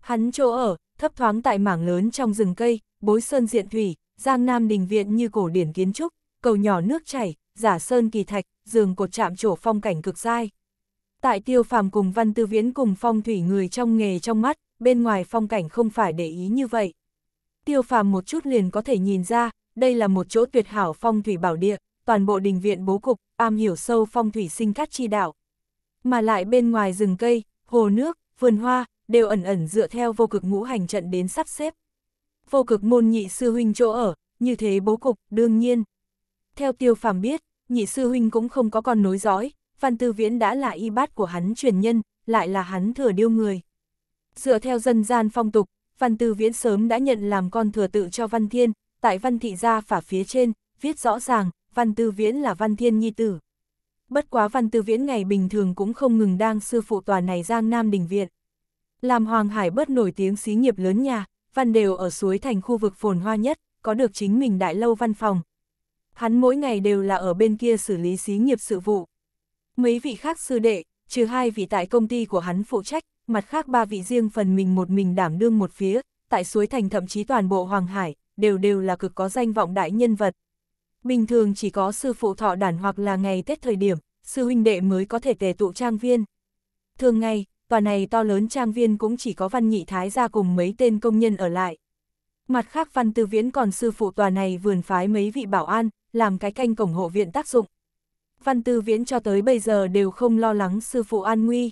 Hắn chỗ ở, thấp thoáng tại mảng lớn trong rừng cây, bối sơn diện thủy, giang nam đình viện như cổ điển kiến trúc, cầu nhỏ nước chảy, giả sơn kỳ thạch, giường cột chạm trổ phong cảnh cực dai. Tại tiêu phàm cùng văn tư viễn cùng phong thủy người trong nghề trong mắt, bên ngoài phong cảnh không phải để ý như vậy. Tiêu phàm một chút liền có thể nhìn ra, đây là một chỗ tuyệt hảo phong thủy bảo địa, toàn bộ đình viện bố cục, am hiểu sâu phong thủy sinh cát chi đạo. Mà lại bên ngoài rừng cây, hồ nước, vườn hoa, đều ẩn ẩn dựa theo vô cực ngũ hành trận đến sắp xếp. Vô cực môn nhị sư huynh chỗ ở, như thế bố cục, đương nhiên. Theo tiêu phàm biết, nhị sư huynh cũng không có con nối dõi, Văn Tư Viễn đã là y bát của hắn truyền nhân, lại là hắn thừa điêu người. Dựa theo dân gian phong tục, Văn Tư Viễn sớm đã nhận làm con thừa tự cho Văn Thiên, tại Văn Thị Gia phả phía trên, viết rõ ràng, Văn Tư Viễn là Văn Thiên Nhi Tử. Bất quá Văn Tư Viễn ngày bình thường cũng không ngừng đang sư phụ tòa này giang nam đình viện. Làm Hoàng Hải bớt nổi tiếng xí nghiệp lớn nhà, văn đều ở suối thành khu vực phồn hoa nhất, có được chính mình đại lâu văn phòng. Hắn mỗi ngày đều là ở bên kia xử lý xí nghiệp sự vụ. Mấy vị khác sư đệ, trừ hai vị tại công ty của hắn phụ trách, mặt khác ba vị riêng phần mình một mình đảm đương một phía, tại suối thành thậm chí toàn bộ Hoàng Hải, đều đều là cực có danh vọng đại nhân vật. Bình thường chỉ có sư phụ thọ đản hoặc là ngày Tết thời điểm, sư huynh đệ mới có thể tề tụ trang viên. Thường ngày, tòa này to lớn trang viên cũng chỉ có văn nhị thái ra cùng mấy tên công nhân ở lại. Mặt khác văn tư viễn còn sư phụ tòa này vườn phái mấy vị bảo an, làm cái canh cổng hộ viện tác dụng. Văn tư viễn cho tới bây giờ đều không lo lắng sư phụ an nguy.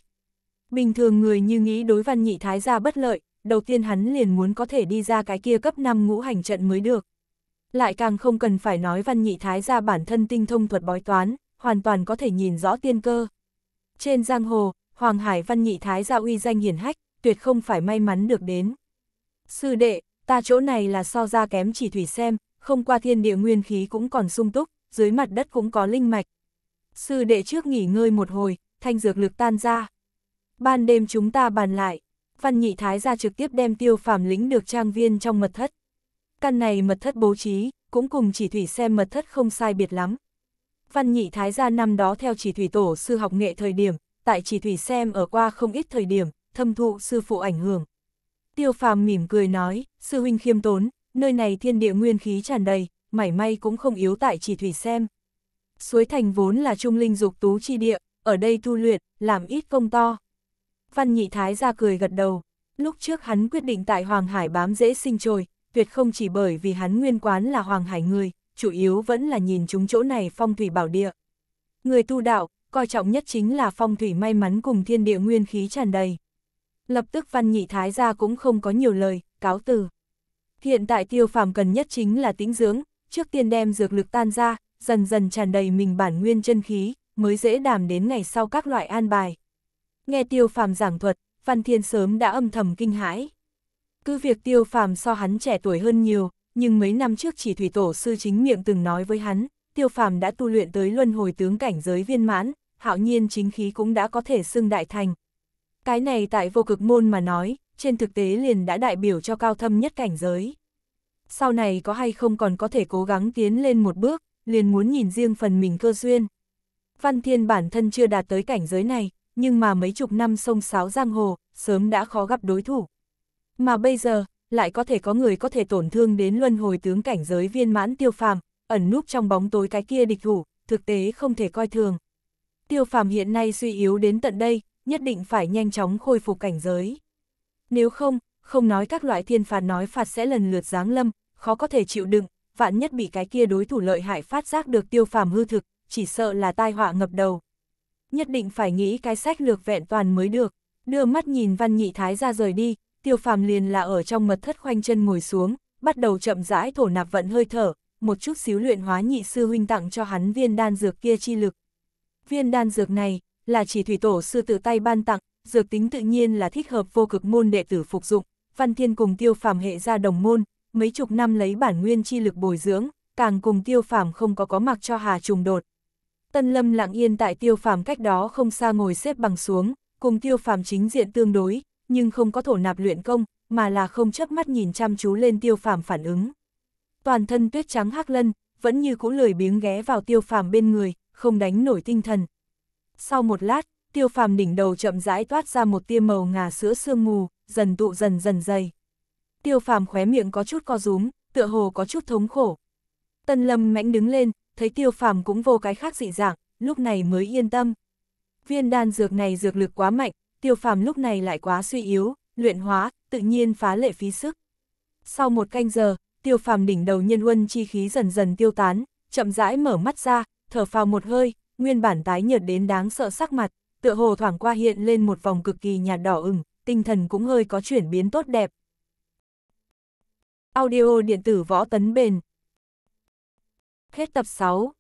Bình thường người như nghĩ đối văn nhị thái gia bất lợi, đầu tiên hắn liền muốn có thể đi ra cái kia cấp 5 ngũ hành trận mới được. Lại càng không cần phải nói văn nhị thái gia bản thân tinh thông thuật bói toán, hoàn toàn có thể nhìn rõ tiên cơ. Trên giang hồ, Hoàng Hải Văn nhị thái gia uy danh hiển hách, tuyệt không phải may mắn được đến. Sư đệ, ta chỗ này là so ra kém chỉ thủy xem, không qua thiên địa nguyên khí cũng còn sung túc, dưới mặt đất cũng có linh mạch. Sư đệ trước nghỉ ngơi một hồi, thanh dược lực tan ra. Ban đêm chúng ta bàn lại, văn nhị thái gia trực tiếp đem tiêu phàm lĩnh được trang viên trong mật thất. Căn này mật thất bố trí, cũng cùng chỉ thủy xem mật thất không sai biệt lắm. Văn nhị thái gia năm đó theo chỉ thủy tổ sư học nghệ thời điểm, tại chỉ thủy xem ở qua không ít thời điểm, thâm thụ sư phụ ảnh hưởng. Tiêu phàm mỉm cười nói, sư huynh khiêm tốn, nơi này thiên địa nguyên khí tràn đầy, mảy may cũng không yếu tại chỉ thủy xem. Suối thành vốn là trung linh dục tú chi địa, ở đây tu luyện, làm ít công to. Văn nhị thái ra cười gật đầu, lúc trước hắn quyết định tại Hoàng Hải bám dễ sinh trồi, tuyệt không chỉ bởi vì hắn nguyên quán là Hoàng Hải người, chủ yếu vẫn là nhìn chúng chỗ này phong thủy bảo địa. Người tu đạo, coi trọng nhất chính là phong thủy may mắn cùng thiên địa nguyên khí tràn đầy. Lập tức văn nhị thái gia cũng không có nhiều lời, cáo từ. Hiện tại tiêu phàm cần nhất chính là tĩnh dưỡng, trước tiên đem dược lực tan ra, dần dần tràn đầy mình bản nguyên chân khí, mới dễ đảm đến ngày sau các loại an bài. Nghe tiêu phàm giảng thuật, văn thiên sớm đã âm thầm kinh hãi. Cứ việc tiêu phàm so hắn trẻ tuổi hơn nhiều, nhưng mấy năm trước chỉ thủy tổ sư chính miệng từng nói với hắn, tiêu phàm đã tu luyện tới luân hồi tướng cảnh giới viên mãn, hạo nhiên chính khí cũng đã có thể xưng đại thành. Cái này tại vô cực môn mà nói, trên thực tế liền đã đại biểu cho cao thâm nhất cảnh giới. Sau này có hay không còn có thể cố gắng tiến lên một bước, liền muốn nhìn riêng phần mình cơ duyên. Văn Thiên bản thân chưa đạt tới cảnh giới này, nhưng mà mấy chục năm sông sáo giang hồ, sớm đã khó gặp đối thủ. Mà bây giờ, lại có thể có người có thể tổn thương đến luân hồi tướng cảnh giới viên mãn tiêu phàm, ẩn núp trong bóng tối cái kia địch thủ, thực tế không thể coi thường. Tiêu phàm hiện nay suy yếu đến tận đây, nhất định phải nhanh chóng khôi phục cảnh giới. Nếu không, không nói các loại thiên phạt nói phạt sẽ lần lượt giáng lâm, khó có thể chịu đựng, vạn nhất bị cái kia đối thủ lợi hại phát giác được tiêu phàm hư thực, chỉ sợ là tai họa ngập đầu. Nhất định phải nghĩ cái sách lược vẹn toàn mới được, đưa mắt nhìn văn nhị thái ra rời đi, tiêu phàm liền là ở trong mật thất khoanh chân ngồi xuống, bắt đầu chậm rãi thổ nạp vận hơi thở, một chút xíu luyện hóa nhị sư huynh tặng cho hắn viên đan dược kia chi lực. Viên đan dược này, là chỉ thủy tổ sư tự tay ban tặng, dược tính tự nhiên là thích hợp vô cực môn đệ tử phục dụng, văn thiên cùng tiêu phàm hệ ra đồng môn, mấy chục năm lấy bản nguyên chi lực bồi dưỡng, càng cùng tiêu phàm không có có mặc cho hà trùng đột. Tân lâm lặng yên tại tiêu phàm cách đó không xa ngồi xếp bằng xuống, cùng tiêu phàm chính diện tương đối, nhưng không có thổ nạp luyện công, mà là không chớp mắt nhìn chăm chú lên tiêu phàm phản ứng toàn thân tuyết trắng hắc lân, vẫn như cũ lười biếng ghé vào tiêu phàm bên người, không đánh nổi tinh thần. Sau một lát, tiêu phàm đỉnh đầu chậm rãi toát ra một tia màu ngà sữa sương mù, dần tụ dần dần dày. Tiêu phàm khóe miệng có chút co rúm, tựa hồ có chút thống khổ. Tân lâm mãnh đứng lên, thấy tiêu phàm cũng vô cái khác dị dạng, lúc này mới yên tâm. Viên đan dược này dược lực quá mạnh, tiêu phàm lúc này lại quá suy yếu, luyện hóa, tự nhiên phá lệ phí sức. Sau một canh giờ, tiêu phàm đỉnh đầu nhân uân chi khí dần dần tiêu tán, chậm rãi mở mắt ra, thở phào một hơi, nguyên bản tái nhợt đến đáng sợ sắc mặt, tựa hồ thoảng qua hiện lên một vòng cực kỳ nhạt đỏ ửng, tinh thần cũng hơi có chuyển biến tốt đẹp. Audio điện tử võ tấn bền Hết tập 6